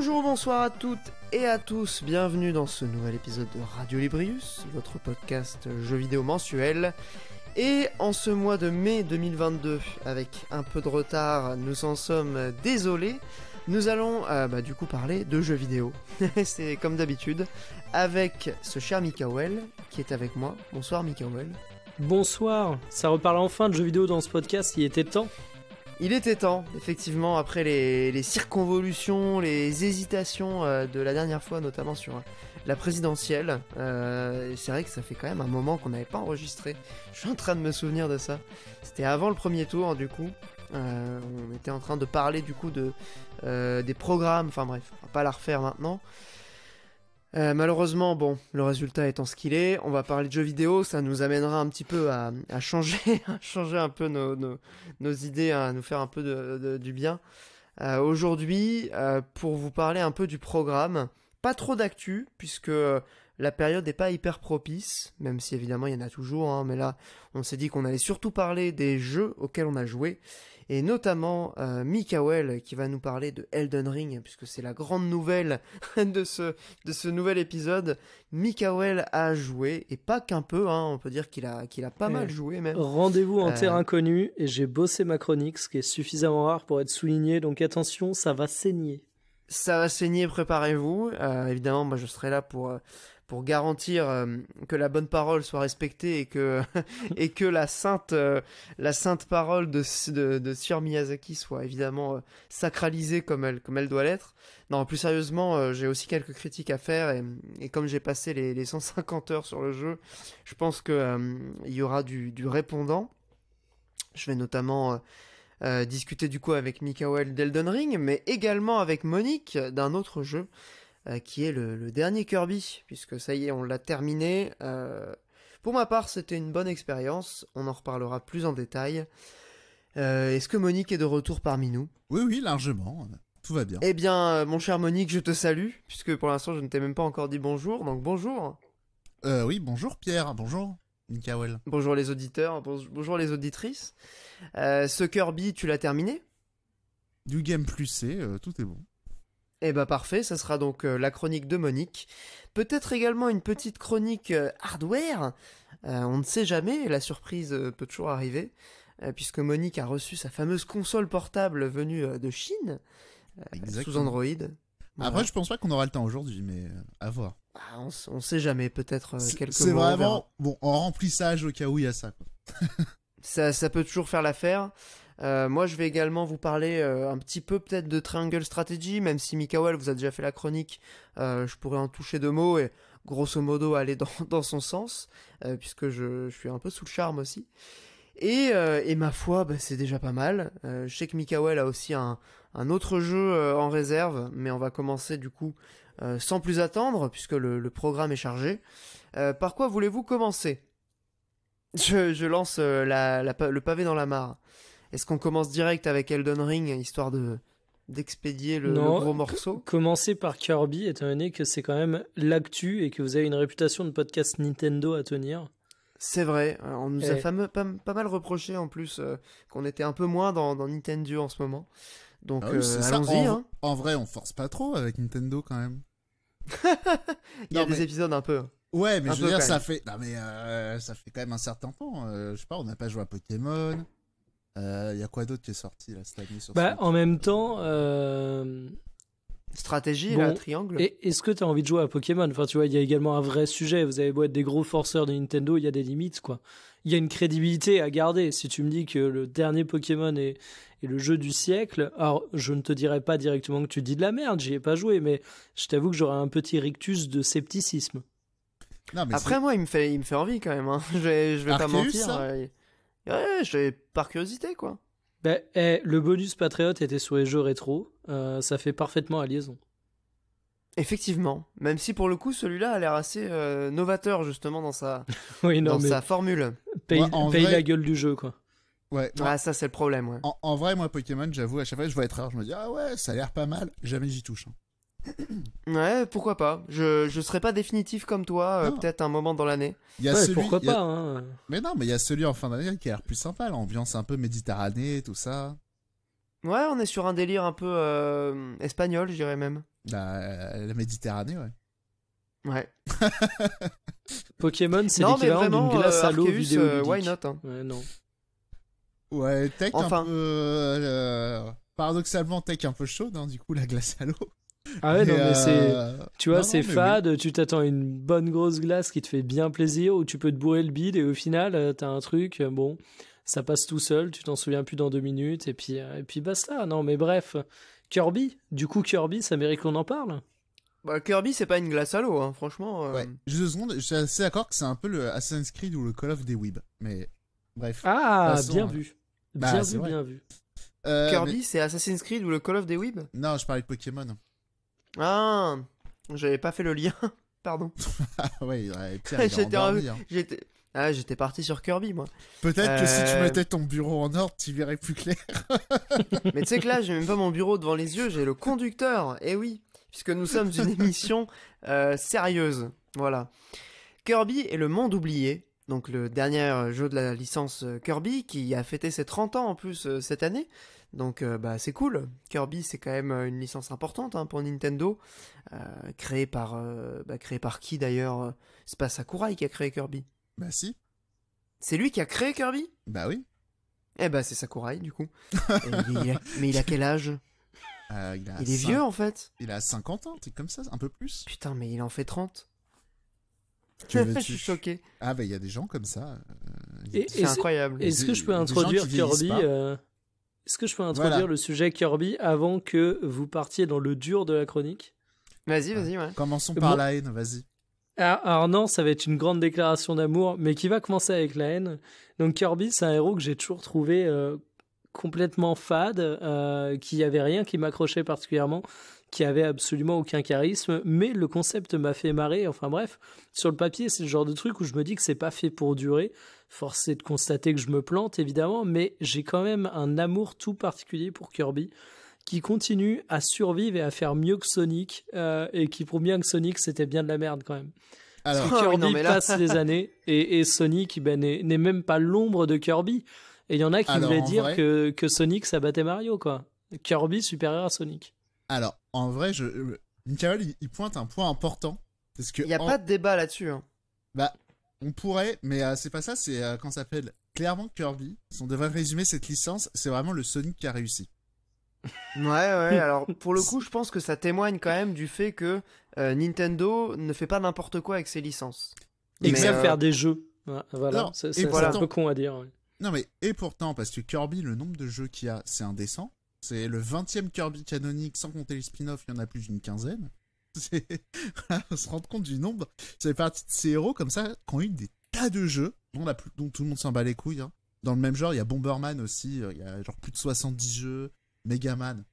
Bonjour, bonsoir à toutes et à tous, bienvenue dans ce nouvel épisode de Radio Librius, votre podcast jeux vidéo mensuel. Et en ce mois de mai 2022, avec un peu de retard, nous en sommes désolés. Nous allons euh, bah, du coup parler de jeux vidéo. C'est comme d'habitude, avec ce cher Mikael qui est avec moi. Bonsoir Mikael. Bonsoir, ça reparle enfin de jeux vidéo dans ce podcast, il était temps. Il était temps, effectivement, après les, circonvolutions, les hésitations euh, de la dernière fois, notamment sur euh, la présidentielle. Euh, c'est vrai que ça fait quand même un moment qu'on n'avait pas enregistré. Je suis en train de me souvenir de ça. C'était avant le premier tour, du coup. on était en train de parler, du coup, de, des programmes. Enfin bref, on va pas la refaire maintenant. Euh, malheureusement, bon, le résultat étant ce qu'il est, on va parler de jeux vidéo, ça nous amènera un petit peu à, changer, changer un peu nos, idées, à nous faire un peu du bien. Euh, aujourd'hui, euh, pour vous parler un peu du programme, pas trop d'actu, puisque la période n'est pas hyper propice, même si évidemment il y en a toujours, hein, mais là, on s'est dit qu'on allait surtout parler des jeux auxquels on a joué, et notamment euh, qui va nous parler de Elden Ring, puisque c'est la grande nouvelle de ce, de ce nouvel épisode. Mikawel a joué, et pas qu'un peu, hein, on peut dire qu'il a, qu'il a pas mal joué même. Rendez-vous en euh, terre inconnue, et j'ai bossé ma chronique, ce qui est suffisamment rare pour être souligné, donc attention, ça va saigner. Ça va saigner, préparez-vous. Euh, évidemment, moi je serai là pour euh, pour garantir euh, que la bonne parole soit respectée et que, et que la, sainte, euh, la sainte parole de, de, de Sir Miyazaki soit évidemment euh, sacralisée comme elle, comme elle doit l'être. Non, plus sérieusement, j'ai aussi quelques critiques à faire et, et comme j'ai passé les, les, 150 heures sur le jeu, je pense qu'il y aura du, du, répondant. Je vais notamment... discuter du coup avec Mikael d'Elden Ring, mais également avec Monique d'un autre jeu euh, qui est le, dernier Kirby, puisque ça y est, on l'a terminé. Euh, pour ma part, c'était une bonne expérience, on en reparlera plus en détail. Euh, est-ce que Monique est de retour parmi nous Oui, oui, largement. Tout va bien. Eh bien, mon cher Monique, je te salue, puisque pour l'instant, je ne t'ai même pas encore dit bonjour, donc bonjour. oui, bonjour Pierre, bonjour. Nicawell. Bonjour les auditeurs, bonjour les auditrices. ce Kirby, tu l'as terminé Du Game Plus C, tout est bon. Eh ben parfait, ça sera donc euh, la chronique de Monique. Peut-être également une petite chronique euh, hardware. Euh, on ne sait jamais, la surprise peut toujours arriver, puisque Monique a reçu sa fameuse console portable venue de Chine, sous Android. Après, je pense pas qu'on aura le temps aujourd'hui, mais à voir. Bah, on, ne sait jamais, peut-être quelques C'est vraiment, bon, en remplissage au cas où il y a ça. ça, ça peut toujours faire l'affaire. Euh, moi, je vais également vous parler euh, un petit peu peut-être de Triangle Strategy, même si Mikawel, vous a déjà fait la chronique, euh, je pourrais en toucher deux mots et grosso modo aller dans, dans son sens, puisque je, suis un peu sous le charme aussi. Et, ma foi, bah, c'est déjà pas mal. je sais que Mikawel a aussi un, autre jeu en réserve, mais on va commencer du coup sans plus attendre, puisque le, programme est chargé. par quoi voulez-vous commencer je, lance le pavé dans la mare. Est-ce qu'on commence direct avec Elden Ring, histoire de d'expédier le, gros morceau Commencer par Kirby, étant donné que c'est quand même l'actu et que vous avez une réputation de podcast Nintendo à tenir. C'est vrai, on nous a eh. fameux, pas, mal reproché en plus euh, qu'on était un peu moins dans, Nintendo en ce moment. Donc ah euh, allons-y. Hein. En, vrai, on force pas trop avec Nintendo quand même. Il y a des épisodes un peu. Ouais, mais je veux dire, ça fait, mais, euh, ça fait quand même un certain temps. je sais pas, on n'a pas joué à Pokémon. Il euh, y a quoi d'autre qui est sorti là, cette bah, En même temps. Euh, Stratégie, bon, là, triangle. Est-ce que tu as envie de jouer à Pokémon Enfin, tu vois, il y a également un vrai sujet. Vous avez beau être des gros forceurs de Nintendo, il y a des limites, quoi. Il y a une crédibilité à garder. Si tu me dis que le dernier Pokémon est, le jeu du siècle, alors je ne te dirai pas directement que tu dis de la merde, j'y ai pas joué, mais je t'avoue que j'aurais un petit rictus de scepticisme. Après, moi, il me, fait, il me fait envie quand même. Hein. Je vais, vais pas mentir. Ouais, par curiosité, quoi. Bah, eh, le bonus Patriote était sur les jeux rétro, euh, ça fait parfaitement à liaison. Effectivement, même si pour le coup celui-là a l'air assez euh, novateur justement dans sa, dans sa formule. Paye, la gueule du jeu quoi. Ouais, ah, ça c'est le problème. Ouais. En, vrai moi Pokémon j'avoue à chaque fois que je vois être rare je me dis ah ouais ça a l'air pas mal jamais j'y touche. Hein ouais, pourquoi pas. Je je serai pas définitif comme toi, euh, peut-être un moment dans l'année. pourquoi pas. Hein. Mais non, mais il y a celui en fin d'année qui a l'air plus sympa, l'ambiance un peu méditerranée, tout ça. Ouais, on est sur un délire un peu euh, espagnol, je dirais même. La, bah, euh, la Méditerranée, ouais. Ouais. Pokémon, c'est l'équivalent d'une glace à l'eau vidéo. why not hein. Ouais, non. Ouais, tech enfin. un peu paradoxalement tech un peu chaude, hein, du coup la glace à l'eau. Ah ouais, non, mais c'est. Euh, tu vois, c'est fade, tu t'attends une bonne grosse glace qui te fait bien plaisir, ou tu peux te bourrer le bide, et au final, euh, t'as un truc, euh, bon, ça passe tout seul, tu t'en souviens plus dans deux minutes, et puis, et puis basta. Non, mais bref, Kirby, du coup, Kirby, ça mérite qu'on en parle. Bah, Kirby, c'est pas une glace à l'eau, hein, franchement. Ouais, juste deux secondes, je suis assez d'accord que c'est un peu le Assassin's Creed ou le Call of des Weeb, mais bref. Ah, hein. bah, bien vu. bien, vu bien vu, Kirby, c'est Assassin's Creed ou le Call of des Weeb Non, je parlais de Pokémon. Ah, j'avais pas fait le lien, pardon. ouais, j'étais, ah, j'étais parti sur Kirby, moi. Peut-être que si tu euh. mettais ton bureau en ordre, tu verrais plus clair. Mais tu sais que là, j'ai même pas mon bureau devant les yeux, j'ai le conducteur. Eh oui, puisque nous sommes une émission euh, sérieuse. Voilà. Kirby et le monde oublié, donc le dernier jeu de la licence euh, Kirby, qui a fêté ses 30 ans en plus cette année. Donc euh, bah, c'est cool. Kirby c'est quand même euh, une licence importante hein, pour Nintendo, euh, Créé par bah, par qui d'ailleurs C'est pas Sakurai qui a créé Kirby. Bah si. C'est lui qui a créé Kirby Bah oui. Eh bah c'est Sakurai du coup. mais il a quel âge il, est vieux en fait. Il a 50 ans, c'est comme ça, un peu plus. Putain mais il en fait 30. Tu je suis choqué. Ah bah il y a des gens comme ça. c'est incroyable. Est-ce que je peux introduire Kirby est-ce que je peux introduire le sujet Kirby avant que vous partiez dans le dur de la chronique Vas-y, vas-y, ouais. Commençons euh, par la haine, vas-y. Ah, alors, non, ça va être une grande déclaration d'amour, mais qui va commencer avec la haine. Donc Kirby, c'est un héros que j'ai toujours trouvé euh, complètement fade, euh, qui avait rien qui m'accrochait particulièrement, qui avait absolument aucun charisme, mais le concept m'a fait marrer. Enfin bref, sur le papier, c'est le genre de truc où je me dis que c'est pas fait pour durer forcé de constater que je me plante, évidemment, mais j'ai quand même un amour tout particulier pour Kirby qui continue à survivre et à faire mieux que Sonic euh, et qui prouve bien que Sonic c'était bien de la merde quand même. Alors, oh, Kirby passe des années et, Sonic ben, n'est même pas l'ombre de Kirby. Et il y en a qui voulaient dire que, Sonic ça battait Mario quoi. Kirby supérieur à Sonic. Alors en vrai, je... Euh, Michael il, pointe un point important. il n'y a pas de débat là-dessus. Hein. Bah, on pourrait, mais euh, c'est pas ça, c'est euh, quand ça s'appelle clairement Kirby. Si on devrait résumer cette licence, c'est vraiment le Sonic qui a réussi. ouais, ouais, alors pour le coup, je pense que ça témoigne quand même du fait que euh, Nintendo ne fait pas n'importe quoi avec ses licences. Except faire des jeux. Voilà, c'est voilà. un peu con à dire. Non, mais et pourtant, parce que Kirby, le nombre de jeux qu'il y a, c'est indécent. C'est le 20 e Kirby canonique, sans compter les spin-offs, il y en a plus d'une quinzaine. on se rend compte du nombre. c'est fait partie de ces héros comme ça qui ont eu des tas de jeux, dont, la plus... dont tout le monde s'en bat les couilles. Hein. Dans le même genre, il y a Bomberman aussi, euh, il y a genre plus de 70 jeux. Megaman,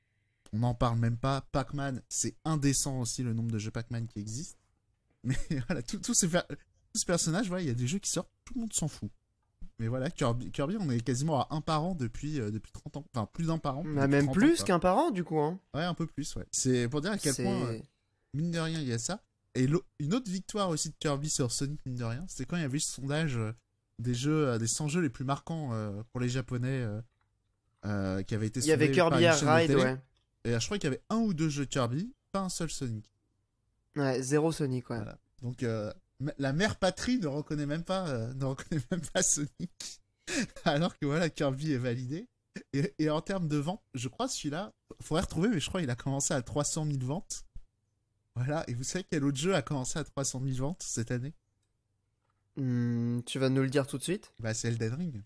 on n'en parle même pas. Pac-Man, c'est indécent aussi le nombre de jeux Pac-Man qui existent. Mais voilà, tous ces, ce personnages, voilà, il y a des jeux qui sortent, tout le monde s'en fout. Mais voilà, Kirby, on est quasiment à un par an depuis, euh, depuis 30 ans. Enfin, plus d'un par an. Bah, même plus qu'un par an, du coup. Hein. Ouais, un peu plus, ouais. C'est pour dire à quel point. Euh, mine de rien, il y a ça. Et une autre victoire aussi de Kirby sur Sonic, mine de rien, c'était quand il y avait ce sondage euh, des jeux, euh, des 100 jeux les plus marquants euh, pour les Japonais qui avait été Il y avait Kirby Air Ride, ouais. Et je crois qu'il y avait un ou deux jeux Kirby, pas un seul Sonic. Ouais, zéro Sonic, ouais. Donc, la mère patrie ne reconnaît même pas, ne reconnaît même pas Sonic. Alors que voilà, Kirby est validé. Et, en termes de ventes, je crois celui-là, faudrait retrouver, mais je crois qu'il a commencé à 300 000 ventes. Voilà, et vous savez quel autre jeu a commencé à 300 000 ventes cette année hmm, Tu vas nous le dire tout de suite Bah, c'est Elden Ring.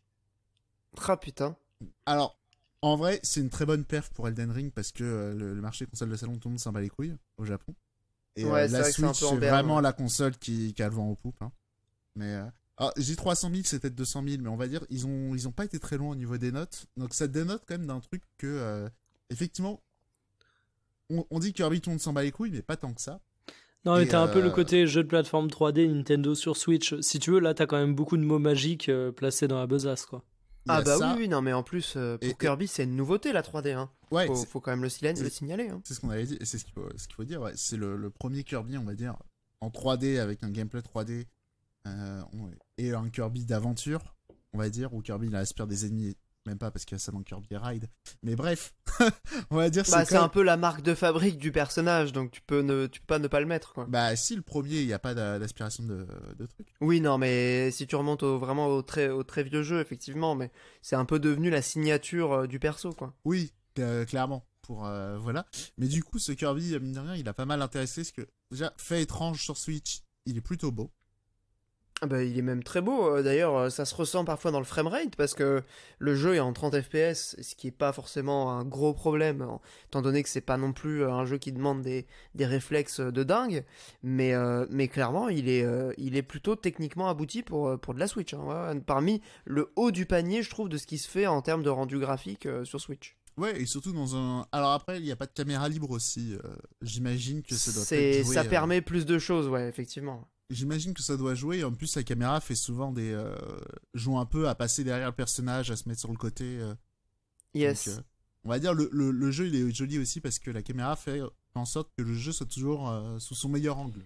Ah putain. Alors, en vrai, c'est une très bonne perf pour Elden Ring parce que euh, le, marché console de salon, tout le monde s'en bat les couilles au Japon. Et euh, la Switch, c'est vraiment la console qui, a le vent au poupe. Hein. Mais. Euh, j'ai 300 000, c'est peut-être 200 000, mais on va dire, ils ont, ils ont pas été très loin au niveau des notes. Donc, ça dénote quand même d'un truc que, effectivement, on, dit Kirby, tout le monde s'en bat les couilles, mais pas tant que ça. Non, mais t'as un peu le euh, côté jeu de plateforme 3D Nintendo sur Switch. Si tu veux, là, t'as quand même beaucoup de mots magiques euh, placés dans la besace, quoi. Ah bah oui, non, mais en plus, euh, pour Kirby, c'est une nouveauté la 3D. Hein. Ouais, faut, faut quand même le, signaler. Hein. C'est ce qu'on avait dit, et c'est ce qu'il faut, dire. Ouais. C'est le, premier Kirby, on va dire, en 3D, avec un gameplay 3D, et un Kirby d'aventure, on va dire, où Kirby il aspire des ennemis même pas parce qu'il y a dans Kirby Ride. Mais bref, on va dire bah, c'est un peu la marque de fabrique du personnage, donc tu peux ne pas ne pas le mettre Bah si le premier, il n'y a pas d'aspiration de, truc. Oui, non, mais si tu remontes au, vraiment au très vieux jeu effectivement, mais c'est un peu devenu la signature euh, du perso quoi. Oui, clairement. Pour, euh, voilà. Mais du coup, ce Kirby, euh, mine de rien, il a pas mal intéressé ce que déjà fait étrange sur Switch, il est plutôt beau. Ah bah, il est même très beau. Euh, d'ailleurs, euh, ça se ressent parfois dans le framerate parce que le jeu est en 30 FPS, ce qui est pas forcément un gros problème, étant donné que c'est pas non plus euh, un jeu qui demande des, des réflexes de dingue. Mais, mais clairement, il est, il est plutôt techniquement abouti pour, pour de la Switch. Hein. parmi le haut du panier, je trouve, de ce qui se fait en termes de rendu graphique sur Switch. Ouais, et surtout dans un. Alors après, il n'y a pas de caméra libre aussi. J'imagine que ça doit. Être ça permet plus de choses, ouais, effectivement. J'imagine que ça doit jouer. En plus, la caméra fait souvent des. Euh, joue un peu à passer derrière le personnage, à se mettre sur le côté. Euh. Yes. Euh, on va dire, le, le, jeu, il est joli aussi parce que la caméra fait en sorte que le jeu soit toujours sous son meilleur angle.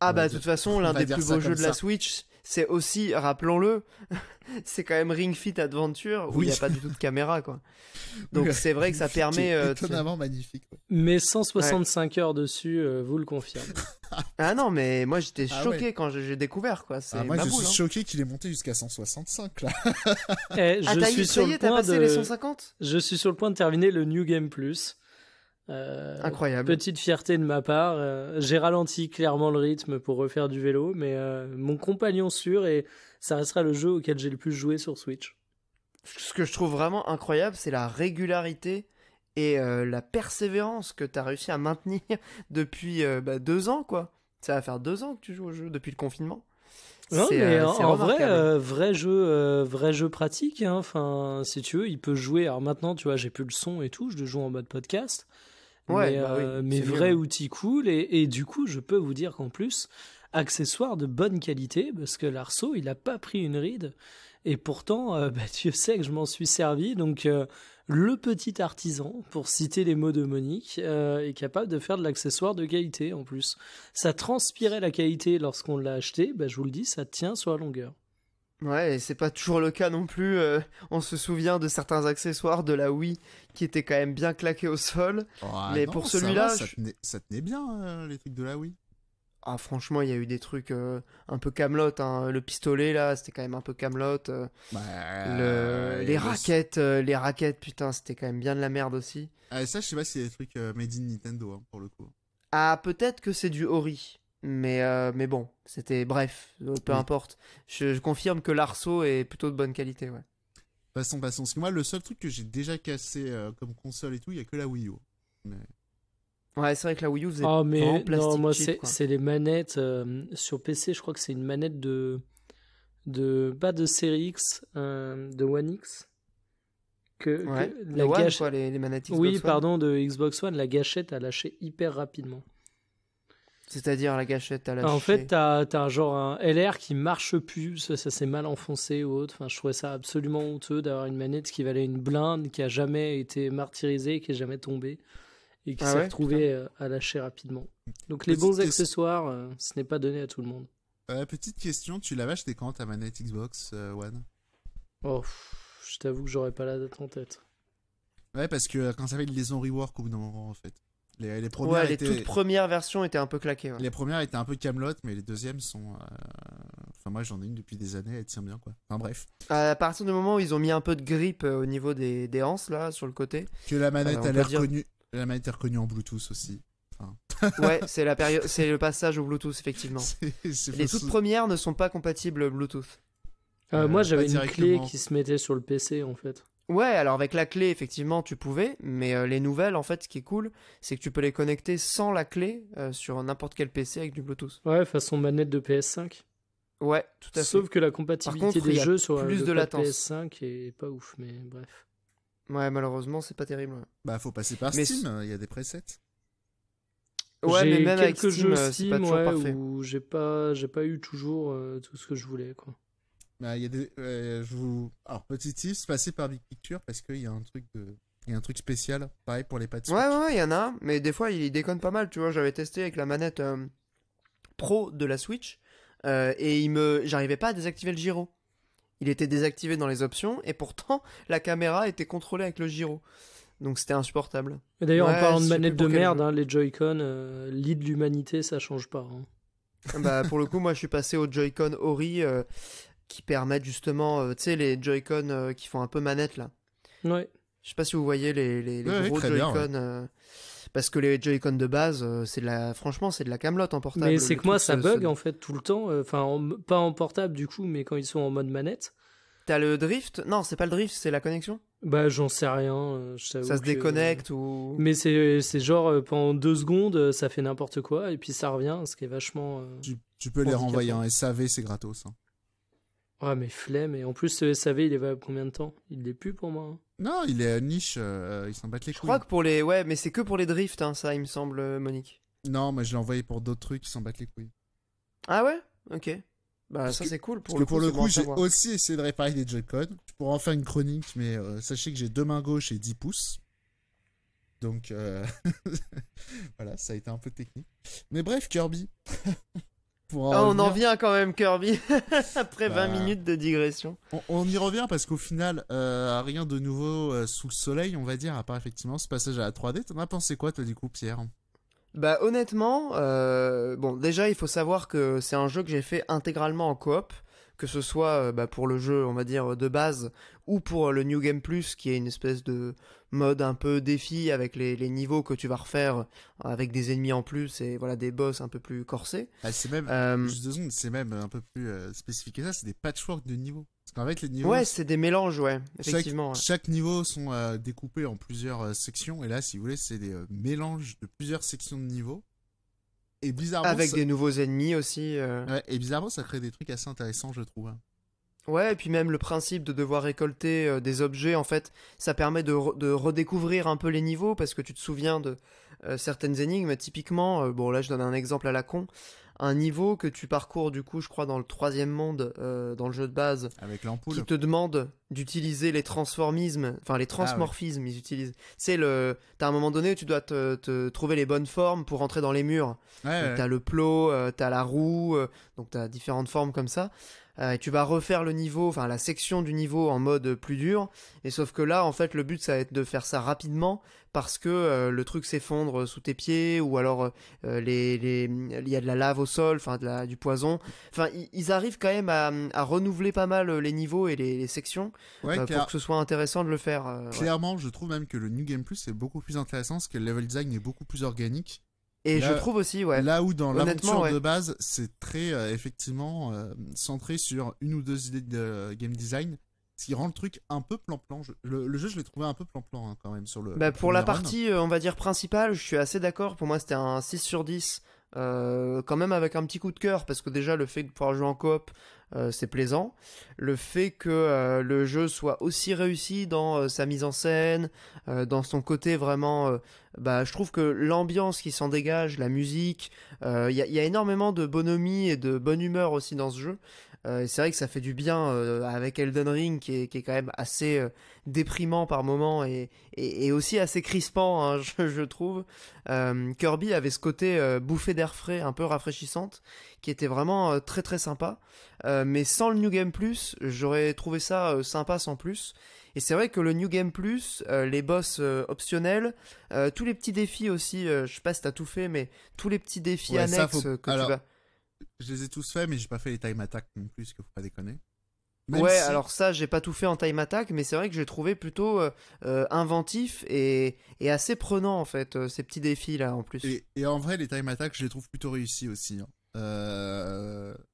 Ah, bah, de toute façon, l'un des plus beaux jeux de la Switch, c'est aussi, rappelons-le, c'est quand même Ring Fit Adventure où il n'y a pas du tout de caméra, quoi. Donc c'est vrai que ça permet. Euh, étonnamment magnifique. Mais 165 heures dessus, euh, vous le confirmez. ah non, mais moi j'étais ah choqué quand j'ai découvert, quoi. Ah, moi je hein. choqué qu'il ait monté jusqu'à 165 là. Eh, ah, je ah, t'as le passé les 150 Je suis sur le point de terminer le New Game Plus. Euh, incroyable. Petite fierté de ma part. Euh, j'ai ralenti clairement le rythme pour refaire du vélo, mais euh, mon compagnon sûr et ça restera le jeu auquel j'ai le plus joué sur Switch. Ce que je trouve vraiment incroyable, c'est la régularité et la persévérance que tu as réussi à maintenir depuis bah, deux ans, quoi. Ça va faire deux ans que tu joues au jeu depuis le confinement. C'est vrai, vrai jeu, vrai jeu pratique. Hein. Enfin, si tu veux, il peut jouer. Alors maintenant, tu vois, j'ai plus le son et tout. Je le joue en mode podcast Ouais, mais, bah euh, vrai outil cool. Et, du coup, je peux vous dire qu'en plus, accessoire de bonne qualité, parce que l'arceau, il n'a pas pris une ride. Et pourtant, tu euh, bah, Dieu sait que je m'en suis servi. Donc, euh, le petit artisan, pour citer les mots de Monique, est capable de faire de l'accessoire de qualité en plus. Ça transpirait la qualité lorsqu'on l'a acheté. Bah, je vous le dis, ça tient sur la longueur. Ouais, et c'est pas toujours le cas non plus. Euh, on se souvient de certains accessoires de la Wii qui étaient quand même bien claqués au sol. Ah mais pour celui-là. Ça, tenait bien, euh, les trucs de la Wii. Ah, franchement, il y a eu des trucs euh, un peu camelot. Hein. Le pistolet, là, c'était quand même un peu camelot. Bah, les raquettes, les raquettes, putain, c'était quand même bien de la merde aussi. Ah, ça, je sais pas si c'est des trucs made in Nintendo, hein, pour le coup. Ah, peut-être que c'est du Ori. Mais, euh, mais bon, c'était bref, euh, peu importe. Je, confirme que l'arceau est plutôt de bonne qualité, ouais. Passons, passons. moi, le seul truc que j'ai déjà cassé euh, comme console et tout, il n'y a que la Wii U. Ouais, c'est vrai que la Wii U faisait ah, c'est les manettes. sur PC, je crois que c'est une manette de. de pas de série X, de One X. Que, la Oui, pardon, de Xbox One, la gâchette a lâché hyper rapidement. C'est-à-dire la gâchette à la En fait, t'as as genre un LR qui marche plus, ça, s'est mal enfoncé ou autre. Enfin, je trouvais ça absolument honteux d'avoir une manette qui valait une blinde, qui a jamais été martyrisée, qui est jamais tombée et qui ah s'est retrouvée euh, à lâcher rapidement. Donc les bons accessoires, euh, ce n'est pas donné à tout le monde. Euh, petite question, tu l'avais acheté quand ta manette Xbox One Oh, je t'avoue que j'aurais pas la date en tête. Ouais, parce que quand ça fait ils les ont rework au bout d'un moment en fait. Les, premières toutes premières versions étaient un peu claquées. Les premières étaient un peu camelotes, mais les deuxièmes sont. Euh, enfin, moi j'en ai une depuis des années, elle tient bien quoi. Enfin bref. À partir du moment où ils ont mis un peu de grippe euh, au niveau des, des anses là, sur le côté. Que la manette a l'air connue. La manette est reconnue en Bluetooth aussi. ouais, c'est la période, c'est le passage au Bluetooth effectivement. les toutes premières ne sont pas compatibles Bluetooth. Euh, moi, j'avais une clé qui se mettait sur le PC en fait. Ouais, alors avec la clé, effectivement, tu pouvais, mais euh, les nouvelles, en fait, ce qui est cool, c'est que tu peux les connecter sans la clé euh, sur n'importe quel PC avec du Bluetooth. Ouais, façon manette de PS5. Ouais, tout à fait. Sauf que la compatibilité des jeux sur euh, plus de PS5 est pas ouf, mais bref. Ouais, malheureusement, c'est pas terrible. Bah, faut passer par Steam, il y a des presets. Ouais, mais même avec Steam, c'est pas ouais, parfait. j'ai pas, j'ai pas eu toujours tout ce que je voulais, quoi. Bah, y a des, euh, je vous... Alors, petit tips, passez par Big Picture parce qu'il y a un truc de... y a un truc spécial, pareil pour les pâtes. Ouais, ouais, il y en a, mais des fois il déconne pas mal, tu vois. J'avais testé avec la manette euh, Pro de la Switch euh, et il me, j'arrivais pas à désactiver le gyro. Il était désactivé dans les options et pourtant la caméra était contrôlée avec le gyro. Donc c'était insupportable. D'ailleurs, en parlant de manette de merde, hein, les Joy-Con, euh, de l'humanité, ça change pas. Hein. Ah bah, pour le coup, moi je suis passé au Joy-Con Ori qui permettent justement, euh, tu sais, les Joy-Con euh, qui font un peu manette là. Ouais. Je sais pas si vous voyez les, les, gros Joy-Con. Euh, parce que les Joy-Con de base, c'est la, franchement, c'est de la camelote en portable. Mais c'est que moi, ça bug en fait tout le temps. Enfin, pas en portable du coup, mais quand ils sont en mode manette. T'as le drift Non, c'est pas le drift, c'est la connexion. Bah, j'en sais rien. ça se déconnecte ou. Mais c'est, c'est genre pendant deux secondes, ça fait n'importe quoi et puis ça revient, ce qui est vachement. Tu, peux les renvoyer en SAV, c'est gratos. Hein. Ah, mais flemme. Et en plus, vous savez, il est valable combien de temps Il l'est plus pour moi. Hein. Non, il est à niche, euh, il ils s'en bat les Je crois que pour les. Ouais, mais c'est que pour les drifts, hein, ça, il me semble, euh, Monique. Non, mais je l'ai envoyé pour d'autres trucs, il s'en bat les couilles. Ah ouais Ok. Bah, ça, c'est cool. Pour Parce le que pour le coup, j'ai aussi essayé de réparer des Joy-Con. Je pourrais en faire une chronique, mais euh, sachez que j'ai deux mains gauches et 10 pouces. Donc, voilà, ça a été un peu technique. Mais bref, Kirby. Ah, on en vient quand même, Kirby, après 20 bah, minutes de digression. On, y revient parce qu'au final, euh, rien de nouveau euh, sous le soleil, on va dire, à part effectivement ce passage à la 3D. T'en as pensé quoi, toi, du coup, Pierre Bah, honnêtement, euh, bon, déjà, il faut savoir que c'est un jeu que j'ai fait intégralement en coop que ce soit euh, bah, pour le jeu, on va dire, de base, ou pour euh, le New Game Plus, qui est une espèce de mode un peu défi avec les, niveaux que tu vas refaire euh, avec des ennemis en plus et voilà des boss un peu plus corsés. Ah, c'est même, c'est même un peu plus spécifique que ça, c'est des patchworks de niveaux. Parce les niveaux. Ouais, c'est des mélanges, ouais, effectivement. Chaque, niveau sont découpés en plusieurs sections et là, si vous voulez, c'est des mélanges de plusieurs sections de niveaux et bizarrement, avec des nouveaux ennemis aussi. Euh. et bizarrement, ça crée des trucs assez intéressants, je trouve. Hein. Ouais, et puis même le principe de devoir récolter euh, des objets, en fait, ça permet de, redécouvrir un peu les niveaux parce que tu te souviens de euh, certaines énigmes. Typiquement, bon là, je donne un exemple à la con un niveau que tu parcours du coup, je crois, dans le troisième monde, euh, dans le jeu de base, avec qui te demande d'utiliser les transformismes, enfin les ah transmorphismes, ils utilisent. C'est le, t'as un moment donné où tu dois te, trouver les bonnes formes pour rentrer dans les murs. tu T'as le plot, tu euh, t'as la roue, euh, donc t'as différentes formes comme ça. et tu vas refaire le niveau, enfin la section du niveau en mode plus dur. Et sauf que là, en fait, le but ça va être de faire ça rapidement parce que euh, le truc s'effondre euh, sous tes pieds ou alors euh, il y a de la lave au sol, enfin du poison. Enfin, ils arrivent quand même à, renouveler pas mal les niveaux et les, sections pour que ce soit intéressant de le faire. Clairement, je trouve même que le New Game Plus est beaucoup plus intéressant parce que le level design est beaucoup plus organique. Et je trouve aussi, ouais. Là où dans l'aventure de base, c'est très effectivement centré sur une ou deux idées de game design qui rend le truc un peu plan-plan. Le, jeu, je l'ai trouvé un peu plan-plan hein, quand même sur le. Bah, pour la partie, euh, on va dire principale, je suis assez d'accord. Pour moi, c'était un 6 sur 10. Euh, quand même avec un petit coup de cœur parce que déjà le fait de pouvoir jouer en coop euh, c'est plaisant le fait que le jeu soit aussi réussi dans sa mise en scène dans son côté vraiment bah je trouve que l'ambiance qui s'en dégage la musique il y, a énormément de bonhomie et de bonne humeur aussi dans ce jeu euh, c'est vrai que ça fait du bien euh, avec Elden Ring qui est, quand même assez euh, déprimant par moment et, aussi assez crispant, hein, je, trouve. Kirby avait ce côté bouffée d'air frais un peu rafraîchissante qui était vraiment très très sympa. mais sans le New Game Plus, j'aurais trouvé ça sympa sans plus. Et c'est vrai que le New Game Plus, les boss optionnels, tous les petits défis aussi, je sais pas si t'as tout fait, mais tous les petits défis annexes que tu vas je les ai tous faits, mais j'ai pas fait les time attack non plus, que faut pas déconner. ouais, alors ça, j'ai pas tout fait en time attack, mais c'est vrai que j'ai trouvé plutôt euh, euh, inventif et, et, assez prenant en fait euh, ces petits défis là en plus. Et, en vrai, les time attack, je les trouve plutôt réussis aussi. Hein.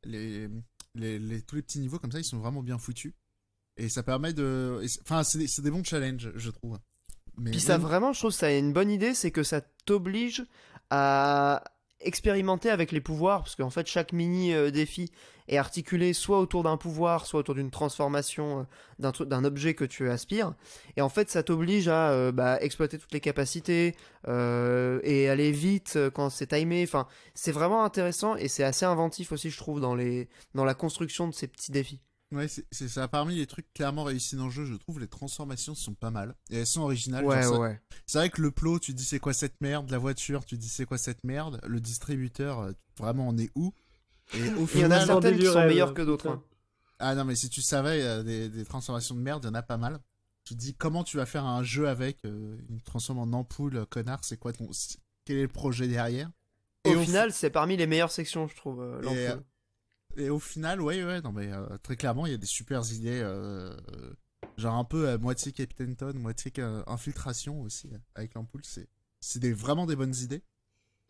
les, les, tous les petits niveaux comme ça, ils sont vraiment bien foutus et ça permet de. Enfin, c'est des, bons challenges, je trouve. Mais Puis ça vraiment, je trouve ça une bonne idée, c'est que ça t'oblige à expérimenter avec les pouvoirs, parce qu'en fait chaque mini euh, défi est articulé soit autour d'un pouvoir, soit autour d'une transformation euh, d'un objet que tu aspires, et en fait ça t'oblige à euh, bah, exploiter toutes les capacités et aller vite quand c'est timé. Enfin, c'est vraiment intéressant et c'est assez inventif aussi, je trouve, dans les dans la construction de ces petits défis. Ouais, c'est ça. Parmi les trucs clairement réussis dans le jeu, je trouve les transformations sont pas mal. Et elles sont originales. Ouais, ouais. C'est vrai que le plot, tu dis c'est quoi cette merde, la voiture, tu dis c'est quoi cette merde, le distributeur, euh, vraiment on est où Et il y en a certaines qui sont meilleures euh, que d'autres. Hein. Ah non, mais si tu savais, euh, des, des, transformations de merde, il y en a pas mal. Tu te dis comment tu vas faire un jeu avec une transforme en ampoule, connard, c'est quoi ton. Quel est le projet derrière Et au, final, c'est parmi les meilleures sections, je trouve, l'ampoule. Et au final, ouais, ouais, non, mais euh, très clairement, il y a des supers idées, euh, genre un peu à moitié Captain Tone, moitié euh, infiltration aussi, avec l'ampoule. C'est, des, vraiment des bonnes idées.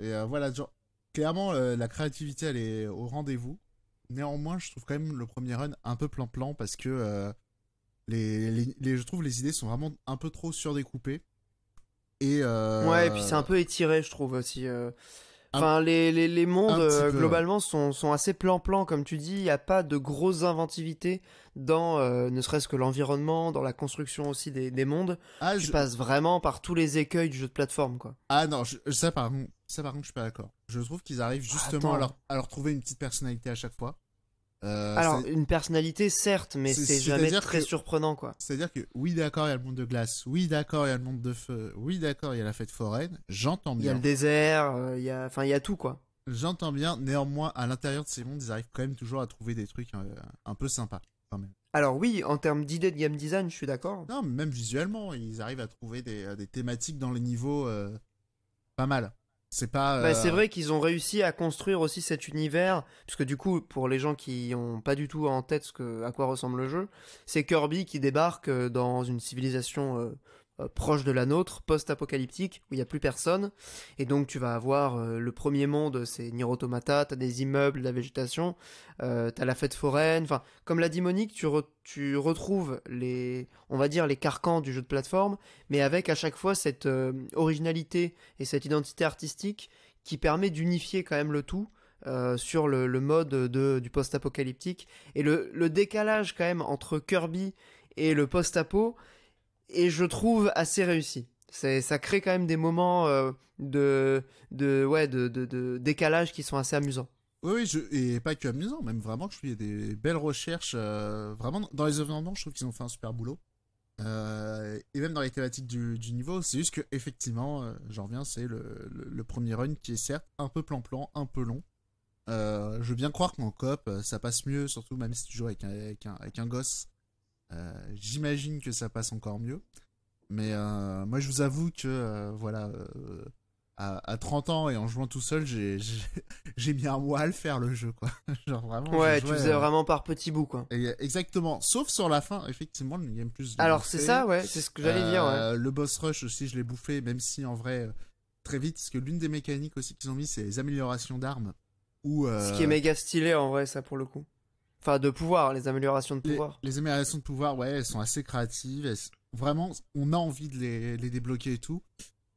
Et voilà, genre, clairement, la créativité, elle est au rendez-vous. Néanmoins, je trouve quand même le premier run un peu plan-plan parce que les, je trouve les idées sont vraiment un peu trop surdécoupées. Et Ouais, et puis c'est un peu étiré, je trouve aussi. Enfin, les, les, mondes, euh, globalement, sont, assez plan-plan, comme tu dis. Il n'y a pas de grosse inventivité dans, euh, ne serait-ce que l'environnement, dans la construction aussi des, mondes. Ah, tu je... passes vraiment par tous les écueils du jeu de plateforme, quoi. Ah non, je, ça, par, ça par contre, je suis pas d'accord. Je trouve qu'ils arrivent ah, justement à, à leur trouver une petite personnalité à chaque fois. Euh, Alors, une personnalité, certes, mais c'est jamais très surprenant, quoi. C'est-à-dire que, oui, d'accord, il y a le monde de glace, oui, d'accord, il y a le monde de feu, oui, d'accord, il y a la fête foraine, j'entends bien. Il y a le désert, euh, il y a... enfin, il y a tout, quoi. J'entends bien, néanmoins, à l'intérieur de ces mondes, ils arrivent quand même toujours à trouver des trucs euh, un peu sympas, quand même. Alors oui, en termes d'idées de game design, je suis d'accord. Non, même visuellement, ils arrivent à trouver des thématiques dans les niveaux pas mal. C'est pas. Bah, euh, c'est vrai qu'ils ont réussi à construire aussi cet univers, puisque du coup, pour les gens qui n'ont pas du tout en tête ce que, à quoi ressemble le jeu, c'est Kirby qui débarque euh, dans une civilisation euh, euh, proche de la nôtre, post-apocalyptique, où il n'y a plus personne. Et donc tu vas avoir euh, le premier monde, c'est Nier Automata, t'as des immeubles, de la végétation, euh, t'as la fête foraine. Enfin, comme l'a dit tu, retrouves les, on va dire, les carcans du jeu de plateforme, mais avec à chaque fois cette originalité et cette identité artistique qui permet d'unifier quand même le tout. sur le, mode du post-apocalyptique. Et le, le, décalage quand même entre Kirby et le post-apo, et je trouve assez réussi. ça crée quand même des moments euh, de de ouais de, décalage qui sont assez amusants. Oui, et pas que amusant, même vraiment je trouve il y a des belles recherches euh, vraiment dans les événements, je trouve qu'ils ont fait un super boulot. Euh, et même dans les thématiques du, niveau, c'est juste que effectivement, j'en reviens, c'est le, premier run qui est certes un peu plan-plan, un peu long. je veux bien croire qu'en coop, ça passe mieux, surtout même si tu joues avec un gosse. Euh, j'imagine que ça passe encore mieux. Mais euh, moi, je vous avoue que, euh, voilà, à, 30 ans et en jouant tout seul, j'ai mis un mois à le faire le jeu, quoi. Genre vraiment. Ouais, tu faisais vraiment par petits bouts, quoi. exactement. Sauf sur la fin, effectivement, le game plus. Alors c'est ça, ouais, c'est ce que j'allais dire. Le boss rush aussi, je l'ai bouffé, même si en vrai très vite, parce que l'une des mécaniques aussi qu'ils ont mis, c'est les améliorations d'armes. Ou. Ce qui est méga stylé en vrai, ça pour le coup. Enfin, de pouvoir, les améliorations de pouvoir. Les, améliorations de pouvoir, ouais, elles sont assez créatives. vraiment, on a envie de les, débloquer et tout.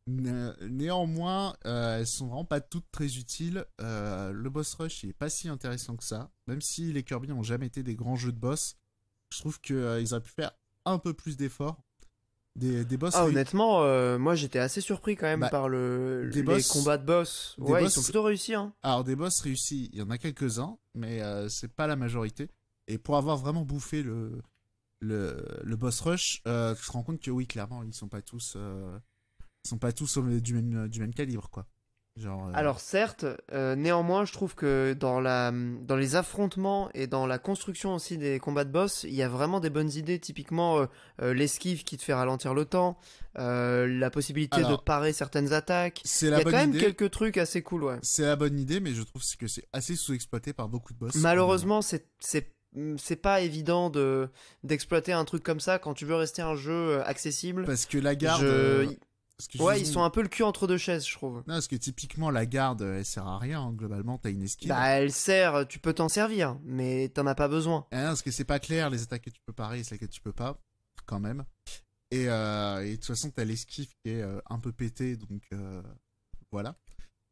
néanmoins, euh, elles sont vraiment pas toutes très utiles. Euh, le boss rush, il est pas si intéressant que ça. Même si les Kirby ont jamais été des grands jeux de boss, je trouve qu'ils euh, auraient pu faire un peu plus d'efforts boss. Ah, honnêtement, euh, moi j'étais assez surpris quand même bah, par le, les combats de boss. Ouais, ils sont plutôt réussis. Hein. Alors, des boss réussis, il y en a quelques-uns, mais euh, c'est pas la majorité. Et pour avoir vraiment bouffé le, le, boss rush, euh, tu te rends compte que oui, clairement, ils sont pas tous, ils sont pas tous du, même, du même calibre, quoi. Euh, Alors certes, euh, néanmoins, je trouve que dans, la, dans les affrontements et dans la construction aussi des combats de boss, il y a vraiment des bonnes idées, typiquement euh, l'esquive qui te fait ralentir le temps, la possibilité de parer certaines attaques. Il y a quand même quelques trucs assez cool, ouais. C'est la bonne idée, mais je trouve que c'est assez sous-exploité par beaucoup de boss. Malheureusement, c'est c'est pas évident de d'exploiter un truc comme ça quand tu veux rester un jeu accessible. Parce que la garde, ouais, ils sont un peu le cul entre deux chaises, je trouve. Non, parce que typiquement, la garde, elle sert à rien. Hein. Globalement, t'as une esquive. Bah, elle sert, tu peux t'en servir, mais t'en as pas besoin. Eh parce que c'est pas clair, les attaques que tu peux parer et celles que tu peux pas, quand même. Et, euh, de toute façon, t'as l'esquive qui est euh, un peu pété, donc euh, voilà.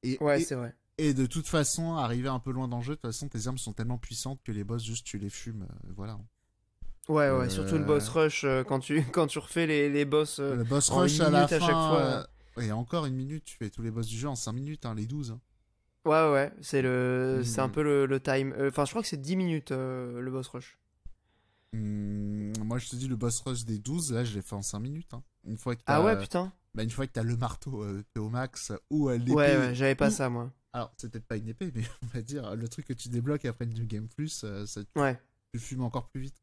Et, ouais, c'est vrai. Et de toute façon, arriver un peu loin d'enjeu, de toute façon, tes armes sont tellement puissantes que les boss, juste, tu les fumes. voilà. Ouais, ouais, surtout le boss euh. rush euh, quand, tu, quand tu refais les, les boss. Euh, le boss rush à la fin, chaque fois. Et encore une minute, tu fais tous les boss du jeu en 5 minutes, hein, les 12. Hein. Ouais, ouais, c'est le, mmh. c'est un peu le, le time. Enfin, je crois que c'est 10 minutes le boss rush. Mmh, moi, je te dis, le boss rush des 12, là, je l'ai fait en 5 minutes. Hein. Une fois que ah ouais, putain. Bah, une fois que t'as le marteau euh, au max ou l'épée. Ouais, ouais j'avais pas ça, moi. Alors, c'était pas une épée, mais on va dire, le truc que tu débloques après une Game Plus, ça, tu, fumes encore plus vite.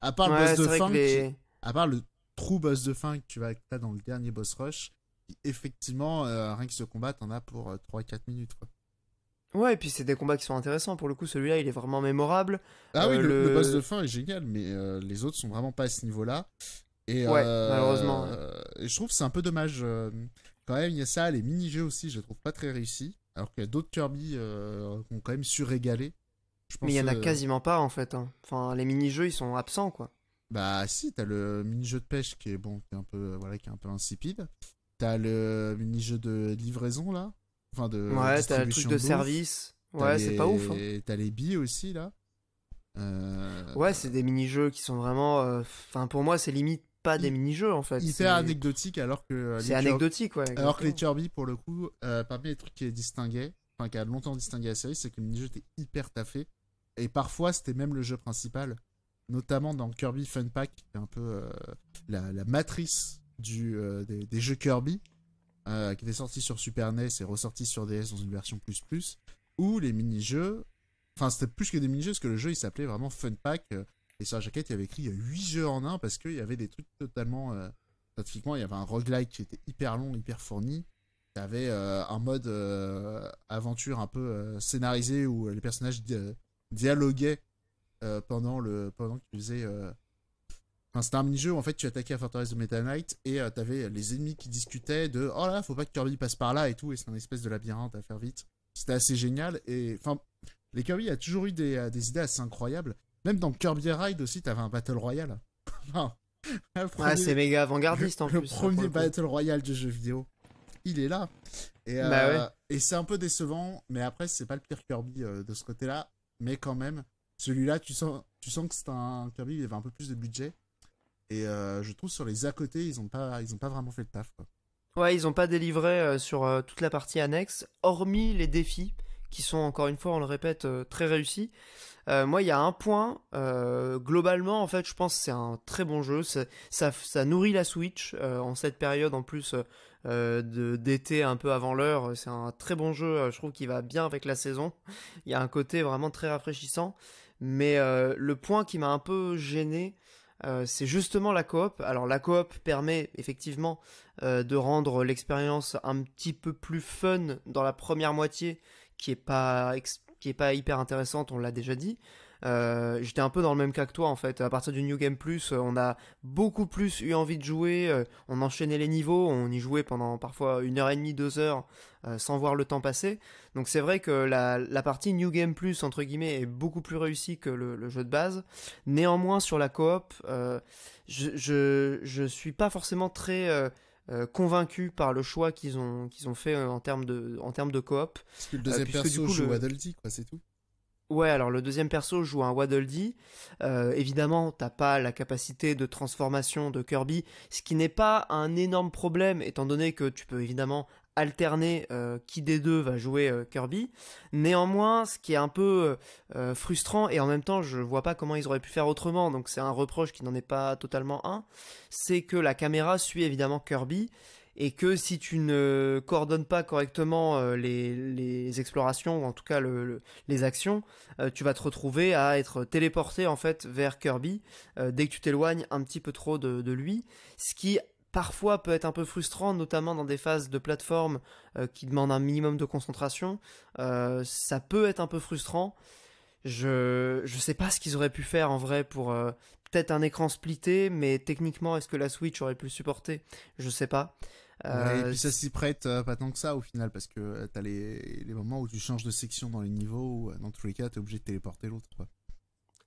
À part le boss part le trou boss de fin que tu vas as dans le dernier boss rush, effectivement, euh, rien que ce combat, t'en as pour 3-4 euh, minutes. Ouais, et puis c'est des combats qui sont intéressants. Pour le coup, celui-là, il est vraiment mémorable. Ah oui, euh, le, boss de fin est génial, mais les autres sont vraiment pas à ce niveau-là. Et, ouais, malheureusement. je trouve que c'est un peu dommage. Quand même, il y a ça, les mini-jeux aussi, je les trouve pas très réussis. Alors qu'il y a d'autres Kirby qui ont quand même régaler mais il y en a quasiment pas en fait. Hein. Enfin, les mini-jeux ils sont absents quoi. Bah si, t'as le mini-jeu de pêche qui est bon, un peu voilà, qui est un peu insipide. T'as le mini-jeu de livraison là, enfin de ouais, t'as le truc de, service. Ouais, c'est pas ouf. Hein. T'as les billes aussi là. Euh, ouais, c'est des mini-jeux qui sont vraiment. Euh, enfin, pour moi, c'est limite pas des mini-jeux en fait. Hyper anecdotique alors que. Euh, c'est anecdotique, ouais. Alors que les Turby pour le coup, parmi les trucs qui distinguaient, enfin qui a longtemps distingué la série, c'est que le mini-jeu était hyper taffé. Et parfois, c'était même le jeu principal, notamment dans Kirby Fun Pack, qui est un peu euh, la, matrice du, euh, des, jeux Kirby, euh, qui était sorti sur Super NES et ressorti sur DS dans une version plus plus, où les mini-jeux, enfin, c'était plus que des mini-jeux, parce que le jeu, il s'appelait vraiment Fun Pack. et sur la jaquette, il y avait écrit 8 jeux en un, parce qu'il y avait des trucs totalement. Pratiquement, il y avait un roguelike qui était hyper long, hyper fourni. y avait un mode aventure un peu scénarisé où les personnages dialoguait euh, pendant, le, pendant que tu faisais. Enfin, euh, c'était un mini-jeu où en fait tu attaquais à Forteresse de Meta Knight et tu euh, t'avais les ennemis qui discutaient de oh là, faut pas que Kirby passe par là et tout, et c'est un espèce de labyrinthe à faire vite. C'était assez génial et enfin, les Kirby a toujours eu des, des idées assez incroyables. Même dans Kirby Ride aussi, t'avais un Battle Royale. Ah, c'est méga avant-gardiste en plus. Hein, le premier Battle Royale de jeu vidéo. Il est là. Et, bah et c'est un peu décevant, mais après, c'est pas le pire Kirby de ce côté-là mais quand même, celui-là, tu sens, que c'est un Kirby, il avait un peu plus de budget. Et euh, je trouve sur les à côté, ils n'ont pas, pas vraiment fait le taf. Ouais, ils n'ont pas délivré euh, sur euh, toute la partie annexe, hormis les défis qui sont encore une fois, on le répète, euh, très réussis. Euh, moi, il y a un point. Euh, globalement, en fait, je pense que c'est un très bon jeu. Ça, nourrit la Switch en cette période en plus d'été un peu avant l'heure. C'est un très bon jeu. je trouve qu'il va bien avec la saison. Il y a un côté vraiment très rafraîchissant. Mais le point qui m'a un peu gêné, c'est justement la coop. Alors la coop permet effectivement de rendre l'expérience un petit peu plus fun dans la première moitié qui est pas qui est pas hyper intéressante, on l'a déjà dit. Euh, j'étais un peu dans le même cas que toi en fait. À partir du New Game Plus, euh, on a beaucoup plus eu envie de jouer. Euh, on enchaînait les niveaux, on y jouait pendant parfois une heure et demie, deux heures, sans voir le temps passer. Donc c'est vrai que la, partie New Game Plus entre guillemets est beaucoup plus réussie que le, jeu de base. Néanmoins sur la coop, je, je, suis pas forcément très euh, convaincu par le choix qu'ils ont, qu'ils ont fait euh, en termes de, en termes de coop. Parce que le euh, deuxième perso joue Waddle Dee, quoi, c'est tout. Ouais, alors le deuxième perso joue un Waddle Dee. évidemment, t'as pas la capacité de transformation de Kirby, ce qui n'est pas un énorme problème, étant donné que tu peux évidemment alterner euh, qui des deux va jouer euh, Kirby. Néanmoins, ce qui est un peu euh, frustrant et en même temps, je vois pas comment ils auraient pu faire autrement, donc c'est un reproche qui n'en est pas totalement un, c'est que la caméra suit évidemment Kirby et que si tu ne coordonnes pas correctement les, explorations ou en tout cas les actions, tu vas te retrouver à être téléporté en fait vers Kirby dès que tu t'éloignes un petit peu trop de, de lui, ce qui parfois peut être un peu frustrant, notamment dans des phases de plateforme euh, qui demandent un minimum de concentration. Euh, ça peut être un peu frustrant. Je je sais pas ce qu'ils auraient pu faire en vrai pour euh, peut-être un écran splitté, mais techniquement est-ce que la Switch aurait pu le supporter Je sais pas. puis ça s'y prête pas tant que ça au final parce que t'as les les moments où tu changes de section dans les niveaux, dans tous les cas t'es obligé de téléporter l'autre quoi.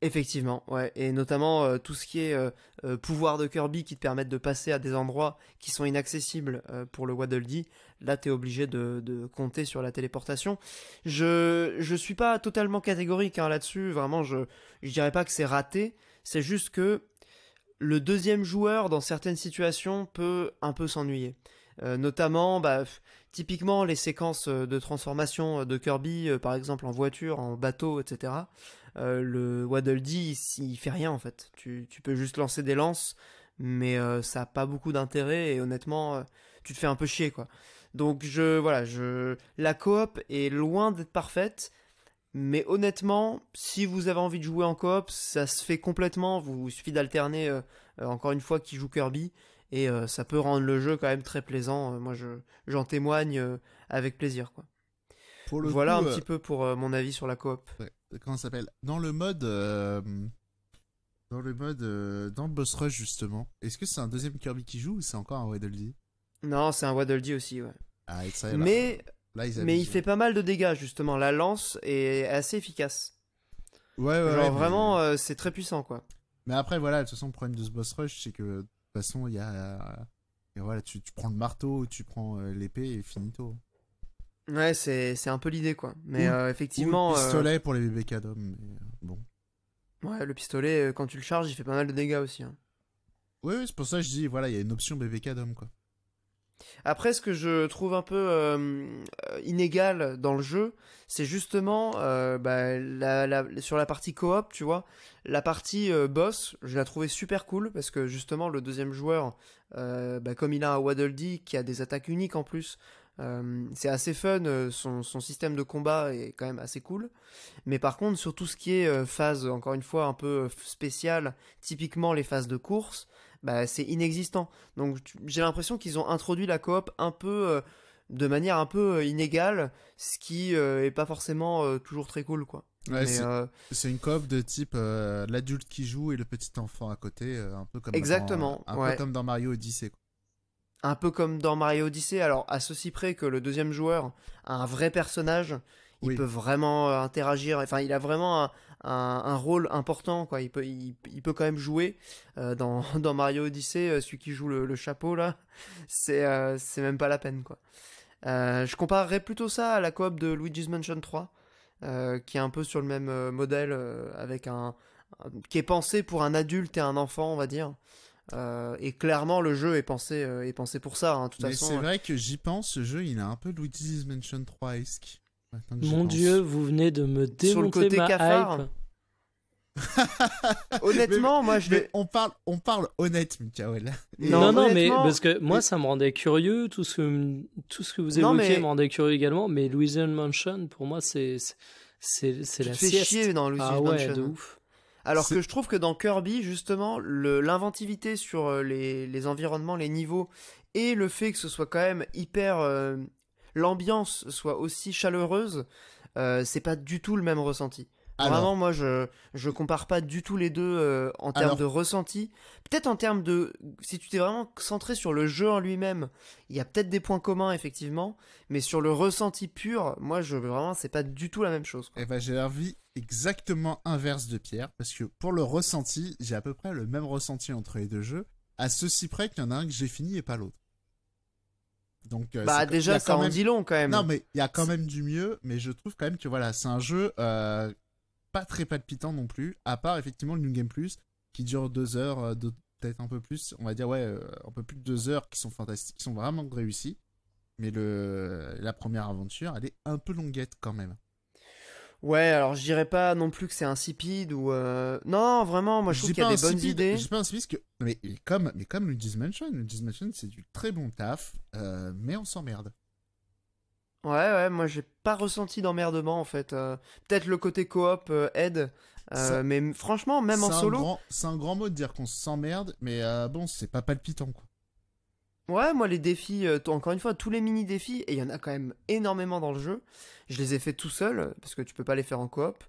Effectivement, ouais, et notamment euh, tout ce qui est euh, euh, pouvoir de Kirby qui te permettent de passer à des endroits qui sont inaccessibles pour le Waddle Dee. Là, tu es obligé de, compter sur la téléportation. Je je suis pas totalement catégorique hein, là-dessus. Vraiment, je je dirais pas que c'est raté. C'est juste que le deuxième joueur, dans certaines situations, peut un peu s'ennuyer. notamment, bah, typiquement les séquences de transformation de Kirby, par exemple en voiture, en bateau, etc. Euh, le Waddle Dee, il, fait rien en fait. Tu, peux juste lancer des lances, mais euh, ça n'a pas beaucoup d'intérêt et honnêtement, euh, tu te fais un peu chier quoi. Donc je voilà, je la coop est loin d'être parfaite, mais honnêtement, si vous avez envie de jouer en coop, ça se fait complètement. Vous, suffit d'alterner encore une fois qui joue Kirby et ça peut rendre le jeu quand même très plaisant. moi, j'en témoigne avec plaisir quoi. voilà un petit peu pour mon avis sur la coop comment ça s'appelle Dans le mode. Euh, dans le mode. Euh, dans le boss rush, justement. Est-ce que c'est un deuxième Kirby qui joue ou c'est encore un Waddle Dee Non, c'est un Waddle Dee aussi, ouais. Ah, mais. mais il fait pas mal de dégâts, justement. La lance est assez efficace. Ouais, ouais. Genre vraiment, euh, c'est très puissant, quoi. Mais après, voilà, de toute façon, le problème de ce boss rush, c'est que de toute façon, il y a. Et voilà, tu, prends le marteau, tu prends l'épée et finito. Ouais, c'est, un peu l'idée, quoi. Mais euh, effectivement. le euh, pistolet pour les bébés cadomes euh, bon. Ouais, le pistolet, quand tu le charges, il fait pas mal de dégâts aussi. Hein. Oui, c'est pour ça que je dis, voilà, il y a une option BBK d'homme, quoi. Après, ce que je trouve un peu inégal dans le jeu, c'est justement bah, sur la partie coop, tu vois, la partie boss, je la trouvais super cool parce que justement le deuxième joueur, bah, comme il a un Waddle Dee qui a des attaques uniques en plus, euh, c'est assez fun, euh, son, système de combat est quand même assez cool. Mais par contre, sur tout ce qui est euh, phase, encore une fois, un peu spéciale, typiquement les phases de course, bah, c'est inexistant. Donc j'ai l'impression qu'ils ont introduit la coop un peu de manière un peu inégale, ce qui pas forcément toujours très cool, quoi. c'est une coop de type l'adulte qui joue et le petit enfant à côté, un peu comme exactement, dans, un comme dans Mario Odyssey un peu comme dans Mario Odyssey, alors à ceci près que le deuxième joueur a un vrai personnage, il peut vraiment euh, interagir, enfin il a vraiment un, rôle important, quoi. Il peut, il, peut quand même jouer euh, dans, Mario Odyssey, euh, celui qui joue le, chapeau là, c'est même pas la peine, quoi. je comparerais plutôt ça à la coop de Luigi's Mansion 3, qui est un peu sur le même modèle, avec qui est pensé pour un adulte et un enfant, on va dire. Euh, et clairement, le jeu est pensé, euh, est pensé pour ça. Hein, toute Mais c'est euh. vrai que j'y pense, ce jeu, il a un peu Luigi's Mansion 3 Mon dieu, vous venez de me démonter le côté cafard. honnêtement, moi je. on parle, on parle honnête, Non, non, mais parce que moi ça me rendait curieux tout ce que tout ce que vous évoquez me rendait curieux également. Mais Louisiana Mansion, pour moi, c'est c'est la sieste. Chier dans Louisiana ah ouais, de hein. ouf. Alors que je trouve que dans Kirby, justement, l'inventivité sur euh, les, environnements, les niveaux, et le fait que ce soit quand même hyper... Euh, l'ambiance soit aussi chaleureuse, euh, c'est pas du tout le même ressenti. Vraiment, moi, je je compare pas du tout les deux euh, en termes de ressenti. Peut-être en termes de si tu t'es vraiment centré sur le jeu en lui-même, il y a peut-être des points communs effectivement, mais sur le ressenti pur, moi, je vraiment c'est pas du tout la même chose. Et eh ben j'ai vie exactement inverse de Pierre parce que pour le ressenti, j'ai à peu près le même ressenti entre les deux jeux, à ceci près qu'il y en a un que j'ai fini et pas l'autre. Donc, euh, bah déjà, ça en dit long quand même. Non, mais il y a quand même du mieux, mais je trouve quand même que voilà, c'est un jeu euh, pas très palpitant non plus, à part effectivement le New Game Plus qui dure deux heures, euh, peut-être un peu plus, on va dire ouais, euh, un peu plus de deux heures qui sont fantastiques, qui sont vraiment réussies. Mais le, la première aventure, elle est un peu longuette quand même. Ouais, alors je dirais pas non plus que c'est insipide ou euh, non vraiment, moi je, trouve qu'il y a des bonnes idées. Je pas que mais comme mais comme le Dismension, le c'est du très bon taf, mais on s'emmerde. Ouais, ouais, moi j'ai pas ressenti d'emmerdement en fait. Euh, peut-être le côté coop euh, aide, euh, mais franchement, même en solo. C'est un grand mot de dire qu'on s'emmerde, mais bon, c'est pas palpitant quoi. Ouais, moi les défis, encore une fois, tous les mini défis, et il y en a quand même énormément dans le jeu, je les ai fait tout seul, parce que tu peux pas les faire en coop.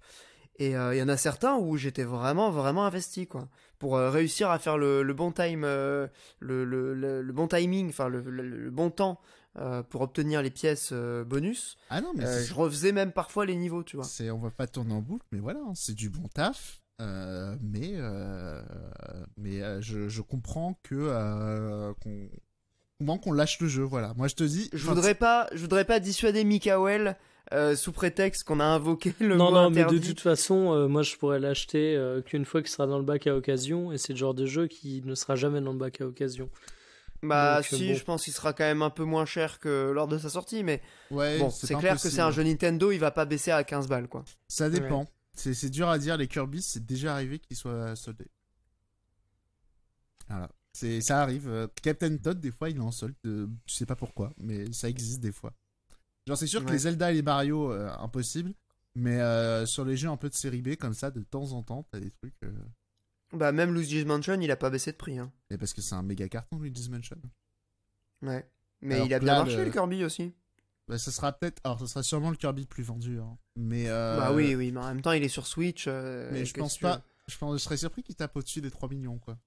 Et il y en a certains où j'étais vraiment, vraiment investi quoi. Pour réussir à faire le, bon time, le, le, le, bon timing, enfin le, bon temps euh, pour obtenir les pièces euh, bonus. Ah non, mais euh, je refaisais même parfois les niveaux, tu vois. C'est, on va pas tourner en boucle, mais voilà, hein, c'est du bon taf. mais mais je, je, comprends que qu'on comment qu'on lâche le jeu, voilà. Moi, je te dis. Je voudrais pas, je voudrais pas dissuader Mikael. sous prétexte qu'on a invoqué le non, non, mais de toute façon, moi je pourrais l'acheter qu'une fois qu'il sera dans le bac à occasion, et c'est le genre de jeu qui ne sera jamais dans le bac à occasion. Bah euh, si, je pense qu'il sera quand même un peu moins cher que lors de sa sortie, mais bon, c'est clair que c'est un jeu Nintendo, il va pas baisser à 15 balles quoi. Ça dépend. C'est dur à dire, les Kirby, c'est déjà arrivé qu'ils soient soldés. Voilà. Ça arrive. Euh, Captain Todd, des fois, il est en solde. Euh, je sais pas pourquoi, mais ça existe des fois. Genre, c'est sûr que les Zelda et les Mario, impossible. Mais sur les jeux un peu de série B, comme ça, de temps en temps, t'as des trucs. Bah, même Luigi's Mansion, il a pas baissé de prix. Hein. Et parce que c'est un méga carton, Luigi's Mansion. Ouais. Mais il a bien marché, le... Kirby aussi. Bah, ça sera peut-être. Alors, ça sera sûrement le Kirby le plus vendu. Hein. Mais. Euh, bah oui, oui, mais en même temps, il est sur Switch. Euh, mais je pense pas. Je, pense, serais surpris qu'il tape au-dessus des 3 millions, quoi.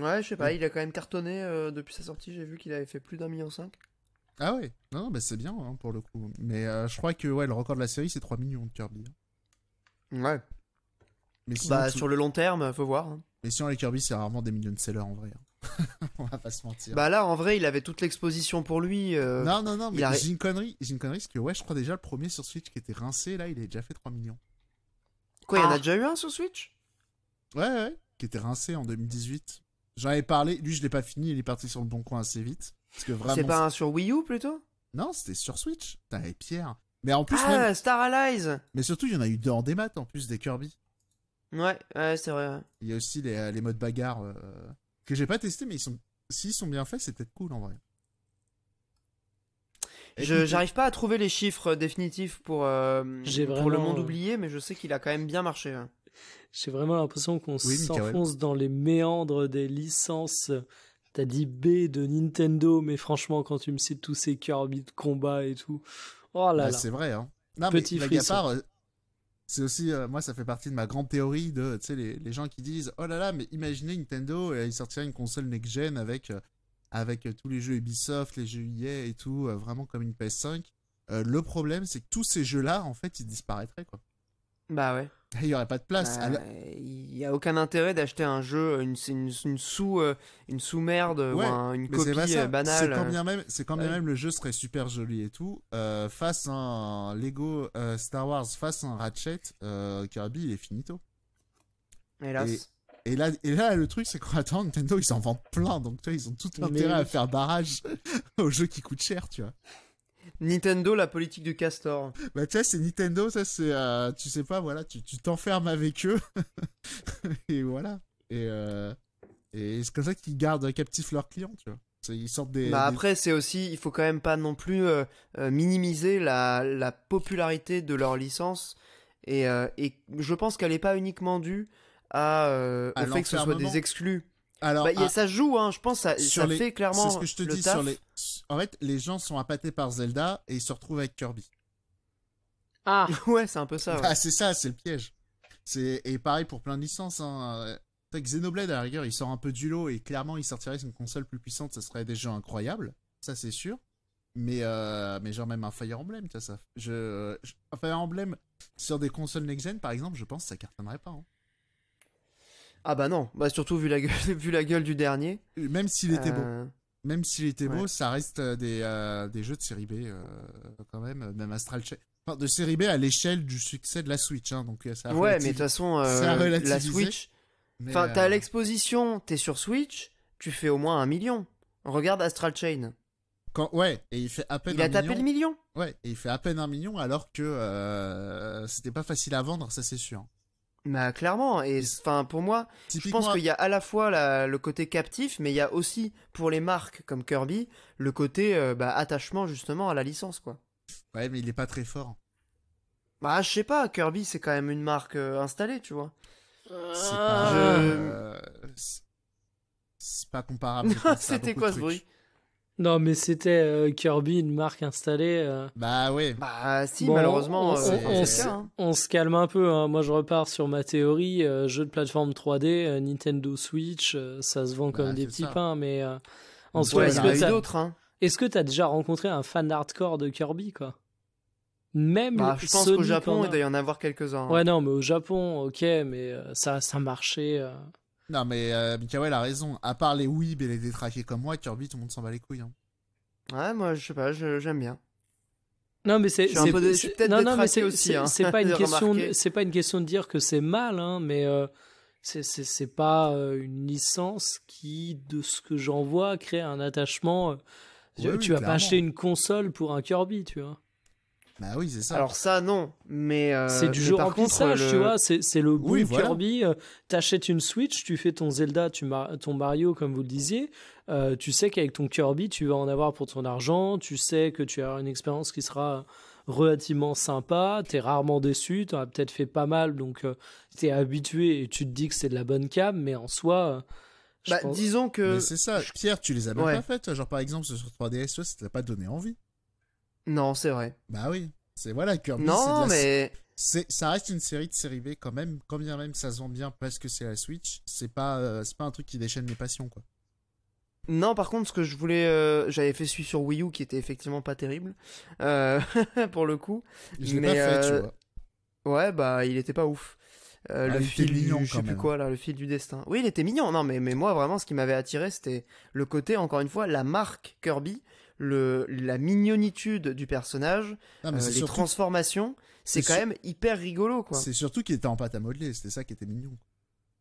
Ouais, je sais pas, il a quand même cartonné euh, depuis sa sortie. J'ai vu qu'il avait fait plus d'un million cinq. Ah ouais, non, non bah c'est bien hein, pour le coup. Mais je crois que ouais, le record de la série, c'est 3 millions de Kirby. Hein. Ouais bah, sur le long terme, faut voir. Hein. Mais sinon, les Kirby, c'est rarement des millions de sellers en vrai. Hein. on va pas se mentir. Bah là, en vrai, il avait toute l'exposition pour lui. Euh. Non, non, non, mais a... une connerie. J'ai une connerie, parce que ouais, je crois déjà le premier sur Switch qui était rincé, là, il a déjà fait 3 millions. Quoi, il y en a ah. déjà eu un sur Switch Ouais, ouais, qui était rincé en 2018. J'en avais parlé, lui, je l'ai pas fini, il est parti sur le bon coin assez vite. Parce C'est pas un sur Wii U plutôt Non, c'était sur Switch. les Pierre. Mais en plus. Ah, Star Allies Mais surtout, il y en a eu deux en démat en plus des Kirby. Ouais, ouais c'est vrai. Il y a aussi les, euh, les modes bagarre euh, que j'ai pas testé, mais ils sont, s'ils sont bien faits, c'est peut-être cool en vrai. je j'arrive pas à trouver les chiffres euh, définitifs pour, pour le monde oublié, mais je sais qu'il a quand même bien marché. J'ai vraiment l'impression qu'on s'enfonce dans les méandres des licences. T'as dit B de Nintendo, mais franchement, quand tu me cites tous ces Kirby de combat et tout, oh là bah, là. C'est vrai, hein. Non, Petit mais, frisson c'est aussi, euh, moi, ça fait partie de ma grande théorie de, tu sais, les, gens qui disent, oh là là, mais imaginez Nintendo, et euh, il sortirait une console next-gen avec, euh, avec tous les jeux Ubisoft, les jeux EA et tout, vraiment comme une PS5. le problème, c'est que tous ces jeux-là, en fait, ils disparaîtraient, quoi. Bah ouais. Il n'y aurait pas de place. Bah, il n'y a aucun intérêt d'acheter un jeu, une, une, sous, euh, une sous merde ou une copie euh, banale. C'est quand euh. même, c'est quand même le jeu serait super joli et tout. face à un Lego Star Wars, face à un Ratchet, Kirby il est finito. Hélas. Et... là, et là, le truc, c'est qu'en attendant, Nintendo, ils en vendent plein. Donc, tu ils ont tout intérêt à faire barrage aux jeux qui coûtent cher, tu vois. Nintendo, la politique du castor. Bah, tu sais, c'est Nintendo, ça, c'est, euh, tu sais pas, voilà, tu, t'enfermes avec eux. et voilà. Euh, et, c'est comme ça qu'ils gardent captif leurs clients, tu vois. Ils sortent des, bah après, c'est aussi, il faut quand même pas non plus euh, minimiser la, popularité de leur licence. Et, je pense qu'elle n'est pas uniquement due au fait que ce soit des exclus. Bah, ah, ça joue, hein, je pense, ça, sur fait clairement. C'est ce que je te dis En fait, les gens sont appâtés par Zelda et ils se retrouvent avec Kirby. Ah ouais, c'est un peu ça. Ah, c'est ça, c'est le piège. et pareil pour plein de licences. Hein. Euh, Xenoblade à la rigueur, il sort un peu du lot et clairement, il sortirait une console plus puissante, ça serait des jeux incroyables, ça c'est sûr. Mais euh, mais genre même un Fire Emblem, tu vois ça. Je, un Fire Emblem sur des consoles next gen par exemple, je pense, ça cartonnerait pas. Hein. Ah bah non, bah surtout vu la gueule, vu la gueule du dernier. Même s'il était beau. Euh, même s'il était beau, ça reste euh, des, euh, des jeux de série B quand même, même Astral Chain. Enfin, de série B à l'échelle du succès de la Switch, hein, donc Ouais, mais de toute façon, la Switch. Enfin, t'as l'exposition, t'es sur Switch, tu fais au moins un million. Regarde Astral Chain. ouais, et il fait à peine il a tapé le million. Ouais, et il fait à peine un million alors que c'était pas facile à vendre, ça c'est sûr. Bah clairement et enfin pour moi, je pense qu'il y a à la fois le côté captif, mais il y a aussi pour les marques comme Kirby le côté euh, bah, attachement justement à la licence quoi. Ouais mais il est pas très fort. Bah je sais pas, Kirby c'est quand même une marque euh, installée tu vois. C'est pas, euh, pas comparable. C'était quoi ce bruit non, mais c'était euh, Kirby, une marque installée. Euh. Bah oui. Bah si, malheureusement, euh, hein. on, se calme un peu. Hein. Moi, je repars sur ma théorie. jeu de plateforme 3D, Nintendo Switch, ça se vend bah, comme des petits pains, mais en hein. est-ce que d'autres, est-ce que déjà rencontré un fan hardcore de Kirby, quoi Même bah, je pense qu'au Japon, il y en avoir quelques-uns. Ouais, non, mais au Japon, ok, mais ça, ça marchait. Non, mais euh, a raison. À part les weebs et les détraqués comme moi, Kirby, tout le monde s'en bat les couilles. Hein. Ouais, moi, je sais pas, j'aime bien. Non, mais c'est. peut-être non, c'est hein, pas, une question, pas une question de dire que c'est mal, hein, mais euh, c'est pas euh, une licence qui, de ce que j'en vois, crée un attachement. Euh, tu, vas pas acheter une console pour un Kirby, tu vois. Bah oui, c'est ça. Alors ça, non, mais euh, c'est du jeu remplissage, tu vois. C'est le goût oui, Kirby. Euh, t'achètes une Switch, tu fais ton Zelda, tu ton Mario, comme vous le disiez. Euh, tu sais qu'avec ton Kirby, tu vas en avoir pour ton argent. Tu sais que tu as une expérience qui sera relativement sympa. T'es rarement déçu. T'en as peut-être fait pas mal, donc t'es habitué et tu te dis que c'est de la bonne cam. Mais en soi. Bah, disons que. c'est ça, Pierre, tu les as même pas faites. Genre, par exemple, sur 3DS, ça t'a pas donné envie. Non, c'est vrai. Bah oui. C'est voilà, Kirby. Non, mais. ça reste une série de série B quand même, quand bien même ça se vend bien parce que c'est la Switch, c'est pas, euh, c'est pas un truc qui déchaîne mes passions quoi. Non, par contre, ce que je voulais, euh, j'avais fait celui sur Wii U qui était effectivement pas terrible euh, pour le coup. Je l'ai pas fait, tu vois. Ouais, bah il était pas ouf. Ah, le fil du, je quoi là, le fil du destin. Oui, il était mignon. Non, mais mais moi vraiment, ce qui m'avait attiré, c'était le côté encore une fois la marque Kirby le, la mignonitude du personnage, euh, les transformations, c'est quand même hyper rigolo quoi. C'est surtout qu'il était en pâte à modeler, c'était ça qui était mignon.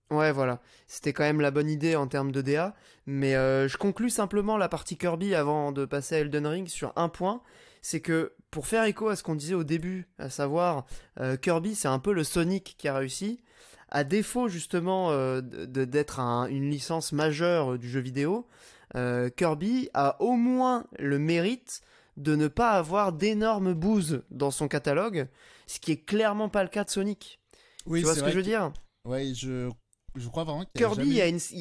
Ouais, voilà. C'était quand même la bonne idée en termes de DA. Mais euh, je conclus simplement la partie Kirby avant de passer à Elden Ring sur un point. C'est que pour faire écho à ce qu'on disait au début, à savoir euh, Kirby, c'est un peu le Sonic qui a réussi. À défaut justement de d'être une licence majeure du jeu vidéo, euh, Kirby a au moins le mérite de ne pas avoir d'énormes bouses dans son catalogue, ce qui est clairement pas le cas de Sonic. Oui, tu vois ce que je veux dire Ouais, je... crois vraiment que Kirby, il,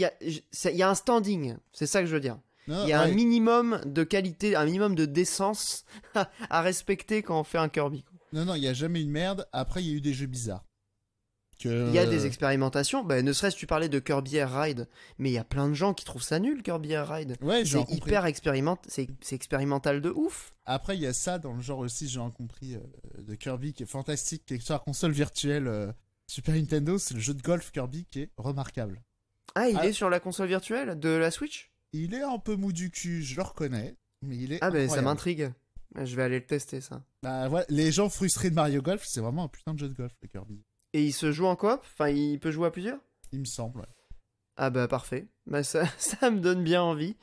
y a un standing, c'est ça que je veux dire. il y a un minimum de qualité, un minimum de décence à respecter quand on fait un Kirby. Non, non, il n'y a jamais une merde. Après, il y a eu des jeux bizarres. Il y a des expérimentations, bah, ne serait-ce que tu parlais de Kirby Air Ride, mais il y a plein de gens qui trouvent ça nul Kirby Air Ride. c'est hyper c'est expérimental de ouf. Après il y a ça dans le genre aussi, j'ai compris euh, de Kirby qui est fantastique, qui est sur console virtuelle euh, Super Nintendo, c'est le jeu de golf Kirby qui est remarquable. Ah, il ah. est sur la console virtuelle de la Switch Il est un peu mou du cul, je le reconnais, mais il est Ah ben ça m'intrigue. Je vais aller le tester ça. Bah les gens frustrés de Mario Golf, c'est vraiment un putain de jeu de golf le Kirby. Et il se joue en coop Enfin, il peut jouer à plusieurs Il me semble. Ouais. Ah bah parfait. Bah, ça, ça me donne bien envie.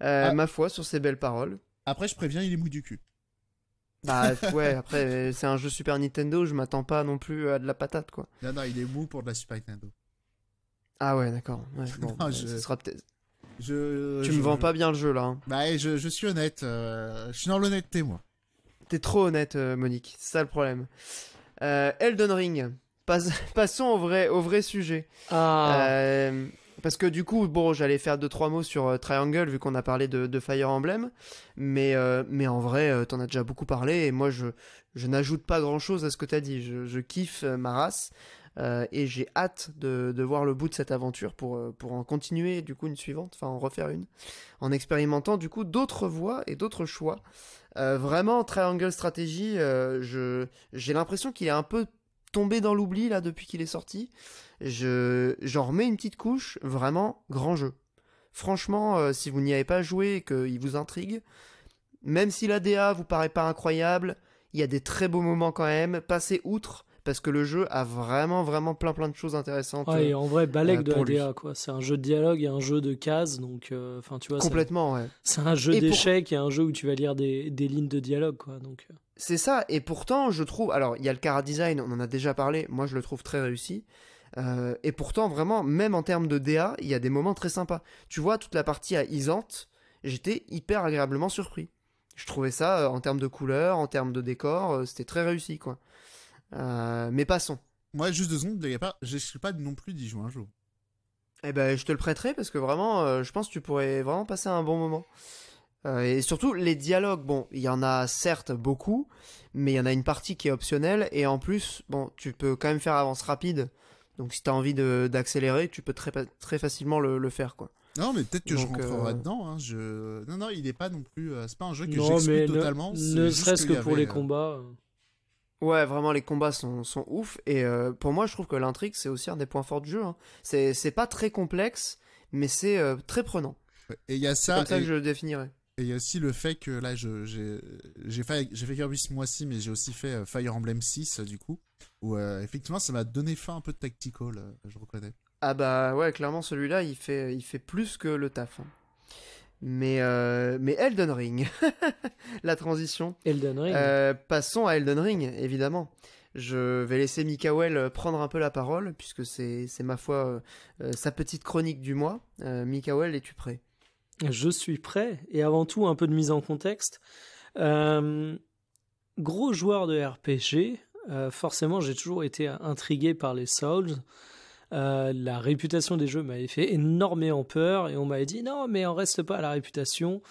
Euh, ah. Ma foi sur ces belles paroles. Après, je préviens, il est mou du cul. Bah ouais, après, c'est un jeu Super Nintendo, je m'attends pas non plus à de la patate, quoi. Non, non, il est mou pour de la Super Nintendo. Ah ouais, d'accord. ça bah, sera peut-être... Je, tu me vends pas bien le jeu, là. Hein. Bah, je, suis honnête. Euh, je suis dans l'honnêteté, moi. T'es trop honnête, euh, Monique. C'est ça le problème. Elden Ring. passons au vrai, au vrai sujet. Ah. Euh, parce que du coup, bon, j'allais faire deux trois mots sur euh, Triangle vu qu'on a parlé de, Fire Emblem, mais euh, mais en vrai, tu en as déjà beaucoup parlé et moi je je n'ajoute pas grand chose à ce que tu as dit. Je, kiffe ma race et j'ai hâte de, voir le bout de cette aventure pour pour en continuer du coup une suivante, enfin en refaire une, en expérimentant du coup d'autres voies et d'autres choix. vraiment, Triangle Stratégie, je j'ai l'impression qu'il est un peu tombé dans l'oubli là depuis qu'il est sorti. Je j'en remets une petite couche, vraiment grand jeu. Franchement, euh, si vous n'y avez pas joué que qu'il vous intrigue, même si la DA vous paraît pas incroyable, il y a des très beaux moments quand même. Passez outre parce que le jeu a vraiment vraiment plein plein de choses intéressantes. Ouais, et en vrai, Balek euh, de la DA quoi, c'est un jeu de dialogue et un jeu de cases donc euh, enfin tu vois complètement ouais. C'est un jeu d'échecs et un jeu où tu vas lire des, des lignes de dialogue quoi donc c'est ça, et pourtant je trouve, alors il y a le cara design, on en a déjà parlé, moi je le trouve très réussi, euh, et pourtant vraiment, même en termes de DA, il y a des moments très sympas. Tu vois, toute la partie à Isante, j'étais hyper agréablement surpris. Je trouvais ça euh, en termes de couleurs, en termes de décor, euh, c'était très réussi quoi. mais passons. Moi, juste deux secondes, pas, je suis pas non plus d'y jouer un jour. Eh ben, je te le prêterai parce que vraiment, je pense que tu pourrais vraiment passer un bon moment. Euh, et surtout, les dialogues, bon, il y en a certes beaucoup, mais il y en a une partie qui est optionnelle. Et en plus, bon, tu peux quand même faire avance rapide. Donc si tu as envie d'accélérer, tu peux très, très facilement le, le faire, quoi. Non, mais peut-être que je rentrerai euh, dedans. Hein, je... Non, non, il n'est pas non plus. Euh, c'est pas un jeu que j'explique totalement. Ne, serait-ce que, pour les combats. Ouais, vraiment, les combats sont, sont ouf. Et pour moi, je trouve que l'intrigue, c'est aussi un des points forts du jeu. Hein. C'est pas très complexe, mais c'est très prenant. Et il y a ça. C'est comme ça que je le définirais. Et il y a aussi le fait que là, j'ai fait, fait Kirby ce mois-ci, mais j'ai aussi fait euh, Fire Emblem 6, euh, du coup, où euh, effectivement, ça m'a donné fin un peu de tactical, je reconnais. Ah bah ouais, clairement, celui-là, il fait, il fait plus que le taf. Hein. Mais, mais Elden Ring, la transition. Elden Ring. passons à Elden Ring, évidemment. Je vais laisser Mikael prendre un peu la parole, puisque c'est ma foi sa petite chronique du mois. Mikael, es-tu prêt je suis prêt, et avant tout un peu de mise en contexte. Euh, gros joueur de RPG, euh, forcément j'ai toujours été intrigué par les Souls. Euh, la réputation des jeux m'avait fait énormément peur et on m'avait dit non mais on reste pas à la réputation.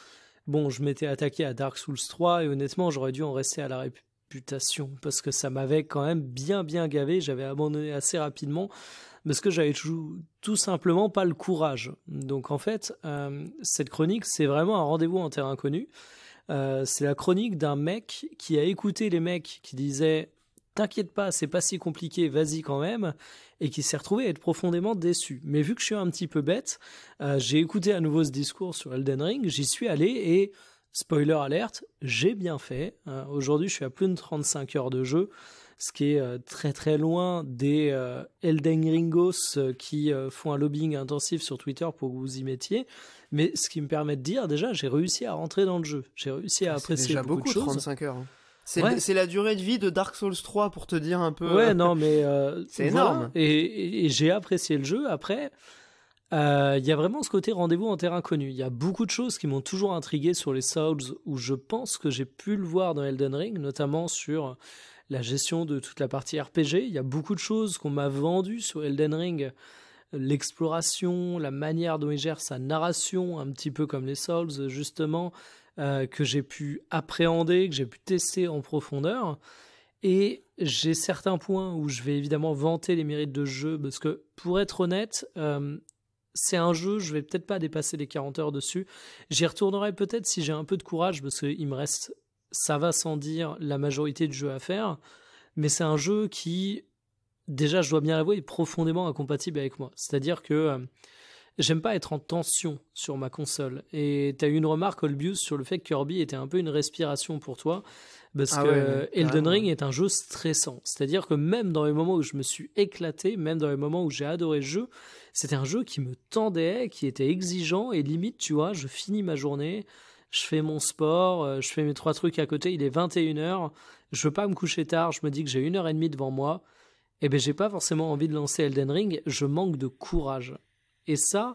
Bon, je m'étais attaqué à Dark Souls 3 et honnêtement j'aurais dû en rester à la réputation parce que ça m'avait quand même bien bien gavé, j'avais abandonné assez rapidement parce que j'avais tout, tout, simplement pas le courage. Donc en fait, euh, cette chronique, c'est vraiment un rendez-vous en terrain inconnue. Euh, c'est la chronique d'un mec qui a écouté les mecs qui disaient T'inquiète pas, c'est pas si compliqué, vas-y quand même, et qui s'est retrouvé à être profondément déçu. Mais vu que je suis un petit peu bête, euh, j'ai écouté à nouveau ce discours sur Elden Ring, j'y suis allé et spoiler alerte, j'ai bien fait. Aujourd'hui, je suis à plus de 35 heures de jeu ce qui est euh, très très loin des euh, Elden Ringos euh, qui font un lobbying intensif sur Twitter pour que vous y mettiez. Mais ce qui me permet de dire, déjà, j'ai réussi à rentrer dans le jeu. J'ai réussi à ah, apprécier déjà beaucoup, beaucoup de choses. 35 heures. Hein. C'est la durée de vie de Dark Souls 3 pour te dire un peu. Ouais, non, mais. c'est énorme. Et, j'ai apprécié le jeu. Après, il y a vraiment ce côté rendez-vous en terrain connu. Il y a beaucoup de choses qui m'ont toujours intrigué sur les Souls où je pense que j'ai pu le voir dans Elden Ring, notamment sur la gestion de toute la partie RPG. Il y a beaucoup de choses qu'on m'a vendues sur Elden Ring. L'exploration, la manière dont il gère sa narration, un petit peu comme les Souls, justement, euh, que j'ai pu appréhender, que j'ai pu tester en profondeur. Et j'ai certains points où je vais évidemment vanter les mérites de jeu, parce que pour être honnête, euh, c'est un jeu, je vais peut-être pas dépasser les 40 heures dessus. J'y retournerai peut-être si j'ai un peu de courage, parce qu'il me reste ça va sans dire la majorité du jeu à faire, mais c'est un jeu qui, déjà, je dois bien l'avouer, est profondément incompatible avec moi. C'est-à-dire que euh, j'aime pas être en tension sur ma console. Et tu as eu une remarque, Olbius, sur le fait que Kirby était un peu une respiration pour toi, parce ah que Elden Ring est un jeu stressant. C'est-à-dire que même dans les moments où je me suis éclaté, même dans les moments où j'ai adoré le jeu, c'était un jeu qui me tendait, qui était exigeant, et limite, tu vois, je finis ma journée je fais mon sport, euh, je fais mes trois trucs à côté, il est 21h, je veux pas me coucher tard, je me dis que j'ai une heure et demie devant moi, et eh bien ben j'ai pas forcément envie de lancer Elden Ring, je manque de courage. Et ça,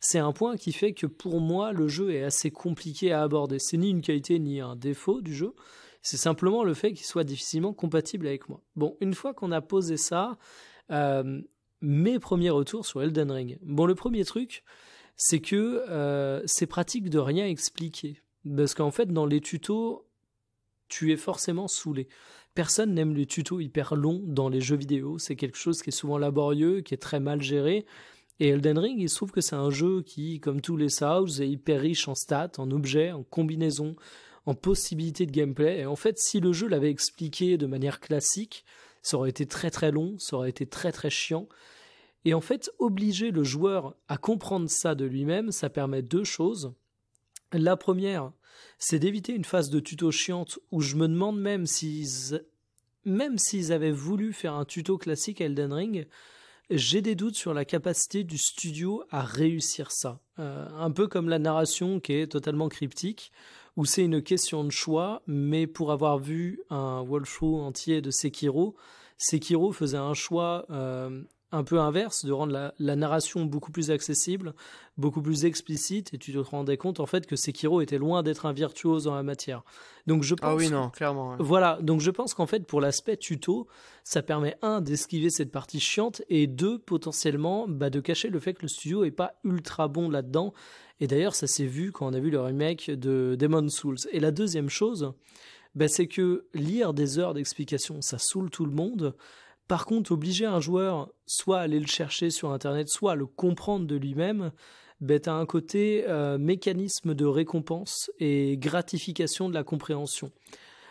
c'est un point qui fait que pour moi, le jeu est assez compliqué à aborder. C'est ni une qualité ni un défaut du jeu, c'est simplement le fait qu'il soit difficilement compatible avec moi. Bon, une fois qu'on a posé ça, euh, mes premiers retours sur Elden Ring. Bon, le premier truc, c'est que euh, c'est pratique de rien expliquer. Parce qu'en fait, dans les tutos, tu es forcément saoulé. Personne n'aime les tutos hyper longs dans les jeux vidéo. C'est quelque chose qui est souvent laborieux, qui est très mal géré. Et Elden Ring, il se trouve que c'est un jeu qui, comme tous les Souls, est hyper riche en stats, en objets, en combinaisons, en possibilités de gameplay. Et en fait, si le jeu l'avait expliqué de manière classique, ça aurait été très très long, ça aurait été très très chiant. Et en fait, obliger le joueur à comprendre ça de lui-même, ça permet deux choses. La première, c'est d'éviter une phase de tuto chiante où je me demande même s'ils même s'ils avaient voulu faire un tuto classique Elden Ring, j'ai des doutes sur la capacité du studio à réussir ça. Euh, un peu comme la narration qui est totalement cryptique, où c'est une question de choix, mais pour avoir vu un walkthrough entier de Sekiro, Sekiro faisait un choix euh, un peu inverse, de rendre la, narration beaucoup plus accessible, beaucoup plus explicite, et tu te rendais compte en fait que Sekiro était loin d'être un virtuose en la matière. Donc je pense. Ah oui, non, clairement. Voilà, donc je pense qu'en fait, pour l'aspect tuto, ça permet, un, d'esquiver cette partie chiante, et deux, potentiellement, bah, de cacher le fait que le studio est pas ultra bon là-dedans. Et d'ailleurs, ça s'est vu quand on a vu le remake de Demon Souls. Et la deuxième chose, bah, c'est que lire des heures d'explications, ça saoule tout le monde. Par contre, obliger un joueur soit à aller le chercher sur Internet, soit à le comprendre de lui-même, bête ben, à un côté euh, mécanisme de récompense et gratification de la compréhension.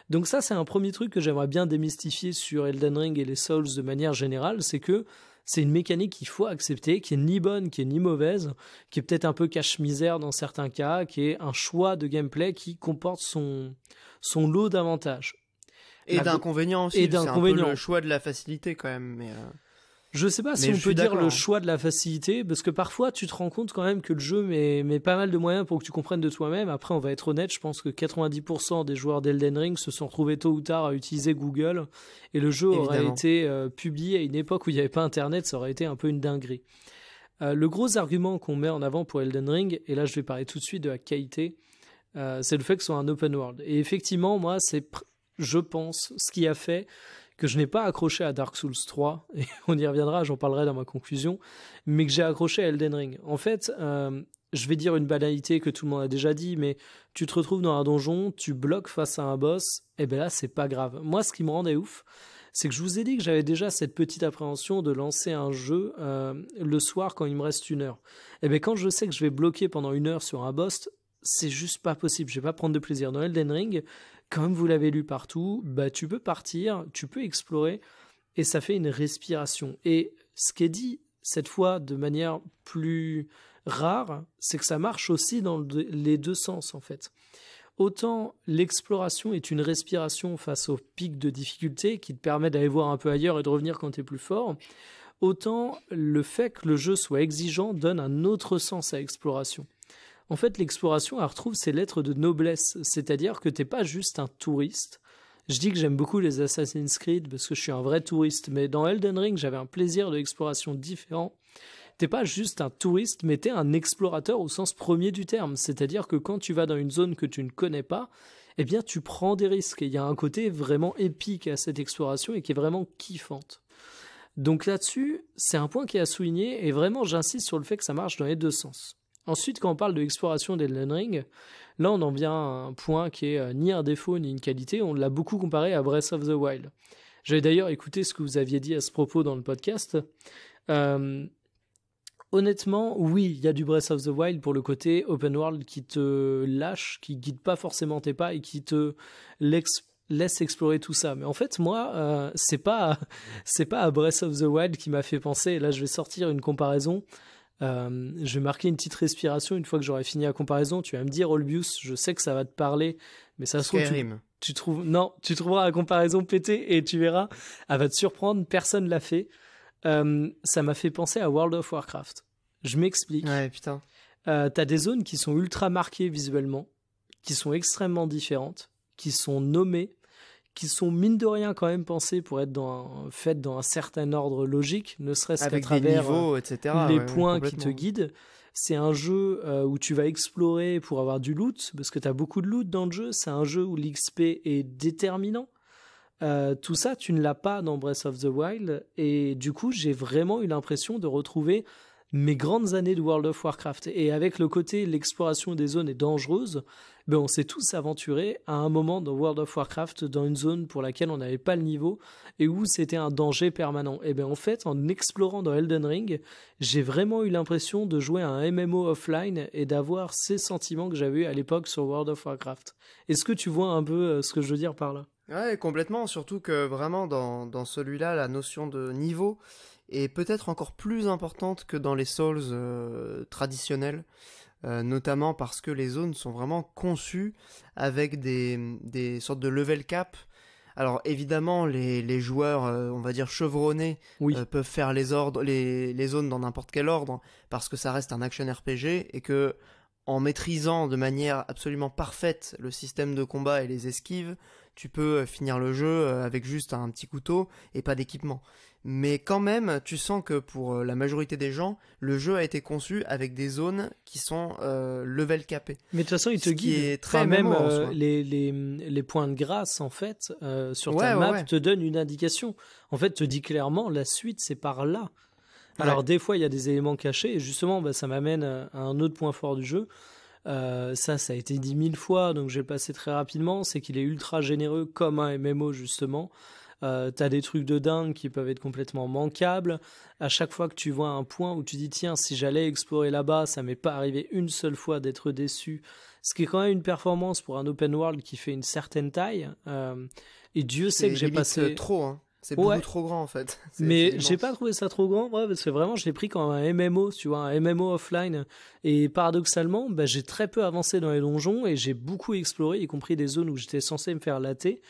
Donc ça, c'est un premier truc que j'aimerais bien démystifier sur Elden Ring et les Souls de manière générale, c'est que c'est une mécanique qu'il faut accepter, qui est ni bonne, qui est ni mauvaise, qui est peut-être un peu cache-misère dans certains cas, qui est un choix de gameplay qui comporte son, son lot d'avantages. Et d'inconvénients aussi. Et d'inconvénients. Le choix de la facilité quand même. Mais ne euh, Je sais pas si on peut dire le hein. choix de la facilité, parce que parfois tu te rends compte quand même que le jeu met, met pas mal de moyens pour que tu comprennes de toi-même. Après, on va être honnête, je pense que 90% des joueurs d'Elden Ring se sont retrouvés tôt ou tard à utiliser Google, et le jeu aurait été euh, publié à une époque où il n'y avait pas Internet, ça aurait été un peu une dinguerie. Euh, le gros argument qu'on met en avant pour Elden Ring, et là je vais parler tout de suite de la qualité, c'est le fait que ce soit un open world. Et effectivement, moi, c'est je pense, ce qui a fait que je n'ai pas accroché à Dark Souls 3, et on y reviendra, j'en parlerai dans ma conclusion, mais que j'ai accroché à Elden Ring. En fait, euh, je vais dire une banalité que tout le monde a déjà dit, mais tu te retrouves dans un donjon, tu bloques face à un boss, et bien là, c'est pas grave. Moi, ce qui me rendait ouf, c'est que je vous ai dit que j'avais déjà cette petite appréhension de lancer un jeu euh, le soir quand il me reste une heure. Et bien quand je sais que je vais bloquer pendant une heure sur un boss, c'est juste pas possible. Je vais pas prendre de plaisir dans Elden Ring comme vous l'avez lu partout, bah, tu peux partir, tu peux explorer, et ça fait une respiration. Et ce qui est dit, cette fois de manière plus rare, c'est que ça marche aussi dans les deux sens, en fait. Autant l'exploration est une respiration face au pic de difficulté qui te permet d'aller voir un peu ailleurs et de revenir quand tu es plus fort, autant le fait que le jeu soit exigeant donne un autre sens à l'exploration en fait, l'exploration, elle retrouve ses lettres de noblesse. C'est-à-dire que t'es pas juste un touriste. Je dis que j'aime beaucoup les Assassin's Creed parce que je suis un vrai touriste, mais dans Elden Ring, j'avais un plaisir de l'exploration différent. T'es pas juste un touriste, mais t'es un explorateur au sens premier du terme. C'est-à-dire que quand tu vas dans une zone que tu ne connais pas, eh bien, tu prends des risques. Et il y a un côté vraiment épique à cette exploration et qui est vraiment kiffante. Donc là-dessus, c'est un point qui est à souligner, et vraiment j'insiste sur le fait que ça marche dans les deux sens. Ensuite, quand on parle de l'exploration d'Elden Ring, là on en vient à un point qui est euh, ni un défaut ni une qualité, on l'a beaucoup comparé à Breath of the Wild. J'avais d'ailleurs écouté ce que vous aviez dit à ce propos dans le podcast. Euh, honnêtement, oui, il y a du Breath of the Wild pour le côté open world qui te lâche, qui guide pas forcément tes pas et qui te laisse explorer tout ça. Mais en fait, moi, euh, c'est pas c'est pas à Breath of the Wild qui m'a fait penser. Là, je vais sortir une comparaison. Euh, je vais marquer une petite respiration une fois que j'aurai fini la comparaison. Tu vas me dire, Olbius, je sais que ça va te parler, mais ça se trouve, tu, trouves, non, tu trouveras la comparaison pétée et tu verras, elle va te surprendre, personne l'a fait. Euh, ça m'a fait penser à World of Warcraft. Je m'explique. Ouais, putain. Euh, t'as des zones qui sont ultra marquées visuellement, qui sont extrêmement différentes, qui sont nommées, qui sont mine de rien quand même pensées pour être dans faites dans un certain ordre logique, ne serait-ce qu'à travers niveaux, euh, etc., les points qui te guident. C'est un jeu euh, où tu vas explorer pour avoir du loot, parce que tu as beaucoup de loot dans le jeu. C'est un jeu où l'XP est déterminant. Euh, tout ça, tu ne l'as pas dans Breath of the Wild. Et du coup, j'ai vraiment eu l'impression de retrouver mes grandes années de World of Warcraft. Et avec le côté l'exploration des zones est dangereuse, ben on s'est tous aventurés à un moment dans World of Warcraft dans une zone pour laquelle on n'avait pas le niveau et où c'était un danger permanent. Et bien en fait, en explorant dans Elden Ring, j'ai vraiment eu l'impression de jouer à un MMO offline et d'avoir ces sentiments que j'avais à l'époque sur World of Warcraft. Est-ce que tu vois un peu euh, ce que je veux dire par là Ouais, complètement, surtout que vraiment dans, dans celui-là, la notion de niveau, est peut-être encore plus importante que dans les Souls euh, traditionnels, euh, notamment parce que les zones sont vraiment conçues avec des, sortes de level cap. Alors évidemment, les, joueurs, euh, on va dire chevronnés, peuvent faire les, ordres, les, les zones dans n'importe quel ordre, parce que ça reste un action RPG et que en maîtrisant de manière absolument parfaite le système de combat et les esquives, tu peux finir le jeu avec juste un petit couteau et pas d'équipement mais quand même, tu sens que pour euh, la majorité des gens, le jeu a été conçu avec des zones qui sont euh, level capées. Mais de toute façon, il te guide. très même euh, les, les, les, points de grâce, en fait, sur ta map, te donnent une indication. En fait, te dit clairement, la suite, c'est par là. Alors, des fois, il y a des éléments cachés, et justement, bah, ça m'amène à un autre point fort du jeu. ça, ça a été dit mille fois, donc j'ai passé très rapidement. C'est qu'il est ultra généreux, comme un MMO justement. Euh, t'as des trucs de dingue qui peuvent être complètement manquables. À chaque fois que tu vois un point où tu dis tiens, si j'allais explorer là-bas, ça m'est pas arrivé une seule fois d'être déçu. Ce qui est quand même une performance pour un open world qui fait une certaine taille. Euh, et Dieu sait que j'ai passé euh, trop. Hein. C'est beaucoup trop grand en fait. Mais j'ai pas trouvé ça trop grand, ouais, parce que vraiment je l'ai pris comme un MMO, tu vois, un MMO offline. Et paradoxalement, bah, j'ai très peu avancé dans les donjons et j'ai beaucoup exploré, y compris des zones où j'étais censé me faire latter.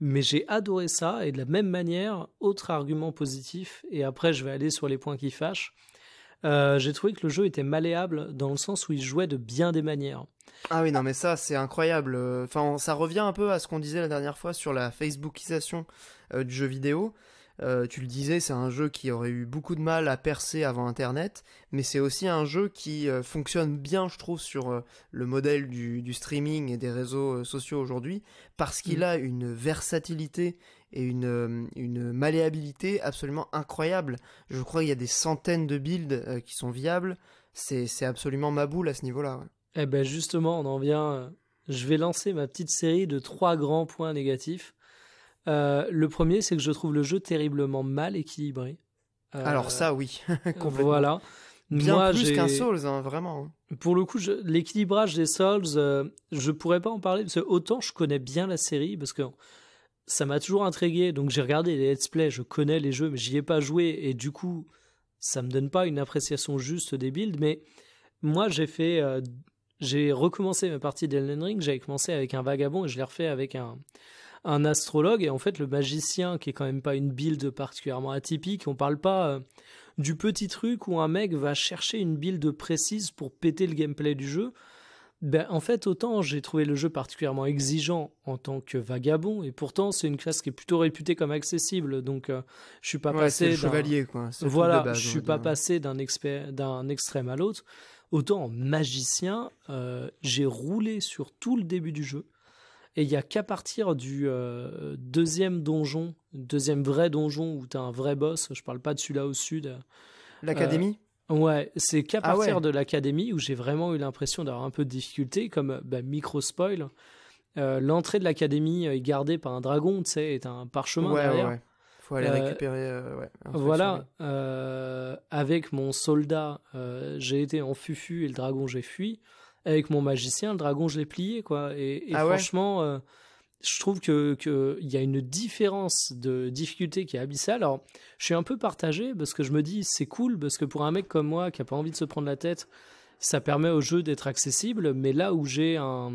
Mais j'ai adoré ça, et de la même manière, autre argument positif, et après je vais aller sur les points qui fâchent, euh, j'ai trouvé que le jeu était malléable dans le sens où il jouait de bien des manières. Ah oui, non, mais ça, c'est incroyable. Enfin, ça revient un peu à ce qu'on disait la dernière fois sur la Facebookisation euh, du jeu vidéo. Euh, tu le disais, c'est un jeu qui aurait eu beaucoup de mal à percer avant Internet, mais c'est aussi un jeu qui euh, fonctionne bien, je trouve, sur euh, le modèle du, streaming et des réseaux sociaux aujourd'hui, parce qu'il mm. a une versatilité et une, une malléabilité absolument incroyable. Je crois qu'il y a des centaines de builds qui sont viables. C'est absolument ma boule à ce niveau-là. Eh ben justement, on en vient. Je vais lancer ma petite série de trois grands points négatifs. Euh, le premier, c'est que je trouve le jeu terriblement mal équilibré. Euh, Alors ça, oui, Voilà. Bien plus qu'un Souls, hein, vraiment. Hein. Pour le coup, l'équilibrage des Souls, euh, je pourrais pas en parler parce autant je connais bien la série parce que ça m'a toujours intrigué. Donc j'ai regardé les let's play, je connais les jeux, mais j'y ai pas joué et du coup, ça me donne pas une appréciation juste des builds. Mais moi, j'ai fait, j'ai recommencé ma partie d'Elden Ring. J'avais commencé avec un vagabond et je l'ai refait avec un, un astrologue et en fait le magicien qui est quand même pas une build particulièrement atypique, on parle pas euh, du petit truc où un mec va chercher une build précise pour péter le gameplay du jeu. Ben, en fait, autant j'ai trouvé le jeu particulièrement exigeant en tant que vagabond, et pourtant c'est une classe qui est plutôt réputée comme accessible, donc euh, je suis pas passé d'un chevalier Voilà, je suis pas passé d'un expert d'un extrême à l'autre. Autant en magicien, euh, j'ai roulé sur tout le début du jeu. Et il y a qu'à partir du euh, deuxième donjon, deuxième vrai donjon où tu as un vrai boss, je parle pas de celui-là au sud. Euh, l'académie Ouais, c'est qu'à ah partir de l'académie où j'ai vraiment eu l'impression d'avoir un peu de difficulté, comme bah, micro spoil. Euh, l'entrée de l'académie est gardée par un dragon, tu sais, est un parchemin ouais, derrière. Ouais, faut aller récupérer. voilà. avec mon soldat, j'ai été en fufu et le dragon, j'ai fui avec mon magicien, le dragon, je l'ai plié, quoi. Et, ah franchement, euh, je trouve que qu'il y a une différence de difficulté qui est abyssale. Alors, je suis un peu partagé parce que je me dis c'est cool parce que pour un mec comme moi qui a pas envie de se prendre la tête, ça permet au jeu d'être accessible. Mais là où j'ai un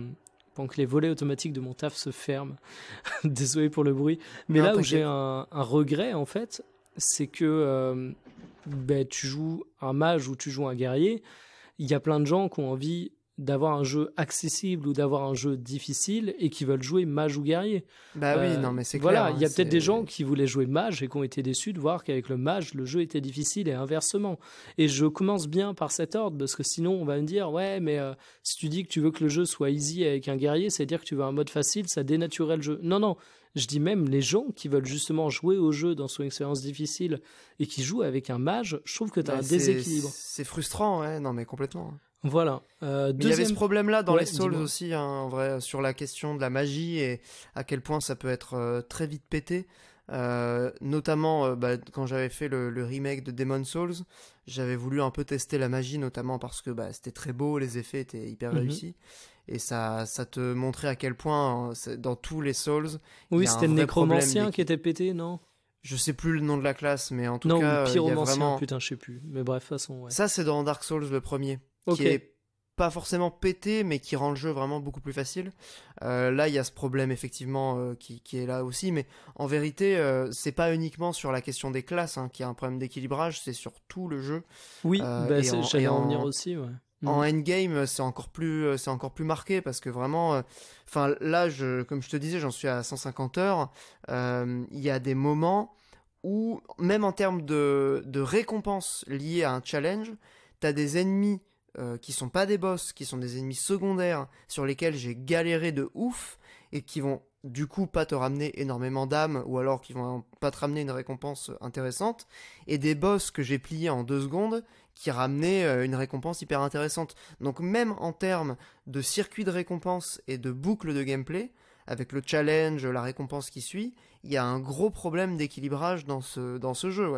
que les volets automatiques de mon taf se ferment. Désolé pour le bruit. Mais là où j'ai un, regret, en fait, c'est que euh, ben, tu joues un mage ou tu joues un guerrier. Il y a plein de gens qui ont envie d'avoir un jeu accessible ou d'avoir un jeu difficile et qui veulent jouer mage ou guerrier. Bah oui, euh, non mais c'est Voilà, il y a hein, peut-être des gens qui voulaient jouer mage et qui ont été déçus de voir qu'avec le mage, le jeu était difficile et inversement. Et je commence bien par cet ordre parce que sinon on va me dire ouais, mais euh, si tu dis que tu veux que le jeu soit easy avec un guerrier, c'est dire que tu veux un mode facile, ça dénature le jeu. Non non, je dis même les gens qui veulent justement jouer au jeu dans son expérience difficile et qui jouent avec un mage, je trouve que tu as bah, un déséquilibre. C'est frustrant, ouais. Hein, non mais complètement. Hein. Voilà. Euh, il y avait ce problème-là dans les Souls aussi, hein, vrai, sur la question de la magie et à quel point ça peut être euh, très vite pété. Euh, notamment bah, quand j'avais fait le, remake de Demon Souls, j'avais voulu un peu tester la magie, notamment parce que bah, c'était très beau, les effets étaient hyper mhm. réussis et ça, ça te montrait à quel point hein, dans tous les Souls. Oui, c'était le nécromancien qui était pété, non je sais plus le nom de la classe, mais en tout cas, il y a vraiment... putain, je sais plus. Mais bref, façon. Ça, c'est dans Dark Souls le premier qui est pas forcément pété, mais qui rend le jeu vraiment beaucoup plus facile. Euh, là, il y a ce problème effectivement euh, qui, est là aussi, mais en vérité, euh, c'est pas uniquement sur la question des classes hein, qui a un problème d'équilibrage, c'est sur tout le jeu. Oui, bah, en venir aussi. En mm. endgame, c'est encore plus, c'est encore plus marqué parce que vraiment, enfin là, comme je te disais, j'en suis à 150 heures. Il y a des moments où, même en termes de, de récompenses liées à un challenge, t'as des ennemis euh, qui sont pas des boss, qui sont des ennemis secondaires, sur lesquels j'ai galéré de ouf, et qui vont du coup pas te ramener énormément d'âme, ou alors qui vont pas te ramener une récompense intéressante, et des boss que j'ai pliés en deux secondes, qui ramenaient euh, une récompense hyper intéressante. Donc même en termes de circuit de récompense et de boucle de gameplay, avec le challenge, la récompense qui suit, il y a un gros problème d'équilibrage dans ce, jeu,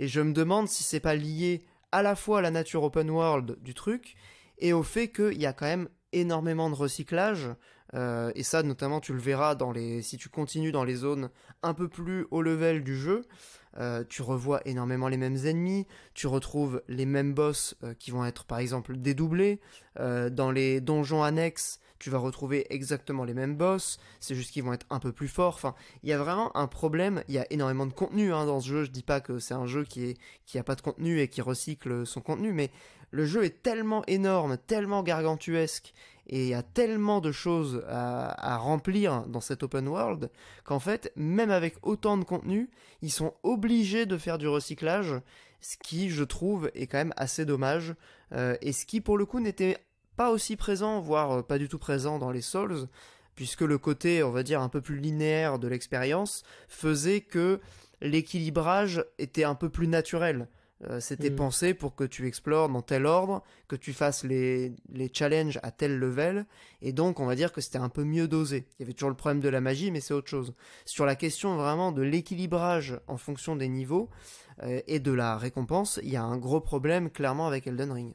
Et je me demande si c'est pas lié à la fois la nature open world du truc et au fait qu'il y a quand même énormément de recyclage. Euh, et ça, notamment, tu le verras dans les, si tu continues dans les zones un peu plus haut level du jeu. Euh, tu revois énormément les mêmes ennemis, tu retrouves les mêmes boss euh, qui vont être par exemple dédoublés. dans les donjons annexes, tu vas retrouver exactement les mêmes boss, c'est juste qu'ils vont être un peu plus forts. Enfin, il y a vraiment un problème, il y a énormément de contenu hein, dans ce jeu, je dis pas que c'est un jeu qui, est, qui a pas de contenu et qui recycle son contenu, mais le jeu est tellement énorme, tellement gargantuesque, et il y a tellement de choses à, remplir dans cet open world, qu'en fait, même avec autant de contenu, ils sont obligés de faire du recyclage, ce qui, je trouve, est quand même assez dommage, euh, et ce qui, pour le coup, n'était pas aussi présent, voire euh, pas du tout présent dans les Souls, puisque le côté, on va dire, un peu plus linéaire de l'expérience faisait que l'équilibrage était un peu plus naturel. Euh, c'était hmm. pensé pour que tu explores dans tel ordre, que tu fasses les, challenges à tel level, et donc on va dire que c'était un peu mieux dosé. Il y avait toujours le problème de la magie, mais c'est autre chose. Sur la question vraiment de l'équilibrage en fonction des niveaux euh, et de la récompense, il y a un gros problème clairement avec Elden Ring.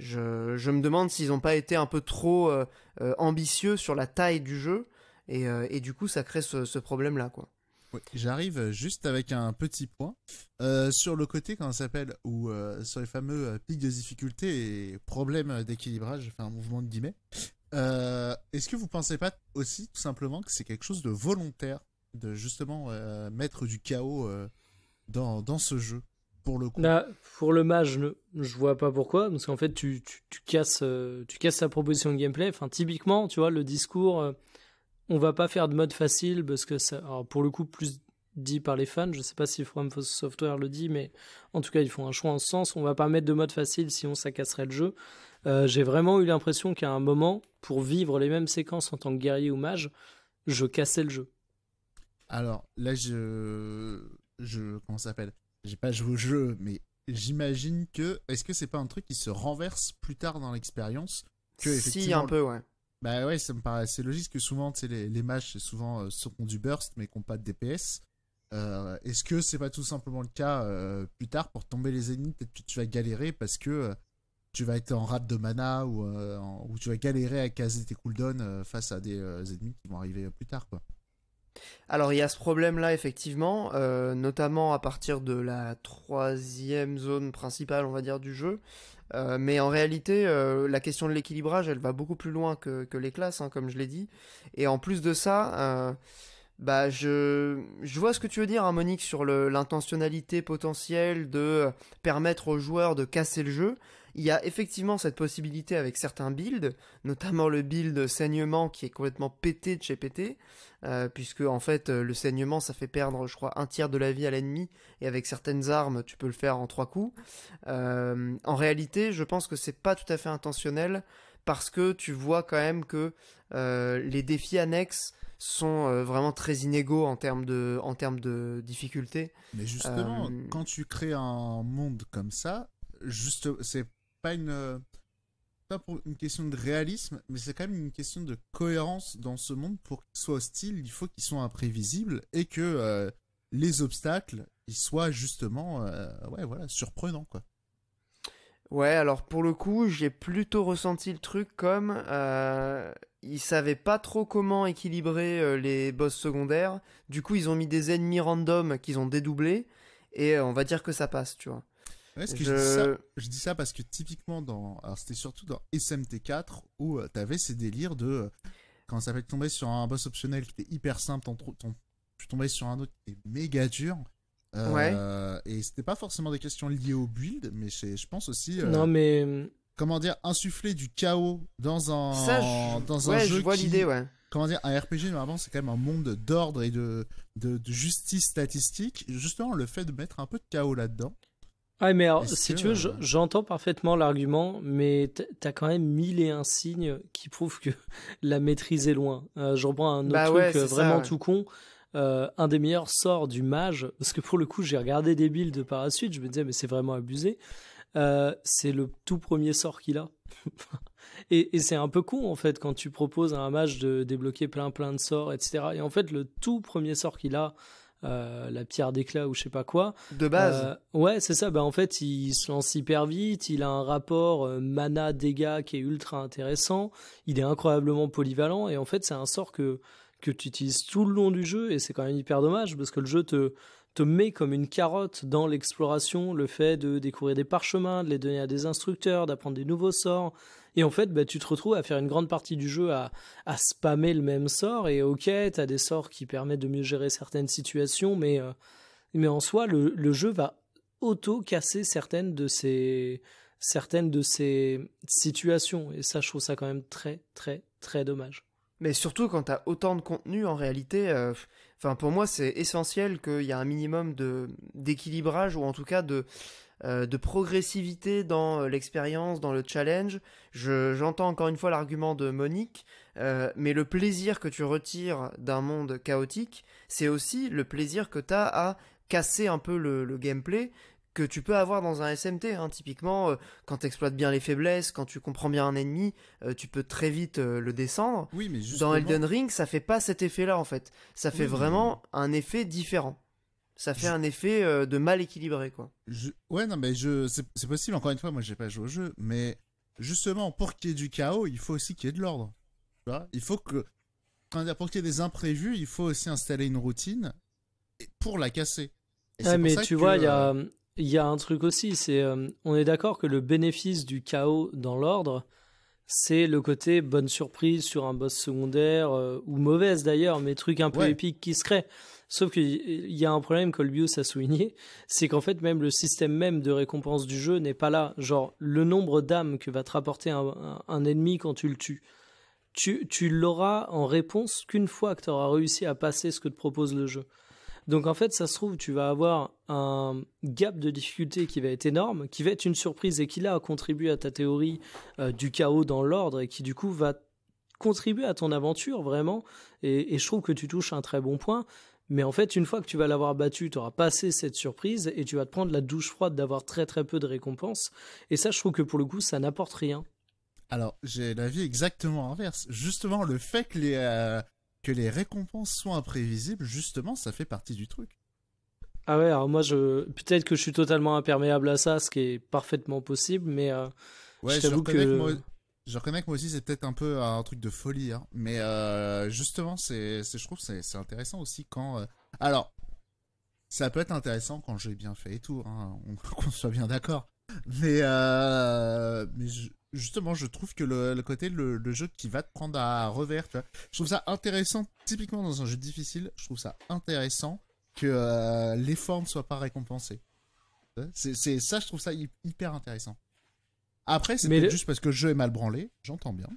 Je, me demande s'ils n'ont pas été un peu trop euh, euh, ambitieux sur la taille du jeu, et, euh, du coup, ça crée ce, problème-là, quoi. J'arrive juste avec un petit point sur le côté quand s'appelle ou sur les fameux pics de difficulté et problèmes d'équilibrage, enfin mouvement de guillemets. Est-ce que vous pensez pas aussi tout simplement que c'est quelque chose de volontaire de justement mettre du chaos dans, dans ce jeu pour le coup. Bah, pour le mage, je vois pas pourquoi, parce qu'en fait, tu, tu casses, tu casses euh, sa proposition de gameplay. Enfin, typiquement, tu vois, le discours, euh, on va pas faire de mode facile, parce que ça, pour le coup, plus dit par les fans, je sais pas si From Software le dit, mais en tout cas, ils font un choix en ce sens. On va pas mettre de mode facile, sinon ça casserait le jeu. Euh, j'ai vraiment eu l'impression qu'à un moment, pour vivre les mêmes séquences en tant que guerrier ou mage, je cassais le jeu. Alors là, je, je comment s'appelle j'ai pas joué au jeu, mais j'imagine que est-ce que c'est pas un truc qui se renverse plus tard dans l'expérience que si un peu ouais bah ouais ça me paraît assez logique que souvent tu les, matchs c'est souvent euh, ont du burst mais qui pas de DPS euh, est-ce que c'est pas tout simplement le cas euh, plus tard pour tomber les ennemis peut-être que tu vas galérer parce que tu vas être en rate de mana ou, ou tu vas galérer à caser tes cooldowns face à des ennemis qui vont arriver plus tard quoi alors il y a ce problème-là effectivement, euh, notamment à partir de la troisième zone principale, on va dire, du jeu. Euh, mais en réalité, euh, la question de l'équilibrage, elle va beaucoup plus loin que, les classes, hein, comme je l'ai dit. Et en plus de ça, bah je, je vois ce que tu veux dire, hein, Monique, sur l'intentionnalité potentielle de permettre aux joueurs de casser le jeu il y a effectivement cette possibilité avec certains builds, notamment le build saignement qui est complètement pété de chez pété, euh, puisque en fait euh, le saignement ça fait perdre je crois un tiers de la vie à l'ennemi, et avec certaines armes tu peux le faire en trois coups. Euh, en réalité je pense que c'est pas tout à fait intentionnel, parce que tu vois quand même que les défis annexes sont vraiment très inégaux en termes de, en termes de difficulté. Mais justement, quand tu crées un monde comme ça, juste, c'est pas une euh, pas pour une question de réalisme, mais c'est quand même une question de cohérence dans ce monde. Pour qu'il soit hostiles, il faut qu'ils soient imprévisibles et que euh, les obstacles, ils soient justement, euh, ouais, voilà, surprenants, quoi. Ouais, alors pour le coup, j'ai plutôt ressenti le truc comme ils savaient pas trop comment équilibrer les boss secondaires. Du coup, ils ont mis des ennemis random qu'ils ont dédoublés et on va dire que ça passe, tu vois que je... dis ça, parce que typiquement dans, alors c'était surtout dans SMT4 où euh, t'avais ces délires de euh, quand ça fait tomber sur un boss optionnel qui était hyper simple, tu tombais sur un autre qui était méga dur. Euh, ouais. Et c'était pas forcément des questions liées au build, mais je pense aussi. non mais comment dire, insuffler du chaos dans un, dans un jeu. vois l'idée, Comment dire, un RPG, normalement, c'est quand même un monde d'ordre et de, de, justice statistique. Justement, le fait de mettre un peu de chaos là-dedans, Ouais, mais si tu veux, euh, j'entends parfaitement l'argument, mais t'as quand même mille et un signes qui prouvent que la maîtrise est loin. Euh, je J'en prends un autre bah truc euh, vraiment tout con. un des meilleurs sorts du mage, parce que pour le coup, j'ai regardé des builds par la suite, je me disais, mais c'est vraiment abusé. c'est le tout premier sort qu'il a. et, et c'est un peu con en fait quand tu proposes à un mage de débloquer plein plein de sorts, etc. Et en fait, le tout premier sort qu'il a, euh, la pierre d'éclat ou je sais pas quoi. De base. Euh, ouais, c'est ça. Bah, en fait, il se lance hyper vite. Il a un rapport euh, mana-dégâts qui est ultra intéressant. Il est incroyablement polyvalent. Et en fait, c'est un sort que, tu utilises tout le long du jeu. Et c'est quand même hyper dommage parce que le jeu te, te met comme une carotte dans l'exploration. Le fait de découvrir des parchemins, de les donner à des instructeurs, d'apprendre des nouveaux sorts. Et en fait, bah, tu te retrouves à faire une grande partie du jeu à, à spammer le même sort. Et ok, tu as des sorts qui permettent de mieux gérer certaines situations, mais, euh, mais en soi, le, jeu va auto-casser certaines de ces certaines de ces situations. Et ça, je trouve ça quand même très, très, très dommage. Mais surtout quand tu as autant de contenu, en réalité, euh, Enfin, pour moi, c'est essentiel qu'il y ait un minimum d'équilibrage ou en tout cas de, euh, de progressivité dans euh, l'expérience, dans le challenge. J'entends encore une fois l'argument de Monique, euh, mais le plaisir que tu retires d'un monde chaotique, c'est aussi le plaisir que tu as à casser un peu le, gameplay, que tu peux avoir dans un SMT. Hein. Typiquement, quand tu exploites bien les faiblesses, quand tu comprends bien un ennemi, tu peux très vite le descendre. Oui, mais Dans Elden Ring, ça fait pas cet effet-là en fait. Ça fait vraiment un effet différent ça fait un effet euh, de mal équilibré, quoi. Ouais, non, mais je... c'est possible, encore une fois, moi j'ai pas joué au jeu, mais justement, pour qu'il y ait du chaos, il faut aussi qu'il y ait de l'ordre. Il faut que. Pour qu'il y ait des imprévus, il faut aussi installer une routine pour la casser. mais tu vois, il y a, euh, y a un truc aussi, c'est. Euh, on est d'accord que le bénéfice du chaos dans l'ordre, c'est le côté bonne surprise sur un boss secondaire, euh, ou mauvaise d'ailleurs, mais truc un peu épique qui se crée. Sauf qu'il y a un problème que qu'Olbius a souligné, c'est qu'en fait même le système même de récompense du jeu n'est pas là. Genre le nombre d'âmes que va te rapporter un, ennemi quand tu le tues, tu, tu l'auras en réponse qu'une fois que tu auras réussi à passer ce que te propose le jeu. Donc en fait, ça se trouve, tu vas avoir un gap de difficulté qui va être énorme, qui va être une surprise et qui là contribue à ta théorie euh, du chaos dans l'ordre et qui du coup va contribuer à ton aventure vraiment. Et, je trouve que tu touches un très bon point. Mais en fait, une fois que tu vas l'avoir battu, tu auras passé cette surprise et tu vas te prendre la douche froide d'avoir très très peu de récompenses. Et ça, je trouve que pour le coup, ça n'apporte rien. Alors, j'ai l'avis exactement inverse. Justement, le fait que les, euh, que les récompenses soient imprévisibles, justement, ça fait partie du truc. Ah ouais, alors moi, je... peut-être que je suis totalement imperméable à ça, ce qui est parfaitement possible, mais euh, ouais, je que... Je reconnais que moi aussi c'est peut-être un peu un truc de folie, hein. mais euh, justement c'est, je trouve c'est, c'est intéressant aussi quand. Euh, alors, ça peut être intéressant quand j'ai bien fait et tout, hein. qu'on soit bien d'accord. Mais, mais je, justement, je trouve que le, côté, le, jeu qui va te prendre à revers, tu vois, je trouve ça intéressant. Typiquement, dans un jeu difficile, je trouve ça intéressant que euh, les l'effort ne soit pas récompensé. C'est ça, je trouve ça hyper intéressant. Après, c'est juste parce que le jeu est mal branlé, j'entends bien.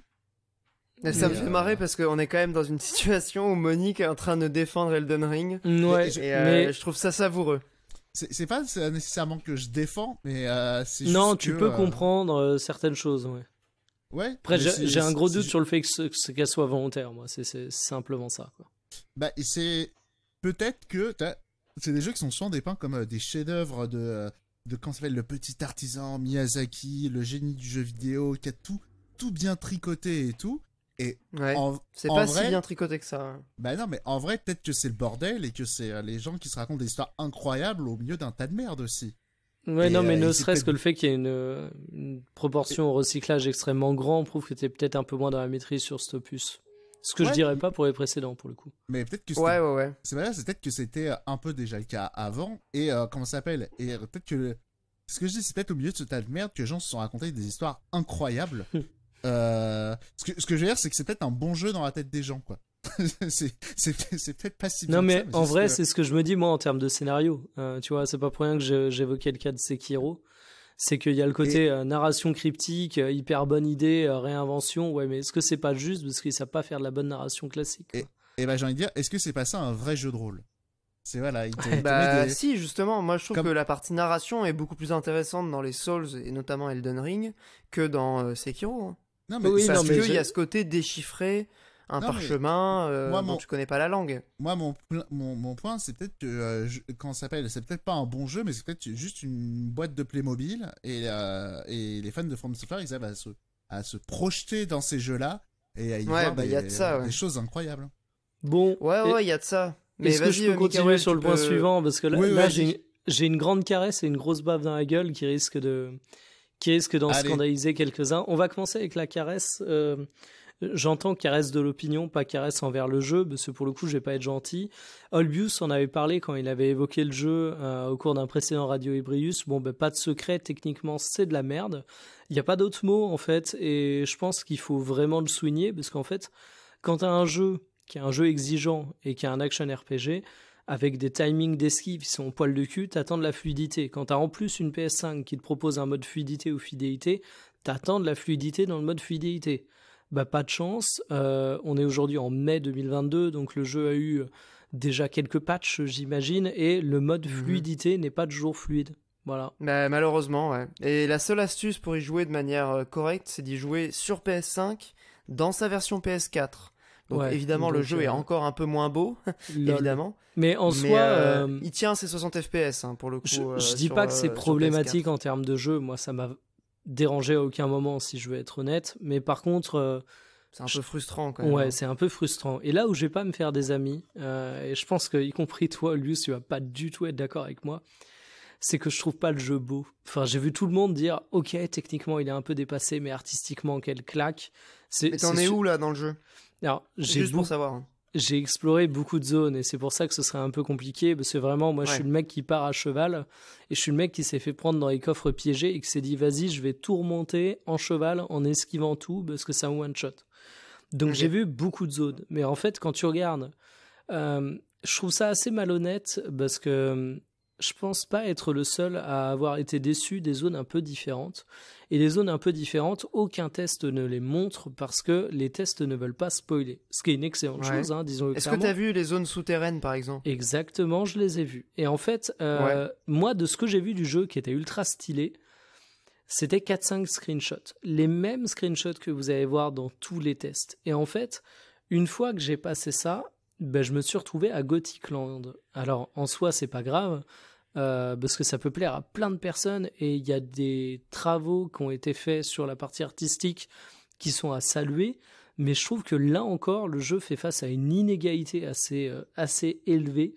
ça me fait euh, marrer parce qu'on est quand même dans une situation où Monique est en train de défendre Elden Ring. Mm, ouais, et, euh, je trouve ça savoureux c'est pas nécessairement que je défends, mais euh, c'est Non, tu peux euh, comprendre euh, certaines choses, ouais. Ouais. Après, j'ai un gros doute sur le fait qu'elle soit volontaire, moi. C'est simplement ça. Quoi. Bah, c'est peut-être que c'est des jeux qui sont souvent dépeints comme euh, des chefs-d'œuvre de de quand s'appelle le petit artisan Miyazaki, le génie du jeu vidéo, qui a tout tout bien tricoté et tout. Et c'est pas si bien tricoté que ça. Hein. Bah non, mais en vrai, peut-être que c'est le bordel et que c'est euh, les gens qui se racontent des histoires incroyables au milieu d'un tas de merde aussi. Ouais, non, mais euh, ne serait-ce que le fait qu'il y ait euh, une, proportion au recyclage extrêmement grand prouve que t'es peut-être un peu moins dans la maîtrise sur ce opus. Ce que je dirais pas pour les précédents, pour le coup. Mais peut-être que ouais, ouais, ouais. c'est peut-être que c'était un peu déjà le cas avant. Et comment ça s'appelle Et peut-être que ce que je dis, c'est peut-être au milieu de ce tas de merde que les gens se sont racontés des histoires incroyables Euh, ce, que, ce que je veux dire, c'est que c'est peut-être un bon jeu dans la tête des gens, quoi. c'est peut-être pas si Non, mais, en vrai, c'est ce que je me dis, moi, en termes de scénario. Euh, tu vois, c'est pas pour rien que j'évoquais le cas de Sekiro. C'est qu'il y a le côté euh, narration cryptique, hyper bonne idée, réinvention. Ouais, mais est-ce que c'est pas juste parce qu'il savent pas faire de la bonne narration classique Et, bah j'ai envie de dire, est-ce que c'est pas ça un vrai jeu de rôle c'est voilà. Il bah, si justement, moi je trouve que la partie narration est beaucoup plus intéressante dans les Souls et notamment Elden Ring que dans Sekiro. Hein. Non, mais oui, parce qu'il y a ce côté déchiffré, un parchemin euh, dont tu connais pas la langue. Moi, mon, mon, point, c'est peut-être que, euh, quand ça s'appelle, c'est peut-être pas un bon jeu, mais c'est peut-être juste une boîte de Playmobil, et, euh, et les fans de From Software, ils savent à se, à se projeter dans ces jeux-là, et à y bah, des, a ça, des choses incroyables. Bon. Ouais, ouais, il y a de ça. Mais est-ce que je peux continuer sur le point suivant Parce que là, j'ai une grande caresse et une grosse bave dans la gueule qui risque de qui que d'en scandaliser quelques-uns. On va commencer avec la caresse. Euh, j'entends caresse de l'opinion, pas caresse envers le jeu, parce que pour le coup, je vais pas être gentil. Olbius en avait parlé quand il avait évoqué le jeu euh, au cours d'un précédent Radio Ibrius. Bon, ben, pas de secret, techniquement, c'est de la merde. Il n'y a pas d'autre mot, en fait, et je pense qu'il faut vraiment le souligner, parce qu'en fait, quand as un jeu qui est un jeu exigeant et qui est un action RPG, avec des timings d'esquive qui sont poil de cul, t'attends de la fluidité. Quand t'as en plus une PS5 qui te propose un mode fluidité ou fidélité, t'attends de la fluidité dans le mode fidélité. Bah pas de chance, euh, on est aujourd'hui en mai 2022, donc le jeu a eu déjà quelques patchs j'imagine, et le mode mhm. fluidité n'est pas toujours fluide. Voilà. Bah, malheureusement, ouais. Et la seule astuce pour y jouer de manière euh, correcte, c'est d'y jouer sur PS5 dans sa version PS4. Donc évidemment, le jeu est euh, encore un peu moins beau, évidemment. Mais en soi, euh, euh, il tient ses 60 FPS hein, pour le coup. Je, dis pas que c'est problématique en termes de jeu. Moi, ça m'a dérangé à aucun moment, si je veux être honnête. Mais par contre. C'est un peu frustrant quand même. Ouais, hein. c'est un peu frustrant. Et là où je vais pas me faire des amis, et je pense que, y compris toi, lui tu vas pas du tout être d'accord avec moi, c'est que je trouve pas le jeu beau. Enfin, j'ai vu tout le monde dire, ok, techniquement il est un peu dépassé, mais artistiquement, quelle claque. C'est, mais t'en es où là dans le jeu alors, j'ai pour savoir. Hein. J'ai exploré beaucoup de zones et c'est pour ça que ce serait un peu compliqué parce que vraiment, moi, je suis le mec qui part à cheval et je suis le mec qui s'est fait prendre dans les coffres piégés et qui s'est dit vas-y, je vais tout remonter en cheval en esquivant tout parce que c'est un one shot. Donc j'ai vu beaucoup de zones, mais en fait, quand tu regardes, euh, je trouve ça assez malhonnête parce que je pense pas être le seul à avoir été déçu des zones un peu différentes. Et les zones un peu différentes, aucun test ne les montre parce que les tests ne veulent pas spoiler. Ce qui est une excellente chose, hein, disons. Est-ce que tu as vu les zones souterraines, par exemple Exactement, je les ai vues. Et en fait, euh, moi, de ce que j'ai vu du jeu qui était ultra stylé, c'était 4-5 screenshots. Les mêmes screenshots que vous allez voir dans tous les tests. Et en fait, une fois que j'ai passé ça, bah, je me suis retrouvé à Gothicland. Alors en soi, c'est pas grave. Euh, parce que ça peut plaire à plein de personnes et il y a des travaux qui ont été faits sur la partie artistique qui sont à saluer, mais je trouve que là encore le jeu fait face à une inégalité assez, euh, assez élevée.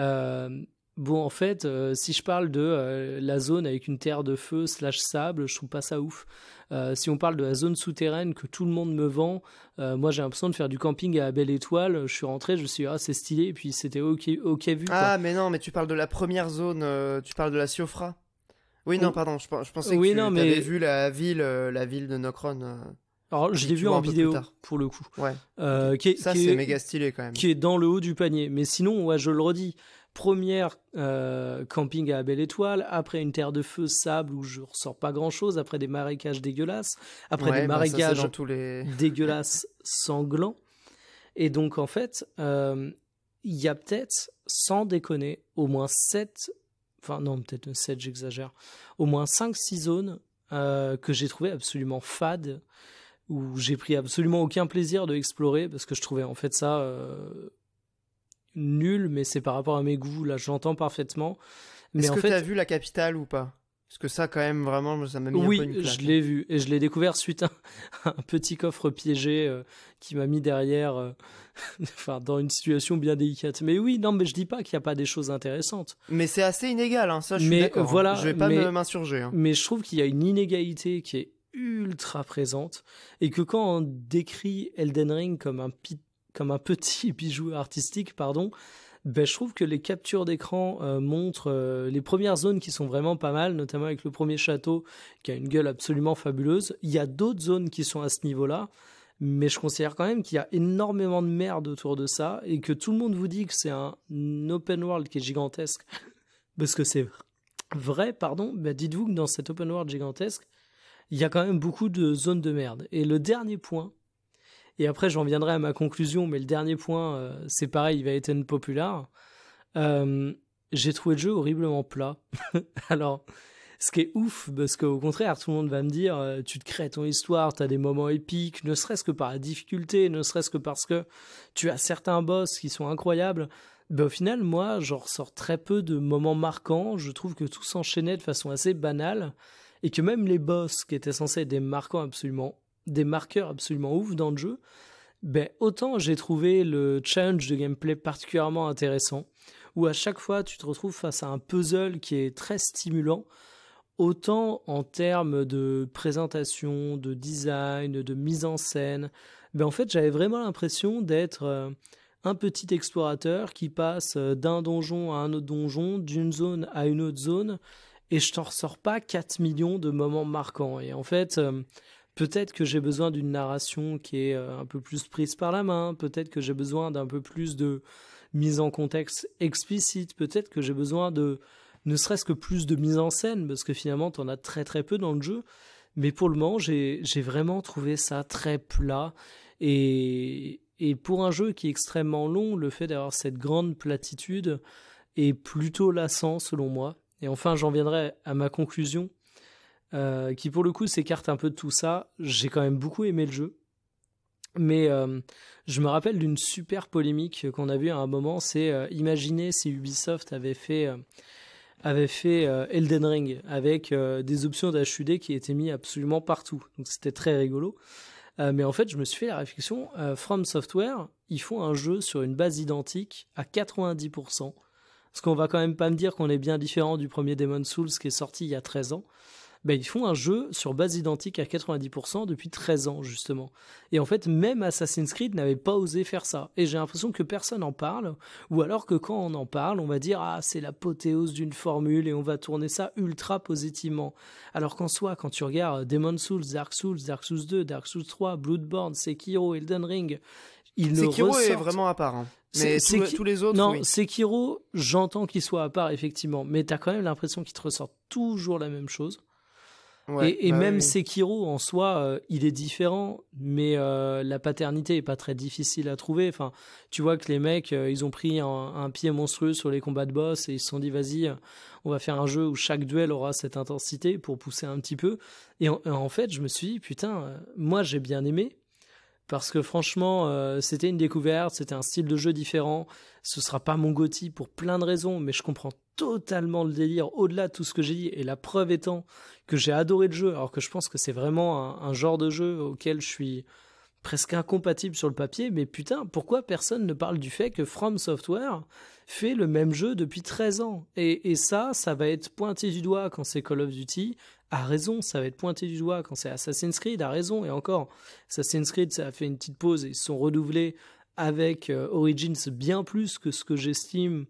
Euh, Bon, en fait, euh, si je parle de euh, la zone avec une terre de feu slash sable, je trouve pas ça ouf. Euh, si on parle de la zone souterraine que tout le monde me vend, moi j'ai l'impression de faire du camping à Belle Étoile. Je suis rentré, je me suis dit, ah, c'est stylé, et puis c'était ok, ok vu. Ah, mais non, mais tu parles de la première zone, tu parles de la Siofra. Oui, non, pardon, je, je pensais que tu avais vu la ville, la ville de Nocron. Alors, je l'ai vu en vidéo pour le coup. Ouais. ça, c'est méga stylé quand même. Qui est dans le haut du panier. Mais sinon, je le redis, première euh, camping à Belle Étoile, après une terre de feu, sable où je ressors pas grand chose, après des marécages dégueulasses, après des bah marécages dégueulasses sanglants. Et donc en fait, euh, il y a peut-être, sans déconner, au moins 7, enfin non peut-être 7 j'exagère, au moins 5-6 zones euh, que j'ai trouvé absolument fades, où j'ai pris absolument aucun plaisir de explorer parce que je trouvais en fait ça nul, mais c'est par rapport à mes goûts. Là, j'entends parfaitement. Mais Est-ce que tu as vu La Capitale ou pas Parce que ça, quand même, vraiment, ça m'a mis oui, un peu Oui, je l'ai hein. vu. Et je l'ai découvert suite à un petit coffre piégé euh, qui m'a mis derrière, euh, enfin, dans une situation bien délicate. Mais oui, non, mais je dis pas qu'il n'y a pas des choses intéressantes. Mais c'est assez inégal, hein, ça, je suis d'accord. Hein. Voilà, Je vais pas m'insurger. Mais je trouve qu'il y a une inégalité qui est ultra présente et que quand on décrit Elden Ring comme un pit comme un petit bijou artistique, pardon, ben, je trouve que les captures d'écran euh, montrent euh, les premières zones qui sont vraiment pas mal, notamment avec le premier château qui a une gueule absolument fabuleuse. Il y a d'autres zones qui sont à ce niveau-là, mais je considère quand même qu'il y a énormément de merde autour de ça et que tout le monde vous dit que c'est un open world qui est gigantesque, parce que c'est vrai, pardon. Ben, dites-vous que dans cet open world gigantesque, il y a quand même beaucoup de zones de merde. Et le dernier point et après, j'en viendrai à ma conclusion, mais le dernier point, euh, c'est pareil, il va être peu populaire. Euh, j'ai trouvé le jeu horriblement plat. Alors, ce qui est ouf, parce qu'au contraire, tout le monde va me dire, euh, tu te crées ton histoire, tu as des moments épiques, ne serait-ce que par la difficulté, ne serait-ce que parce que tu as certains boss qui sont incroyables. Mais ben, au final, moi, j'en ressors très peu de moments marquants. Je trouve que tout s'enchaînait de façon assez banale et que même les boss qui étaient censés être des marquants absolument des marqueurs absolument ouf dans le jeu, ben, autant j'ai trouvé le challenge de gameplay particulièrement intéressant, où à chaque fois tu te retrouves face à un puzzle qui est très stimulant, autant en termes de présentation, de design, de mise en scène, ben en fait j'avais vraiment l'impression d'être euh, un petit explorateur qui passe euh, d'un donjon à un autre donjon, d'une zone à une autre zone, et je t'en ressors pas 4 millions de moments marquants. Et en fait, euh, Peut-être que j'ai besoin d'une narration qui est euh, un peu plus prise par la main, peut-être que j'ai besoin d'un peu plus de mise en contexte explicite, peut-être que j'ai besoin de ne serait-ce que plus de mise en scène, parce que finalement en as très très peu dans le jeu. Mais pour le moment, j'ai vraiment trouvé ça très plat. Et, et pour un jeu qui est extrêmement long, le fait d'avoir cette grande platitude est plutôt lassant selon moi. Et enfin, j'en viendrai à ma conclusion euh, qui pour le coup s'écarte un peu de tout ça. J'ai quand même beaucoup aimé le jeu. Mais euh, je me rappelle d'une super polémique qu'on a vue à un moment, c'est euh, imaginer si Ubisoft avait fait, avait fait Elden Ring avec des options d'HUD qui étaient mises absolument partout. Donc c'était très rigolo. mais en fait, je me suis fait la réflexion, From Software, ils font un jeu sur une base identique à 90%. Parce qu'on va quand même pas me dire qu'on est bien différent du premier Demon Souls qui est sorti il y a 13 ans ben, ils font un jeu sur base identique à 90% depuis 13 ans, justement. Et en fait, même Assassin's Creed n'avait pas osé faire ça. Et j'ai l'impression que personne n'en parle, ou alors que quand on en parle, on va dire Ah, c'est l'apothéose d'une formule et on va tourner ça ultra positivement. Alors qu'en soi, quand tu regardes euh, Demon's Souls, Dark Souls, Dark Souls 2, Dark Souls 3, Bloodborne, Sekiro, Elden Ring, ils ne Sekiro est vraiment à part. Hein. C'est Mais tous, les autres. Non, oui. Sekiro, j'entends qu'il soit à part, effectivement. Mais tu as quand même l'impression qu'il te ressort toujours la même chose et, bah même Sekiro en soi, euh, il est différent, mais euh, la paternité est pas très difficile à trouver. Enfin, tu vois que les mecs, euh, ils ont pris un, pied monstrueux sur les combats de boss et ils se sont dit vas-y, on va faire un jeu où chaque duel aura cette intensité pour pousser un petit peu. Et en, fait, je me suis dit putain, moi j'ai bien aimé, parce que franchement, c'était une découverte, c'était un style de jeu différent. Ce sera pas mon gothi pour plein de raisons, mais je comprends totalement le délire au-delà de tout ce que j'ai dit et la preuve étant que j'ai adoré le jeu alors que je pense que c'est vraiment un, genre de jeu auquel je suis presque incompatible sur le papier mais putain pourquoi personne ne parle du fait que From Software fait le même jeu depuis 13 ans et, ça ça va être pointé du doigt quand c'est Call of Duty a raison ça va être pointé du doigt quand c'est Assassin's Creed a raison et encore Assassin's Creed ça a fait une petite pause et ils se sont renouvelés avec euh, Origins bien plus que ce que j'estime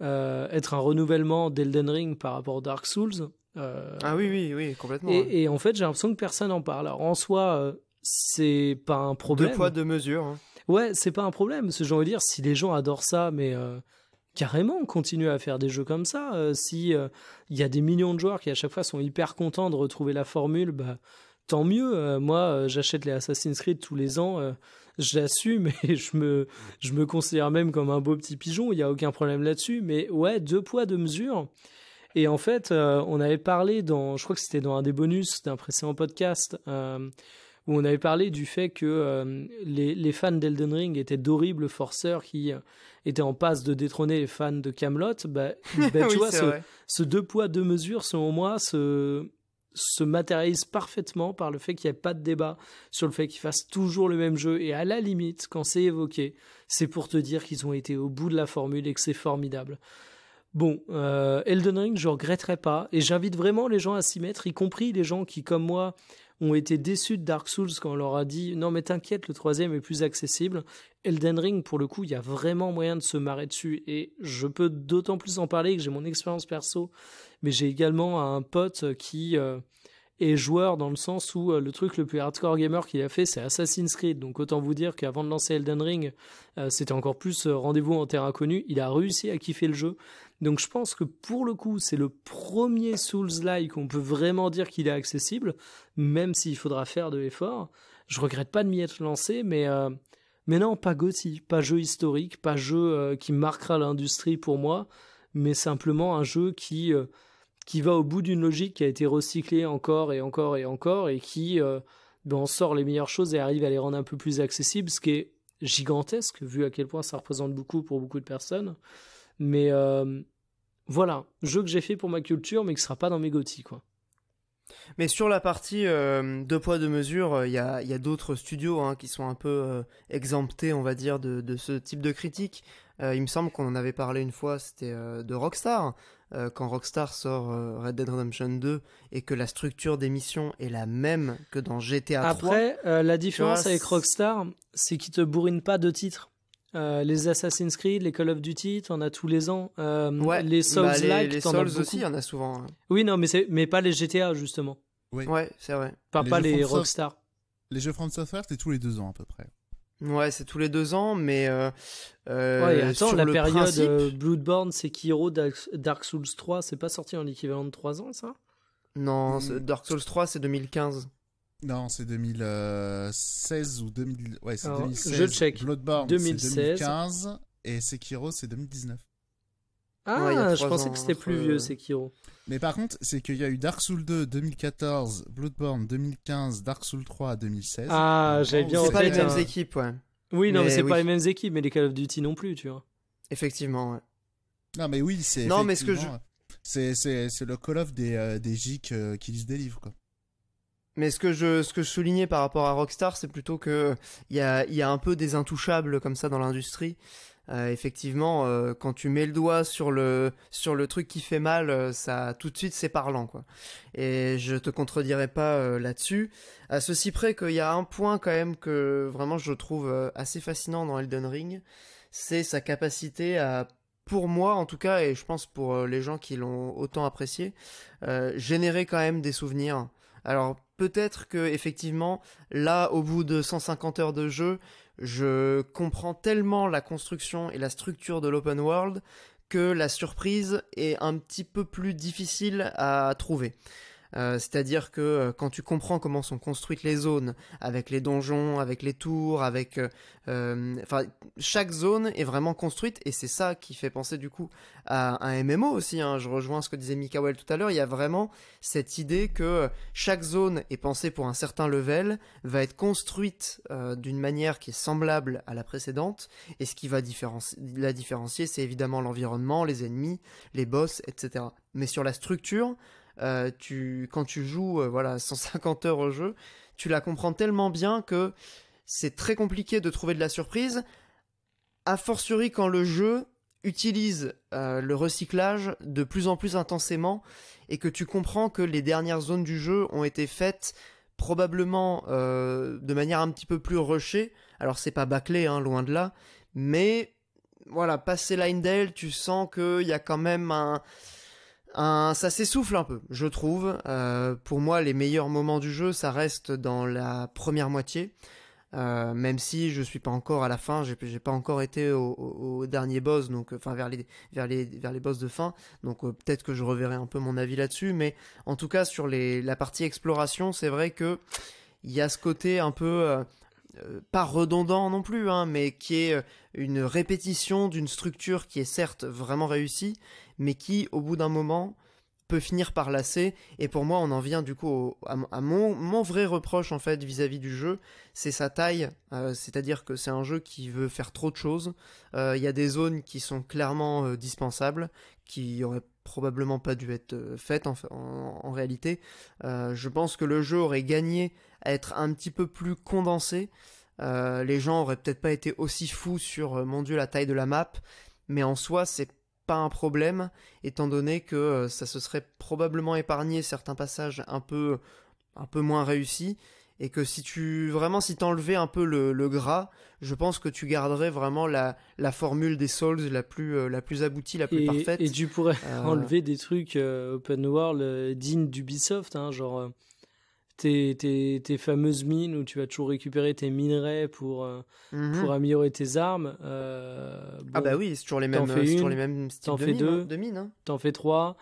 euh, être un renouvellement d'Elden Ring par rapport à Dark Souls. Euh, ah oui, oui, oui, complètement. Et, en fait, j'ai l'impression que personne en parle. Alors en soi, euh, c'est pas un problème. Deux poids, deux mesures. Hein. Ouais, c'est pas un problème. Ce genre de dire, si les gens adorent ça, mais carrément continuer à faire des jeux comme ça. si il y a des millions de joueurs qui à chaque fois sont hyper contents de retrouver la formule, bah tant mieux. moi, j'achète les Assassin's Creed tous les ans j'assume et je me, je me considère même comme un beau petit pigeon, il n'y a aucun problème là-dessus, mais ouais, deux poids, deux mesures. Et en fait, euh, on avait parlé dans, je crois que c'était dans un des bonus d'un précédent podcast, euh, où on avait parlé du fait que euh, les, fans d'Elden Ring étaient d'horribles forceurs qui étaient en passe de détrôner les fans de Camelot. Bah, bah, tu vois, ce, ce, deux poids, deux mesures, selon moi, ce, se matérialise parfaitement par le fait qu'il n'y a pas de débat sur le fait qu'ils fassent toujours le même jeu et à la limite quand c'est évoqué c'est pour te dire qu'ils ont été au bout de la formule et que c'est formidable Bon, euh, Elden Ring, je regretterai pas, et j'invite vraiment les gens à s'y mettre, y compris les gens qui, comme moi, ont été déçus de Dark Souls quand on leur a dit non mais t'inquiète, le troisième est plus accessible. Elden Ring, pour le coup, il y a vraiment moyen de se marrer dessus. Et je peux d'autant plus en parler que j'ai mon expérience perso, mais j'ai également un pote qui euh, est joueur dans le sens où euh, le truc le plus hardcore gamer qu'il a fait, c'est Assassin's Creed. Donc autant vous dire qu'avant de lancer Elden Ring, euh, c'était encore plus rendez-vous en terre inconnue. Il a réussi à kiffer le jeu. Donc je pense que pour le coup, c'est le premier Souls-like qu'on peut vraiment dire qu'il est accessible, même s'il faudra faire de l'effort. Je regrette pas de m'y être lancé, mais euh, mais non, pas Gothi, pas jeu historique, pas jeu euh, qui marquera l'industrie pour moi, mais simplement un jeu qui euh, qui va au bout d'une logique qui a été recyclée encore et encore et encore et qui en sort les meilleures choses et arrive à les rendre un peu plus accessibles, ce qui est gigantesque vu à quel point ça représente beaucoup pour beaucoup de personnes. Mais euh, voilà, jeu que j'ai fait pour ma culture, mais qui sera pas dans mes gothis, quoi. Mais sur la partie euh, de deux poids de mesure, euh, il y a, d'autres studios hein, qui sont un peu exemptés, on va dire, de, ce type de critique. il me semble qu'on en avait parlé une fois, c'était de Rockstar. quand Rockstar sort Red Dead Redemption 2 et que la structure des missions est la même que dans GTA 3. Après, la différence avec Rockstar, c'est qu'ils te bourrine pas de titres. Euh, les Assassin's Creed, les Call of Duty, t'en as tous les ans. Euh, les bah, Souls-like, les, aussi, il y en a souvent. Hein. Oui, non, mais c'est mais pas les GTA justement. Oui. c'est vrai. pas les Rockstar. Les jeux France Software, c'est tous les deux ans à peu près. Ouais, c'est tous les deux ans, mais euh, ouais, attends, la période principe... Bloodborne, Sekiro, Dark Souls 3, c'est pas sorti en l'équivalent de 3 ans, ça Non, hmm. Dark Souls 3, c'est 2015. Non, c'est 2016 ou 2000... ouais, c'est 2016. Je check. Bloodborne, 2015. Et Sekiro, c'est 2019. Ah, je pensais que c'était plus vieux, Sekiro. Mais par contre, c'est qu'il y a eu Dark Souls 2 2014, Bloodborne 2015, Dark Souls 3 2016. Ah, j'avais bien C'est pas les mêmes hein. équipes, ouais. Oui, non, mais, c'est pas les mêmes équipes, mais les Call of Duty non plus, tu vois. Effectivement, ouais. Non, mais oui, c'est. Non, mais ce que je. C'est le Call of des, euh, des geeks euh, qui se délivre, quoi. Mais ce que je ce que soulignais par rapport à Rockstar, c'est plutôt que il y a un peu des intouchables comme ça dans l'industrie. Euh, effectivement, euh, quand tu mets le doigt sur le sur le truc qui fait mal, euh, ça tout de suite c'est parlant quoi. Et je te contredirais pas là-dessus. À ceci près qu'il y a un point quand même que vraiment je trouve assez fascinant dans Elden Ring, c'est sa capacité à pour moi en tout cas et je pense pour les gens qui l'ont autant apprécié, générer quand même des souvenirs. Alors peut-être que effectivement là au bout de 150 heures de jeu je comprends tellement la construction et la structure de l'open world que la surprise est un petit peu plus difficile à trouver euh, c'est-à-dire que euh, quand tu comprends comment sont construites les zones, avec les donjons, avec les tours, avec... Euh, enfin, chaque zone est vraiment construite, et c'est ça qui fait penser du coup à un MMO aussi. Hein. Je rejoins ce que disait Mikael tout à l'heure, il y a vraiment cette idée que chaque zone est pensée pour un certain level, va être construite d'une manière qui est semblable à la précédente, et ce qui va la différencier, c'est évidemment l'environnement, les ennemis, les boss, etc. Mais sur la structure, euh, tu quand tu joues euh, voilà 150 heures au jeu, tu la comprends tellement bien que c'est très compliqué de trouver de la surprise. A fortiori quand le jeu utilise euh, le recyclage de plus en plus intensément et que tu comprends que les dernières zones du jeu ont été faites probablement de manière un petit peu plus rushée. Alors c'est pas bâclé, hein, loin de là, mais voilà, passé Lindale, tu sens qu'il y a quand même un, ça s'essouffle un peu, je trouve. Euh, pour moi, les meilleurs moments du jeu, ça reste dans la première moitié. Euh, même si je suis pas encore à la fin, j'ai, n'ai pas encore été au, dernier boss, donc enfin vers les vers les vers les boss de fin, donc euh, peut-être que je reverrai un peu mon avis là-dessus, mais en tout cas sur la partie exploration, c'est vrai que il y a ce côté un peu euh, pas redondant non plus, hein, mais qui est euh, une répétition d'une structure qui est certes vraiment réussie, mais qui, au bout d'un moment, peut finir par lasser. Et pour moi, on en vient du coup à, mon, vrai reproche en fait vis-à-vis du jeu, c'est sa taille. Euh, c'est-à-dire que c'est un jeu qui veut faire trop de choses. Il y a des zones qui sont clairement dispensables, qui auraient probablement pas dû être faites en réalité. je pense que le jeu aurait gagné être un petit peu plus condensé. Euh, les gens auraient peut-être pas été aussi fous sur euh, mon dieu la taille de la map, mais en soi c'est pas un problème étant donné que euh, ça se serait probablement épargné certains passages un peu un peu moins réussis et que si tu vraiment si t'enlevais un peu le, gras, je pense que tu garderais vraiment la, la formule des Souls la plus la plus aboutie, la plus parfaite. Et tu pourrais enlever des trucs open world dignes d'Ubisoft, hein, genre tes, tes, fameuses mines où tu vas toujours récupérer tes minerais pour, euh, mhm. pour améliorer tes armes. Euh, ah bah oui, c'est toujours les mêmes, fais toujours les mêmes styles de, fais deux, hein, hein. T'en fais trois.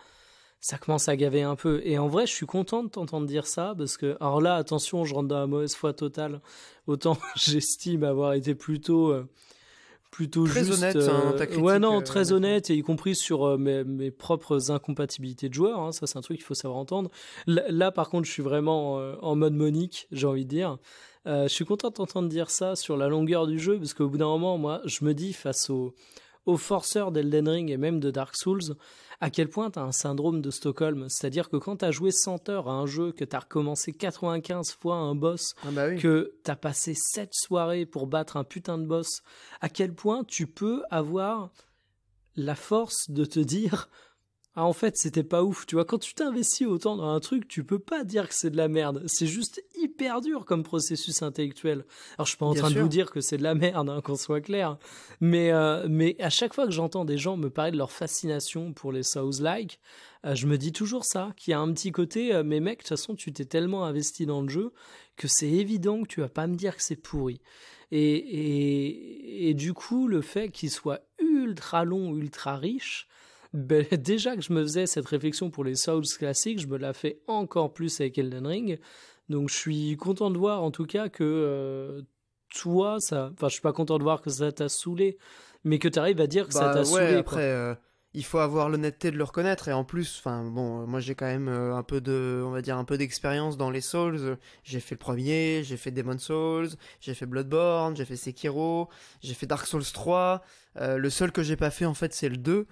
Ça commence à gaver un peu. Et en vrai, je suis content de t'entendre dire ça parce que, alors là, attention, je rentre dans la mauvaise foi totale. Autant j'estime avoir été plutôt euh, plutôt très honnête. Hein, ta euh, ouais, non, euh, très honnête, et y compris sur euh, mes, mes, propres incompatibilités de joueur. Hein, ça, c'est un truc qu'il faut savoir entendre. là, par contre, je suis vraiment en mode Monique, j'ai envie de dire. je suis contente d'entendre dire ça sur la longueur du jeu, parce qu'au bout d'un moment, moi, je me dis face aux, aux forceurs d'Elden Ring et même de Dark Souls, à quel point tu as un syndrome de Stockholm. C'est-à-dire que quand tu as joué 100 heures à un jeu, que tu as recommencé 95 fois un boss, ah bah que tu as passé 7 soirées pour battre un putain de boss, à quel point tu peux avoir la force de te dire ah, en fait c'était pas ouf. Tu vois, quand tu t'investis autant dans un truc, tu peux pas dire que c'est de la merde. C'est juste hyper dur comme processus intellectuel. Alors je suis pas en train de vous dire que c'est de la merde, hein, qu'on soit clair. Mais euh, mais à chaque fois que j'entends des gens me parler de leur fascination pour les Souls-like, euh, je me dis toujours ça, qu'il y a un petit côté. Euh, mais mec, de toute façon tu t'es tellement investi dans le jeu que c'est évident que tu vas pas me dire que c'est pourri. Et, et, et, du coup, le fait qu'il soit ultra long, ultra riche, ben, déjà que je me faisais cette réflexion pour les Souls classiques, je me la fais encore plus avec Elden Ring. Donc je suis content de voir en tout cas que euh, toi, ça... Enfin, je suis pas content de voir que ça t'a saoulé, mais que tu arrives à dire que ça bah t'a saoulé. Après, euh, il faut avoir l'honnêteté de le reconnaître. Et en plus, enfin bon, euh, moi j'ai quand même un peu de, on va dire un peu d'expérience dans les Souls. J'ai fait le premier, j'ai fait Demon Souls, j'ai fait Bloodborne, j'ai fait Sekiro, j'ai fait Dark Souls 3. le seul que j'ai pas fait en fait, c'est le 2.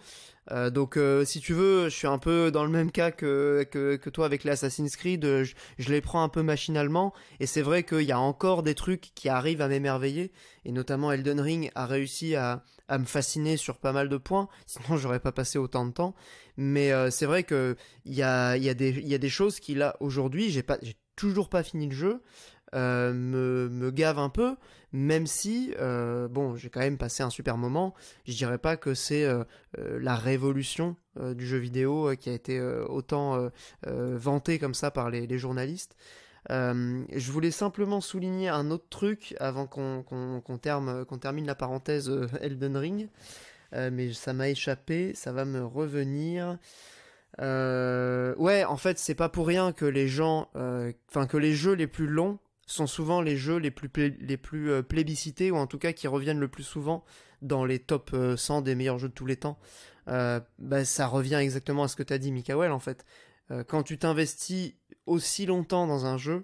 Euh, donc euh, si tu veux, je suis un peu dans le même cas que que, toi avec les Assassin's Creed, euh, je, les prends un peu machinalement et c'est vrai qu'il y a encore des trucs qui arrivent à m'émerveiller et notamment Elden Ring a réussi à, à me fasciner sur pas mal de points, sinon j'aurais pas passé autant de temps. Mais c'est vrai que il y a des il y a des choses qui là aujourd'hui j'ai j'ai toujours pas fini le jeu. Euh, me, me, gave un peu, même si, euh, bon, j'ai quand même passé un super moment. Je dirais pas que c'est euh, la révolution du jeu vidéo qui a été autant vantée comme ça par les, journalistes. je voulais simplement souligner un autre truc avant qu'on termine, termine la parenthèse Elden Ring, mais ça m'a échappé, ça va me revenir. ouais, en fait, c'est pas pour rien que les gens, enfin que les jeux les plus longs sont souvent les jeux les plus, les plus euh, plébiscités, ou en tout cas qui reviennent le plus souvent dans les top 100 euh, des meilleurs jeux de tous les temps. Euh, bah, ça revient exactement à ce que tu as dit, Mikael, en fait. quand tu t'investis aussi longtemps dans un jeu,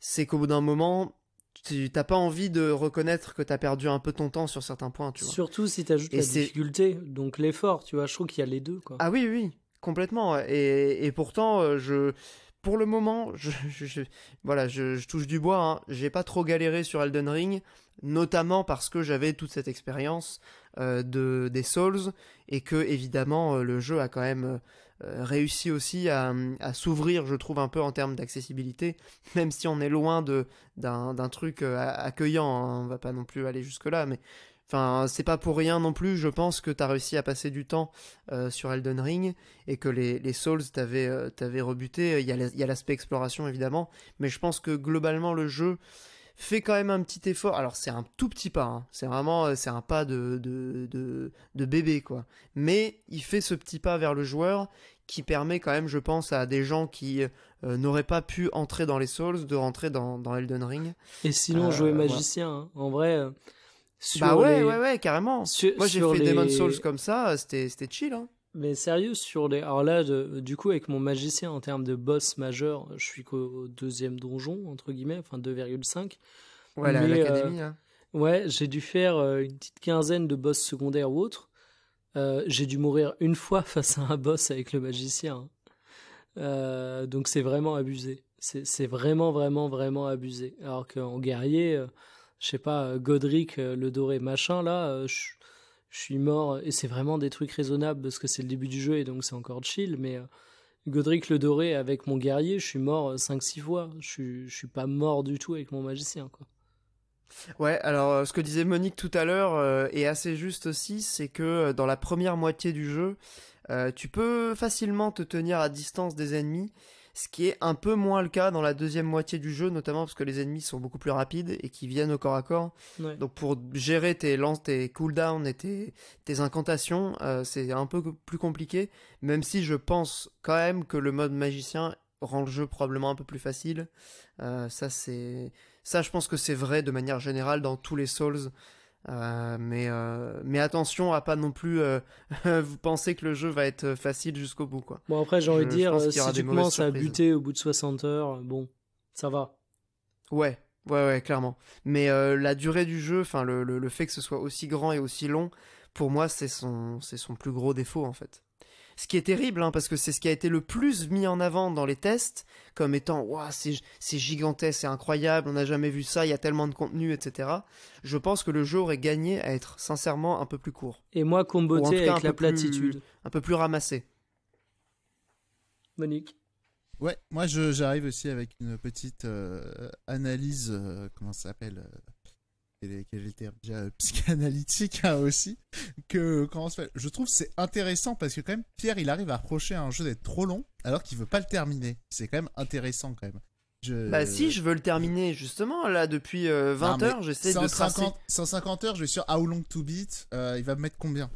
c'est qu'au bout d'un moment, tu t'as pas envie de reconnaître que tu as perdu un peu ton temps sur certains points, Surtout si tu ajoutes la difficulté, donc l'effort, tu vois, je trouve qu'il y a les deux quoi. Ah oui oui, complètement et pourtant je pour le moment, je, voilà, je, touche du bois. Hein. J'ai pas trop galéré sur Elden Ring, notamment parce que j'avais toute cette expérience euh, de des Souls et que évidemment euh, le jeu a quand même euh, réussi aussi à, s'ouvrir, je trouve un peu en termes d'accessibilité, même si on est loin de d'un truc accueillant. Hein. On va pas non plus aller jusque là, mais Enfin, c'est pas pour rien non plus, je pense que tu as réussi à passer du temps euh, sur Elden Ring et que les, les Souls t'avaient euh, rebuté. Il y a l'aspect exploration évidemment, mais je pense que globalement le jeu fait quand même un petit effort. Alors c'est un tout petit pas, hein. c'est vraiment euh, c'est un pas de, de, de, bébé quoi. Mais il fait ce petit pas vers le joueur qui permet quand même, je pense, à des gens qui n'auraient pas pu entrer dans les Souls de rentrer dans, dans Elden Ring. Et sinon, jouer magicien, hein. en vrai bah ouais, ouais, ouais, carrément. Moi, j'ai fait les... Demon's Souls comme ça, euh, c'était chill. Hein. Mais sérieux, sur les. Alors là, du coup, avec mon magicien en termes de boss majeur, je suis qu'au deuxième donjon, entre guillemets, enfin 2,5. Ouais, l'académie. Euh, hein. Ouais, j'ai dû faire euh, une petite quinzaine de boss secondaires ou autres. j'ai dû mourir une fois face à un boss avec le magicien. Hein. donc c'est vraiment abusé. C'est vraiment, vraiment, vraiment abusé. Alors qu'en guerrier, je sais pas, euh, Godric, euh, le doré machin, là, euh, je, suis mort. Et c'est vraiment des trucs raisonnables parce que c'est le début du jeu et donc c'est encore chill. Mais Godric le doré avec mon guerrier, je suis mort 5-6 fois. Je, je suis pas mort du tout avec mon magicien, quoi. Ouais, alors ce que disait Monique tout à l'heure est assez juste aussi, c'est que dans la première moitié du jeu, tu peux facilement te tenir à distance des ennemis ce qui est un peu moins le cas dans la deuxième moitié du jeu, notamment parce que les ennemis sont beaucoup plus rapides et qui viennent au corps à corps. Donc pour gérer tes lances, tes cooldowns et tes, incantations, euh, c'est un peu plus compliqué, même si je pense quand même que le mode magicien rend le jeu probablement un peu plus facile. Euh, ça c'est ça je pense que c'est vrai de manière générale dans tous les Souls. Euh, mais, euh, mais attention à pas non plus euh, vous penser que le jeu va être facile jusqu'au bout. Quoi. Bon, après, j'ai envie de dire, si tu commences à buter au bout de 60 heures, bon, ça va. Ouais, ouais, ouais, clairement. Mais la durée du jeu, enfin, le, fait que ce soit aussi grand et aussi long, pour moi, c'est son, son plus gros défaut en fait. Ce qui est terrible, hein, parce que c'est ce qui a été le plus mis en avant dans les tests, comme étant Waouh, c'est gigantesque, c'est incroyable, on n'a jamais vu ça, il y a tellement de contenu, etc. Je pense que le jeu aurait gagné à être sincèrement un peu plus court. Et moi, comboté avec la platitude. un peu plus ramassé. Monique Ouais, moi j'arrive aussi avec une petite euh, analyse, euh, comment ça s'appelle euh, j'étais déjà euh, psychanalytique hein, aussi, que comment se fait Je trouve c'est intéressant parce que quand même Pierre il arrive à reprocher un jeu d'être trop long alors qu'il veut pas le terminer. C'est quand même intéressant quand même. Bah si, je veux le terminer justement là depuis 20 euh, heures, j'essaie de tracer. 150 heures, je vais sur How Long to Beat, euh, il va me mettre combien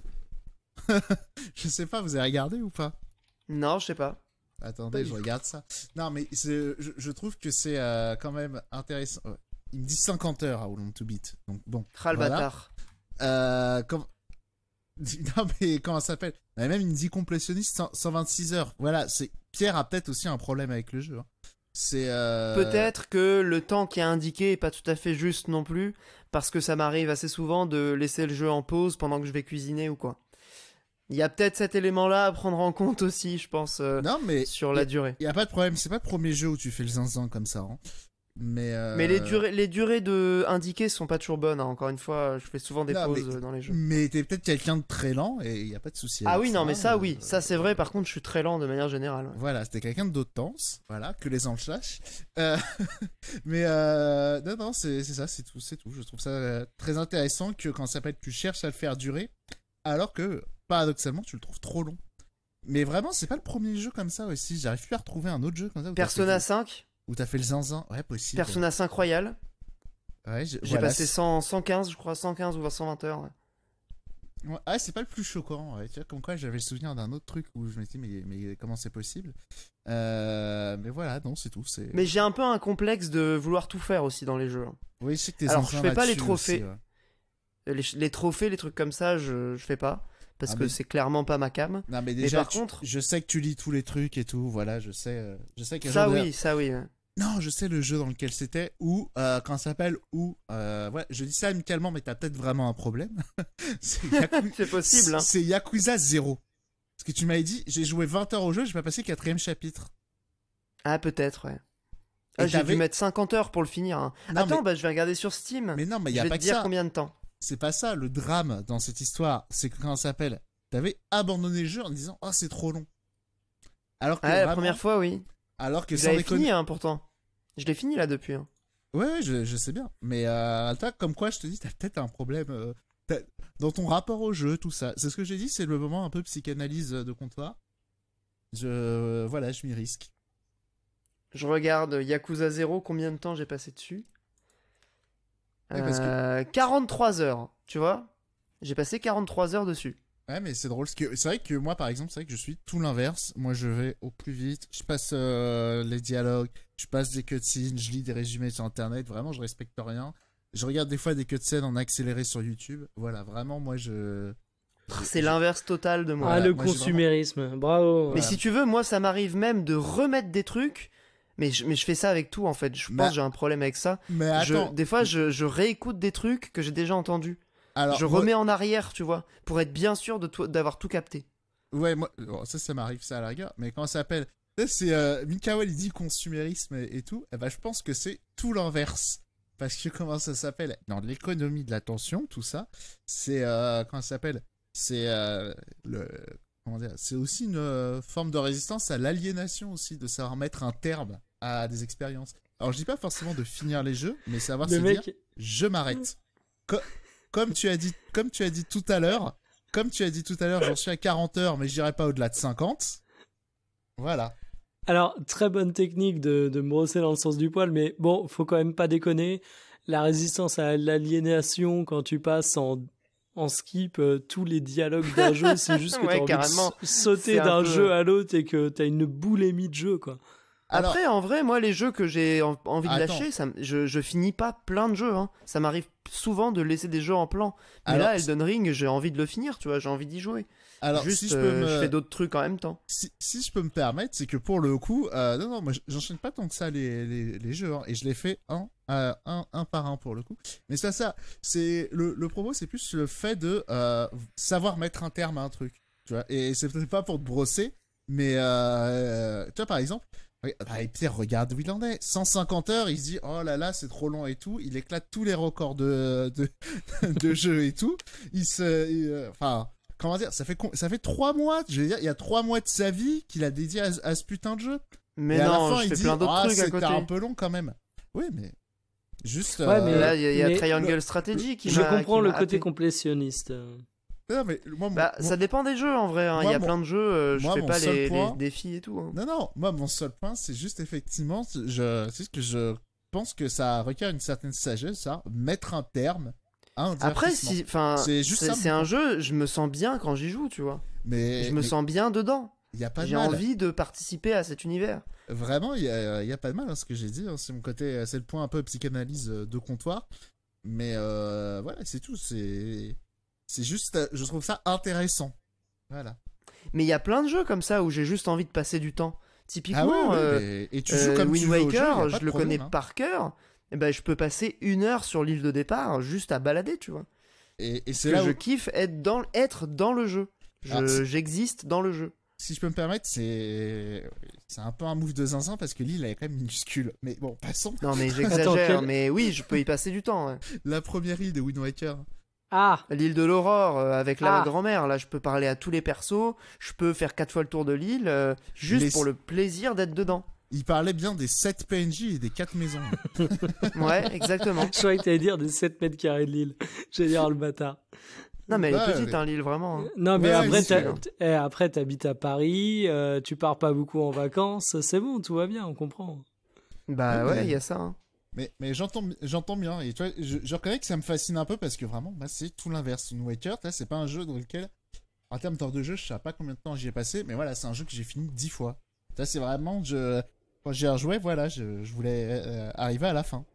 Je sais pas, vous avez regardé ou pas Non, je sais pas. Attendez, je regarde ça. Non mais je, trouve que c'est quand même intéressant. Il me dit 50 heures à How to Beat. Donc bon. Ral Euh, comme... Non mais comment ça s'appelle mais Même il me dit complétionniste 126 heures. Voilà, c'est Pierre a peut-être aussi un problème avec le jeu. Hein. C'est euh, peut-être que le temps qui est indiqué est pas tout à fait juste non plus parce que ça m'arrive assez souvent de laisser le jeu en pause pendant que je vais cuisiner ou quoi. Il y a peut-être cet élément-là à prendre en compte aussi, je pense. Euh, non, mais sur la durée. Il y a pas de problème. C'est pas le premier jeu où tu fais le zinzin comme ça. Hein. Euh, mais, les, durées, les durées de indiquées sont pas toujours bonnes. Hein. Encore une fois, je fais souvent des pauses euh, dans les jeux. Mais t'es peut-être quelqu'un de très lent et il n'y a pas de souci. Ah oui, non, mais ça, euh, oui, ça c'est vrai. Par contre, je suis très lent de manière générale. Voilà, c'était quelqu'un tense Voilà, que les gens le mais non, non, c'est ça, c'est tout, c'est tout. Je trouve ça très intéressant que quand ça peut être, tu cherches à le faire durer, alors que paradoxalement, tu le trouves trop long. Mais vraiment, c'est pas le premier jeu comme ça aussi. J'arrive plus à retrouver un autre jeu comme ça. Persona 5 où t'as fait le zinzin Ouais, possible. Persona incroyable Ouais, j'ai passé 115, je crois, 115 ou 120 heures. Ouais. Ah, c'est pas le plus choquant. Ouais. Tu comme quoi j'avais le souvenir d'un autre truc où je me dis mais, mais comment c'est possible euh, Mais voilà, non, c'est tout. C'est... Mais j'ai un peu un complexe de vouloir tout faire aussi dans les jeux. Hein. Oui, je sais que t'es Alors, je fais pas les trophées. les, trophées, les trucs comme ça, je, je fais pas. Parce ah, que c'est clairement pas ma cam. Non, mais déjà, par contre... je sais que tu lis tous les trucs et tout. Voilà, je sais. Euh, je sais que ça, oui, ça, oui. Non, je sais le jeu dans lequel c'était, ou euh, quand ça s'appelle, ou euh, ouais, je dis ça amicalement, mais t'as peut-être vraiment un problème. c'est possible. Hein. C'est Yakuza 0. Parce que tu m'avais dit, j'ai joué 20 heures au jeu, j'ai pas passé quatrième chapitre. Ah, peut-être, ouais. Ah, j'ai dû mettre 50 heures pour le finir. Hein. Attends, bah, je vais regarder sur Steam. Mais non, mais il y a je vais dire combien de temps. C'est pas ça le drame dans cette histoire. C'est que quand ça s'appelle, t'avais abandonné le jeu en disant, oh, c'est trop long. Alors que ah, la première fois, oui. Alors que sans fini, hein, pourtant. Je l'ai fini là depuis. Hein. Ouais, je, sais bien. Mais euh, comme quoi, je te dis, t'as peut-être un problème euh, dans ton rapport au jeu, tout ça. C'est ce que j'ai dit, c'est le moment un peu psychanalyse euh, de comptoir. Je, euh, voilà, je m'y risque. Je regarde Yakuza 0, combien de temps j'ai passé dessus 43 heures, tu vois J'ai passé 43 heures dessus. Ouais, mais c'est drôle. C'est vrai que moi, par exemple, c'est vrai que je suis tout l'inverse. Moi, je vais au plus vite. Je passe euh, les dialogues, je passe des cutscenes, je lis des résumés sur Internet. Vraiment, je respecte rien. Je regarde des fois des cutscenes en accéléré sur YouTube. Voilà, vraiment, moi, je. C'est l'inverse total de moi. Ah, le consumérisme, bravo. Mais si tu veux, moi, ça m'arrive même de remettre des trucs. Mais je, mais je, fais ça avec tout en fait. Je pense bah, que j'ai un problème avec ça. Mais attends. des fois, je, je réécoute des trucs que j'ai déjà entendus je remets en arrière, tu vois, pour être bien sûr d'avoir tout capté. Ouais, moi, ça, ça m'arrive, ça à la rigueur. Mais quand ça s'appelle. C'est euh, il dit consumérisme et, tout. Eh ben, je pense que c'est tout l'inverse. Parce que comment ça s'appelle Dans l'économie de l'attention, tout ça, c'est. Euh, comment ça s'appelle C'est. Euh, le. Comment dire C'est aussi une euh, forme de résistance à l'aliénation aussi, de savoir mettre un terme à des expériences. Alors, je dis pas forcément de finir les jeux, mais savoir se dire je m'arrête. Mmh comme tu as dit, comme tu as dit tout à l'heure, comme tu as dit tout à l'heure, j'en suis à 40 heures, mais je j'irai pas au-delà de 50. Voilà. Alors, très bonne technique de, me brosser dans le sens du poil, mais bon, faut quand même pas déconner. La résistance à l'aliénation, quand tu passes en, en skip euh, tous les dialogues d'un jeu, c'est juste que tu envie de sauter d'un jeu à l'autre et que tu as une boulémie de jeu, quoi. Après, en vrai, moi, les jeux que j'ai envie de lâcher, ça, je, finis pas plein de jeux. Hein. Ça m'arrive souvent de laisser des jeux en plan. Mais là, Elden Ring, j'ai envie de le finir, tu vois, j'ai envie d'y jouer. Alors, Juste, si je, euh, fais d'autres trucs en même temps. Si, je peux me permettre, c'est que pour le coup, euh, non, non, moi, j'enchaîne pas tant que ça les, les, jeux, hein, et je les fais un, euh, un, un, par un pour le coup. Mais c'est ça, c'est le, le propos, c'est plus le fait de savoir mettre un terme à un truc, tu vois. Et c'est peut-être pas pour te brosser, mais tu vois, par exemple, ah, et regarde où il en est. 150 heures, il se dit oh là là, c'est trop long et tout. Il éclate tous les records de, de, jeu et tout. Il se. Euh, enfin, comment dire Ça fait, ça fait 3 mois, je veux dire, il y a trois mois de sa vie qu'il a dédié à, ce putain de jeu. Mais non, il dit plein d'autres oh, c'était un peu long quand même. Oui, mais. Juste. Ouais, mais euh, là, il y a, y a Triangle Strategy qui Je comprends le côté complétionniste bah, ça dépend des jeux en vrai. Hein. Il y a plein de jeux, euh, je ne fais pas les, défis et tout. Hein. Non, non, moi mon seul point, c'est juste effectivement, je... c'est ce que je pense que ça requiert une certaine sagesse, ça, hein, mettre un terme à un Après, si... enfin, c'est C'est un jeu, je me sens bien quand j'y joue, tu vois. Mais je me sens bien dedans. J'ai envie de participer à cet univers. Vraiment, il n'y a, y a, pas de mal à ce que j'ai dit. C'est mon côté, c'est le point un peu psychanalyse euh, de comptoir. Mais euh, voilà, c'est tout. C'est c'est juste, euh, je trouve ça intéressant. Voilà. Mais il y a plein de jeux comme ça où j'ai juste envie de passer du temps. Ah Typiquement, euh, et tu joues euh, comme Wind Waker, je le connais hein. par cœur. Et eh ben, je peux passer une heure sur l'île de départ juste à balader, tu vois. Et, c'est là que je kiffe être dans, être dans le jeu. Ah, j'existe dans le jeu. Si je peux me permettre, c'est c'est un peu un move de zinzin parce que l'île est quand même minuscule. Mais bon, passons. Non mais j'exagère, mais oui, je peux y passer du temps. La première île de Wind Waker, ah. L'île de l'aurore euh, avec la ah. grand-mère. Là, je peux parler à tous les persos. Je peux faire quatre fois le tour de l'île euh, juste pour le plaisir d'être dedans. Il parlait bien des 7 PNJ et des quatre maisons. ouais, exactement. Je croyais que dire des 7 mètres carrés de l'île. J'ai dire, oh, le bâtard. Non, mais elle est petite, hein, l'île, vraiment. Hein. Non, mais, hein. eh, après, t'habites à Paris, euh, tu pars pas beaucoup en vacances, c'est bon, tout va bien, on comprend. Bah ouais, il y a ça. Mais, mais j'entends bien. Et toi, je, je, reconnais que ça me fascine un peu parce que vraiment, bah, c'est tout l'inverse. Une Waker, c'est pas un jeu dans lequel, en termes d'heures de jeu, je sais pas combien de temps j'y ai passé, mais voilà, c'est un jeu que j'ai fini dix fois. Là, c'est vraiment, je, quand j'ai rejoué, voilà, je, je voulais euh, arriver à la fin.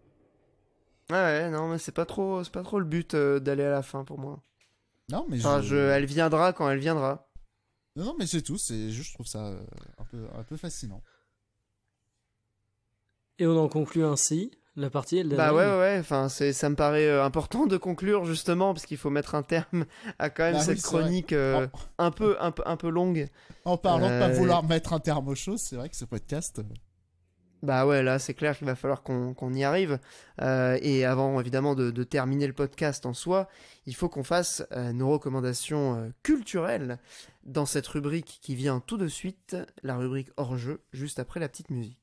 Ouais, non, mais c'est pas trop, c'est pas trop le but euh, d'aller à la fin pour moi. Non, mais je... elle viendra quand elle viendra. Non, mais c'est tout. C'est juste, je trouve ça euh, un peu, un peu fascinant. Et on en conclut ainsi la partie. bah ouais, ouais, enfin, c'est, ça me paraît euh, important de conclure justement, parce qu'il faut mettre un terme à quand même bah cette chronique euh, un, peu, un, peu longue. En parlant de de pas euh, vouloir mettre un terme aux choses, c'est vrai que ce podcast. Bah ouais, là c'est clair qu'il va falloir qu'on, y arrive. et avant évidemment de, terminer le podcast en soi, il faut qu'on fasse nos recommandations culturelles dans cette rubrique qui vient tout de suite, la rubrique hors jeu, juste après la petite musique.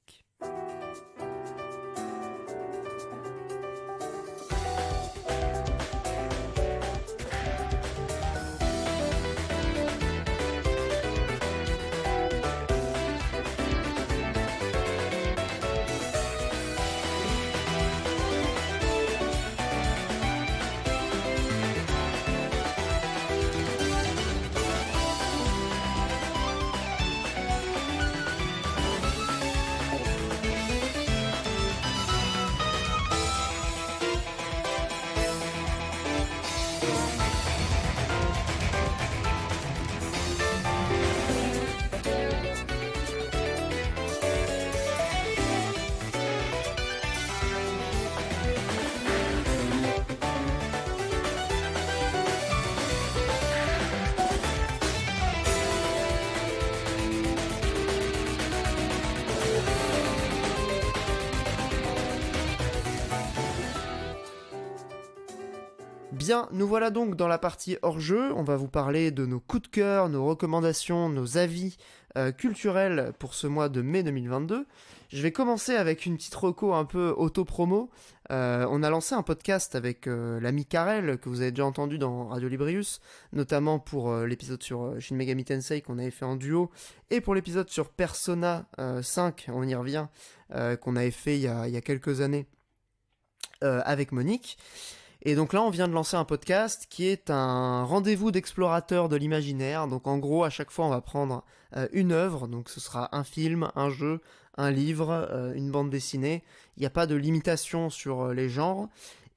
Nous voilà donc dans la partie hors-jeu, on va vous parler de nos coups de cœur, nos recommandations, nos avis euh, culturels pour ce mois de mai 2022. Je vais commencer avec une petite reco un peu auto-promo. Euh, on a lancé un podcast avec euh, l'ami Karel, que vous avez déjà entendu dans Radio Librius, notamment pour l'épisode sur Shin Megami Tensei qu'on avait fait en duo, et pour l'épisode sur Persona 5, on y revient, qu'on avait fait il y a quelques années avec Monique. Et donc là, on vient de lancer un podcast qui est un rendez-vous d'explorateurs de l'imaginaire. Donc en gros, à chaque fois, on va prendre euh, une œuvre. Donc ce sera un film, un jeu, un livre, euh, une bande dessinée. Il n'y a pas de limitation sur euh, les genres.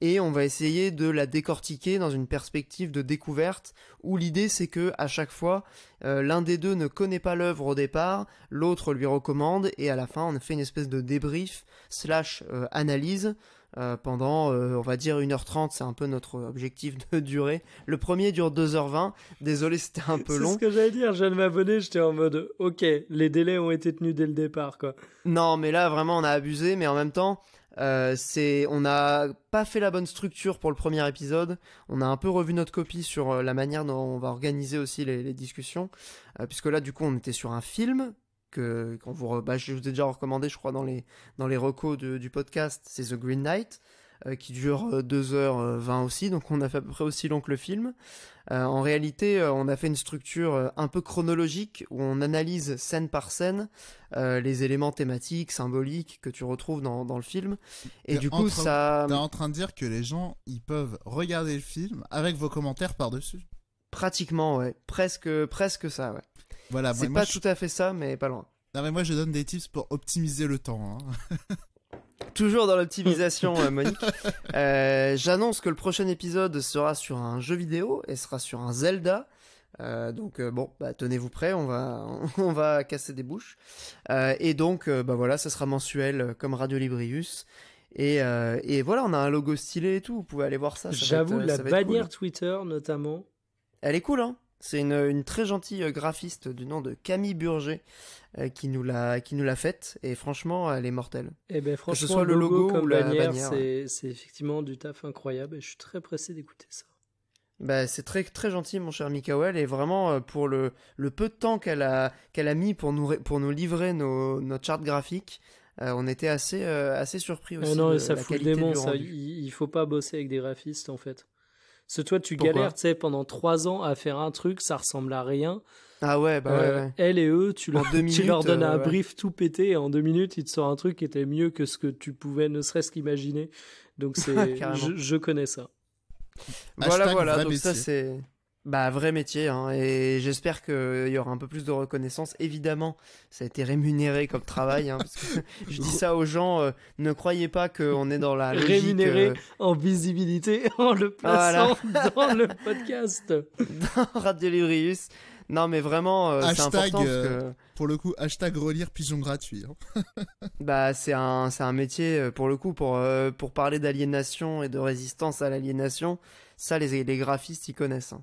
Et on va essayer de la décortiquer dans une perspective de découverte où l'idée c'est que à chaque fois l'un des deux ne connaît pas l'œuvre au départ, l'autre lui recommande et à la fin on fait une espèce de débrief slash analyse euh, pendant, euh, on va dire, 1h30, c'est un peu notre objectif de durée. Le premier dure 2h20. Désolé, c'était un peu long. C'est ce que j'allais dire, je viens de m'abonner, j'étais en mode, ok, les délais ont été tenus dès le départ, quoi. Non, mais là, vraiment, on a abusé, mais en même temps, euh, c'est, on n'a pas fait la bonne structure pour le premier épisode. On a un peu revu notre copie sur la manière dont on va organiser aussi les discussions, puisque là, du coup, on était sur un film que vous bah, je vous ai déjà recommandé je crois dans les dans les recos du podcast c'est The Green Knight euh, qui dure 2h20 euh, euh, aussi donc on a fait à peu près aussi long que le film en réalité on a fait une structure un peu chronologique où on analyse scène par scène les éléments thématiques symboliques que tu retrouves dans, dans le film et du coup ça t'es en train de dire que les gens ils peuvent regarder le film avec vos commentaires par dessus pratiquement ouais presque presque ça ouais c'est pas tout à fait ça, mais pas loin. Non, mais moi je donne des tips pour optimiser le temps. Hein. Toujours dans l'optimisation, euh, Monique. Euh, j'annonce que le prochain épisode sera sur un jeu vidéo et sera sur un Zelda. Euh, donc bon, bah, tenez-vous prêts, on va, on va casser des bouches. et donc, bah voilà, ça sera mensuel comme Radio Librius. Et, et, voilà, on a un logo stylé et tout. Vous pouvez aller voir ça. J'avoue, la bannière Twitter notamment. Elle est cool, hein c'est une, très gentille euh, graphiste du nom de Camille Burger euh, qui nous l'a faite et franchement elle est mortelle. Eh ben, que ce soit le logo, ou la bannière, c'est effectivement du taf incroyable et je suis très pressé d'écouter ça. Bah, c'est très très gentil mon cher Mikael et vraiment euh, pour le, peu de temps qu'elle a mis pour nous livrer nos notre charte graphique, on était assez assez surpris ah aussi. non, ça fout il, ne faut pas bosser avec des graphistes en fait. Parce toi, tu galères, tu sais, pendant trois ans à faire un truc, ça ressemble à rien. Ah ouais, bah ouais, euh, Elle et eux, tu, leur, tu leur donnes un euh, brief tout pété et en deux minutes, ils te sortent un truc qui était mieux que ce que tu pouvais ne serait-ce qu'imaginer. Donc c'est, je, connais ça. voilà, voilà. Donc ça c'est bah, vrai métier, hein, et j'espère qu'il y aura un peu plus de reconnaissance. Évidemment, ça a été rémunéré comme travail. Hein, parce que je dis ça aux gens, euh, ne croyez pas qu'on est dans la logique, rémunéré euh, en visibilité en le plaçant dans le podcast dans Radio Non, mais vraiment, euh, c'est important. Pour le coup, hashtag relire pigeon gratuit. Hein. bah, c'est un, c'est un métier pour le coup pour pour parler d'aliénation et de résistance à l'aliénation. Ça, les les graphistes y connaissent.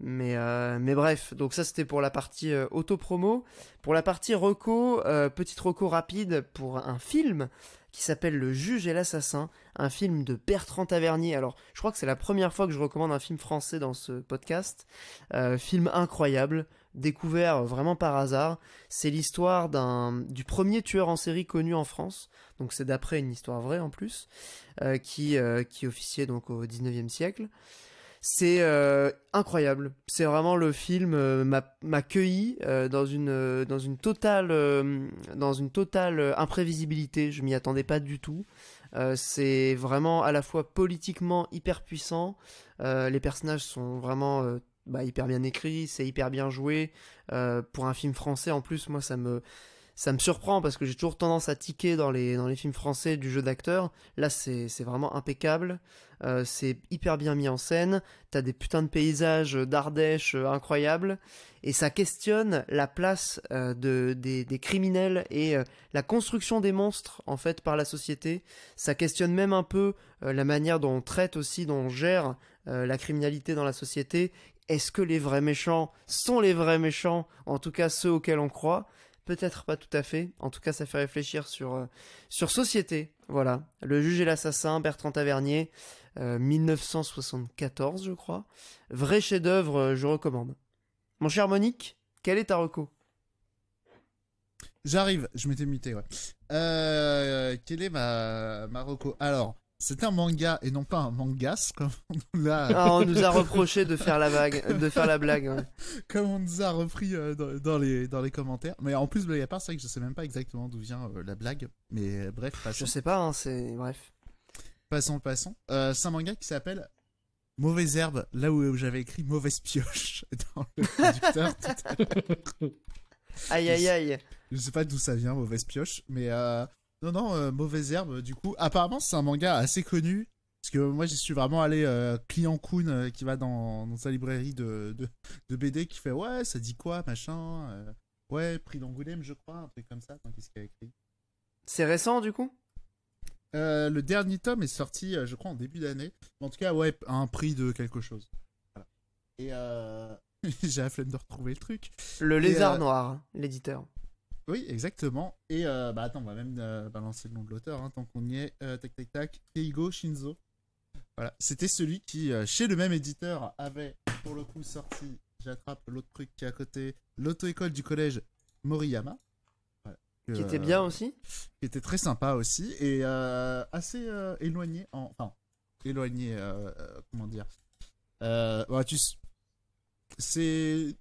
Mais, euh, mais bref, donc ça c'était pour la partie autopromo, euh, auto-promo. Pour la partie reco, euh, petite reco rapide pour un film qui s'appelle Le juge et l'assassin, un film de Bertrand Tavernier. Alors, je crois que c'est la première fois que je recommande un film français dans ce podcast. film incroyable, découvert vraiment par hasard. C'est l'histoire d'un du premier tueur en série connu en France. Donc c'est d'après une histoire vraie en plus, qui qui officiait donc au 19e siècle. C'est euh, incroyable. C'est vraiment le film euh, m'a cueilli euh, dans une dans une totale dans une totale imprévisibilité. Je m'y attendais pas du tout. c'est vraiment à la fois politiquement hyper puissant. les personnages sont vraiment bah, hyper bien écrits, c'est hyper bien joué. pour un film français en plus, moi ça me ça me surprend parce que j'ai toujours tendance à tiquer dans les, films français du jeu d'acteur. Là, c'est vraiment impeccable. Euh, c'est hyper bien mis en scène. T'as des putains de paysages d'Ardèche euh, incroyables. Et ça questionne la place euh, des, des, criminels et la construction des monstres, en fait, par la société. Ça questionne même un peu la manière dont on traite aussi, dont on gère la criminalité dans la société. Est-ce que les vrais méchants sont les vrais méchants, en tout cas ceux auxquels on croit peut-être pas tout à fait. En tout cas, ça fait réfléchir sur, euh, sur Société. Voilà. Le juge et l'assassin, Bertrand Tavernier, 1974, euh, je crois. Vrai chef-d'œuvre, euh, je recommande. Mon cher Monique, quel est ta reco J'arrive, je m'étais muté, ouais. quelle est ma, ma reco Alors, c'était un manga et non pas un mangas. Comme on, nous a... Ah, on nous a reproché de faire la, vague, de faire la blague. Comme on nous a repris euh, dans, les, dans les commentaires. Mais en plus, part, c'est vrai que je sais même pas exactement d'où vient euh, la blague. Mais euh, bref, passons. Je sais pas, hein, c'est. Bref. Passons, passons. c'est un manga qui s'appelle Mauvaise herbe, là où j'avais écrit mauvaise pioche dans le producteur Aïe, aïe, aïe. Je sais pas d'où ça vient, mauvaise pioche, mais non, non, euh, Mauvaise Herbe, du coup. Apparemment, c'est un manga assez connu. Parce que moi, j'y suis vraiment allé euh, client Kuhn, qui va dans, sa librairie de, BD qui fait Ouais, ça dit quoi, machin euh, Ouais, prix d'Angoulême, je crois, un truc comme ça. Qu'est-ce qu'il a écrit C'est récent, du coup Le dernier tome est sorti, je crois, en début d'année. En tout cas, ouais, à un prix de quelque chose. Et j'ai la flemme de retrouver le truc. Le Lézard Noir, l'éditeur. Oui, exactement. Et euh, bah attends, on va même euh, balancer le nom de l'auteur hein, tant qu'on y est. Euh, tac, tac, tac. Keigo Shinzo. Voilà, c'était celui qui, chez le même éditeur, avait pour le coup sorti, j'attrape l'autre truc qui est à côté, l'auto-école du collège Moriyama. qui était bien aussi Qui était très sympa aussi et assez éloigné, enfin, éloigné, comment dire. Bah, tu, c'est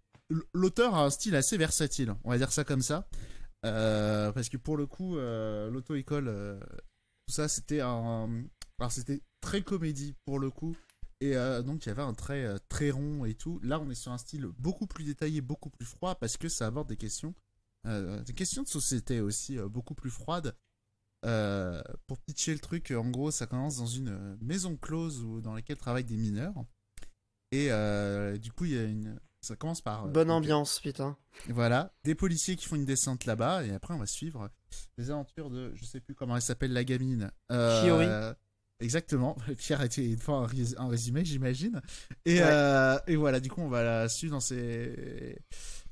l'auteur a un style assez versatile, on va dire ça comme ça. Euh, parce que pour le coup, euh, l'auto-école, euh, tout ça, c'était un. Alors, c'était très comédie pour le coup. Et donc, il y avait un trait très rond et tout. Là, on est sur un style beaucoup plus détaillé, beaucoup plus froid, parce que ça aborde des questions. des questions de société aussi, beaucoup plus froides. pour pitcher le truc, en gros, ça commence dans une maison close dans laquelle travaillent des mineurs. Et du coup, il y a une, ça commence par. Euh, Bonne ambiance, putain. Voilà, des policiers qui font une descente là-bas, et après on va suivre les aventures de, je sais plus comment elle s'appelle, la gamine. Euh, Exactement. Pierre a été fois un résumé, j'imagine. Euh, et, voilà, du coup, on va la suivre dans ses,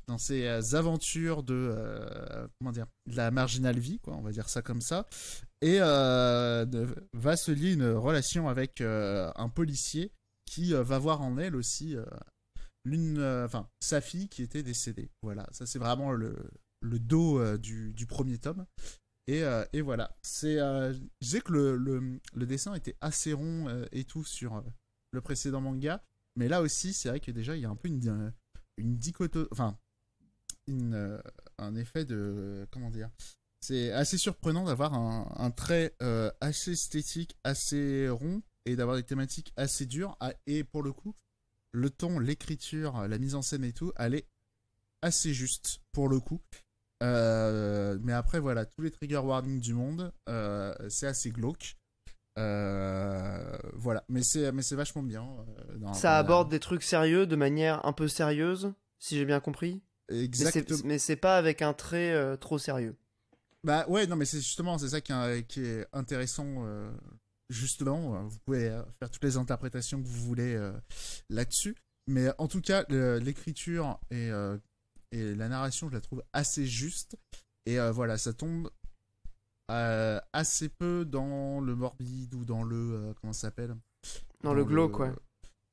dans ses euh, aventures de, comment dire, de la marginale vie, quoi, on va dire ça comme ça. Et va se lier une relation avec un policier qui va voir en elle aussi l'une, euh, enfin, sa fille qui était décédée. Voilà, ça c'est vraiment le, dos euh, du, premier tome. Et, euh, voilà, c'est, je que le, dessin était assez rond et tout sur le précédent manga, mais là aussi, c'est vrai que déjà il y a un peu une, une dichotomie, enfin, un effet de, comment dire, c'est assez surprenant d'avoir un, trait assez esthétique, assez rond et d'avoir des thématiques assez dures. et pour le coup, le ton, l'écriture, la mise en scène et tout, elle est assez juste pour le coup. Euh, mais après, voilà, tous les trigger warnings du monde, euh, c'est assez glauque. Euh, voilà, mais c'est mais c'est vachement bien. ça aborde des trucs sérieux de manière un peu sérieuse, si j'ai bien compris. Exactement. Mais c'est pas avec un trait trop sérieux. Bah ouais, non, mais c'est justement c'est ça qui est intéressant, justement, hein, vous pouvez euh, faire toutes les interprétations que vous voulez euh, là-dessus. Mais en tout cas, l'écriture euh, et, la narration, je la trouve assez juste. Et voilà, ça tombe assez peu dans le morbide ou dans le... comment ça s'appelle dans, le glauque, quoi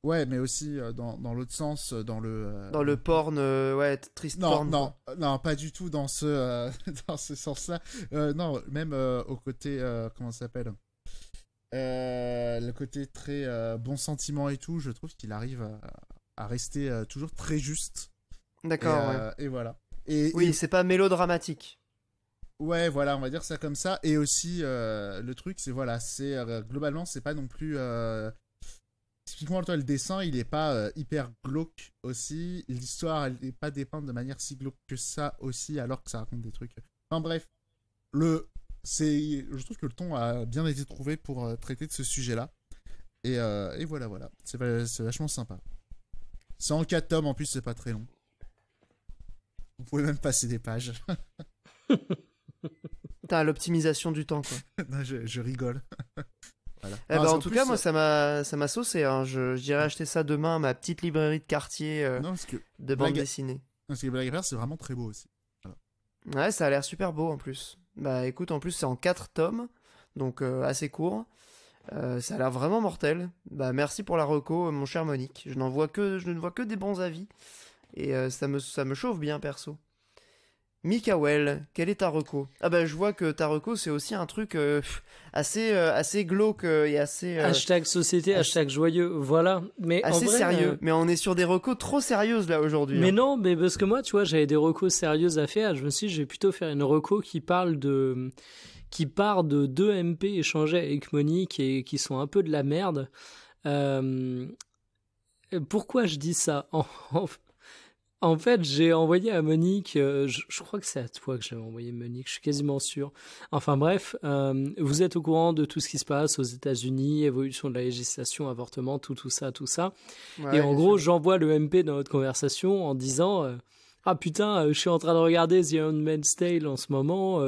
ouais. mais aussi dans, l'autre sens, dans le... Dans le porn, ouais, triste non, Non, non, pas du tout dans ce, dans ce sens-là. non, même au côté, comment ça s'appelle euh, le côté très euh, bon sentiment et tout, je trouve qu'il arrive à, rester euh, toujours très juste. D'accord. Et, voilà. Et, oui, c'est pas mélodramatique. Ouais, voilà, on va dire ça comme ça. Et aussi, le truc, c'est voilà, c'est globalement, c'est pas non plus. Euh... Typiquement, toi, le dessin, il est pas hyper glauque aussi. L'histoire, elle n'est pas dépeinte de manière si glauque que ça aussi, alors que ça raconte des trucs. Enfin bref, le c'est, je trouve que le ton a bien été trouvé pour euh, traiter de ce sujet-là. Et, euh, voilà, voilà. C'est, vachement sympa. C'est en 4 tomes, en plus, c'est pas très long. Vous pouvez même passer des pages. T'as l'optimisation du temps, quoi. je, rigole. Eh ah, ben, en, tout cas, euh, moi, ça m'a, ça m'a saucé. Hein. Je, dirais acheter ça demain à ma petite librairie de quartier de bande dessinée. Parce que Black c'est vraiment très beau aussi. Ouais, ça a l'air super beau en plus. Bah écoute, en plus c'est en 4 tomes, donc euh, assez court. Euh, ça a l'air vraiment mortel. Bah merci pour la reco, euh, mon cher Monique. Je n'en vois que, je ne vois que des bons avis et ça me ça me chauffe bien perso. Mikael, quel est ta reco Ah ben je vois que ta reco c'est aussi un truc euh, assez euh, assez glauque euh, et assez hashtag société hashtag joyeux voilà mais assez sérieux mais on est sur des recos trop sérieuses là aujourd'hui. Mais hein. non mais parce que moi tu vois j'avais des recos sérieuses à faire je me suis dit, je vais plutôt faire une reco qui parle de qui part de deux MP échangés avec Monique et qui sont un peu de la merde. pourquoi je dis ça En fait, j'ai envoyé à Monique, euh, je, crois que c'est à toi que j'avais envoyé Monique, je suis quasiment sûr. Enfin bref, euh, vous êtes au courant de tout ce qui se passe aux États-Unis, évolution de la législation, avortement, tout, tout ça, tout ça. Et en gros, j'envoie le MP dans notre conversation en disant euh, Ah putain, je suis en train de regarder The Iron Tale en ce moment,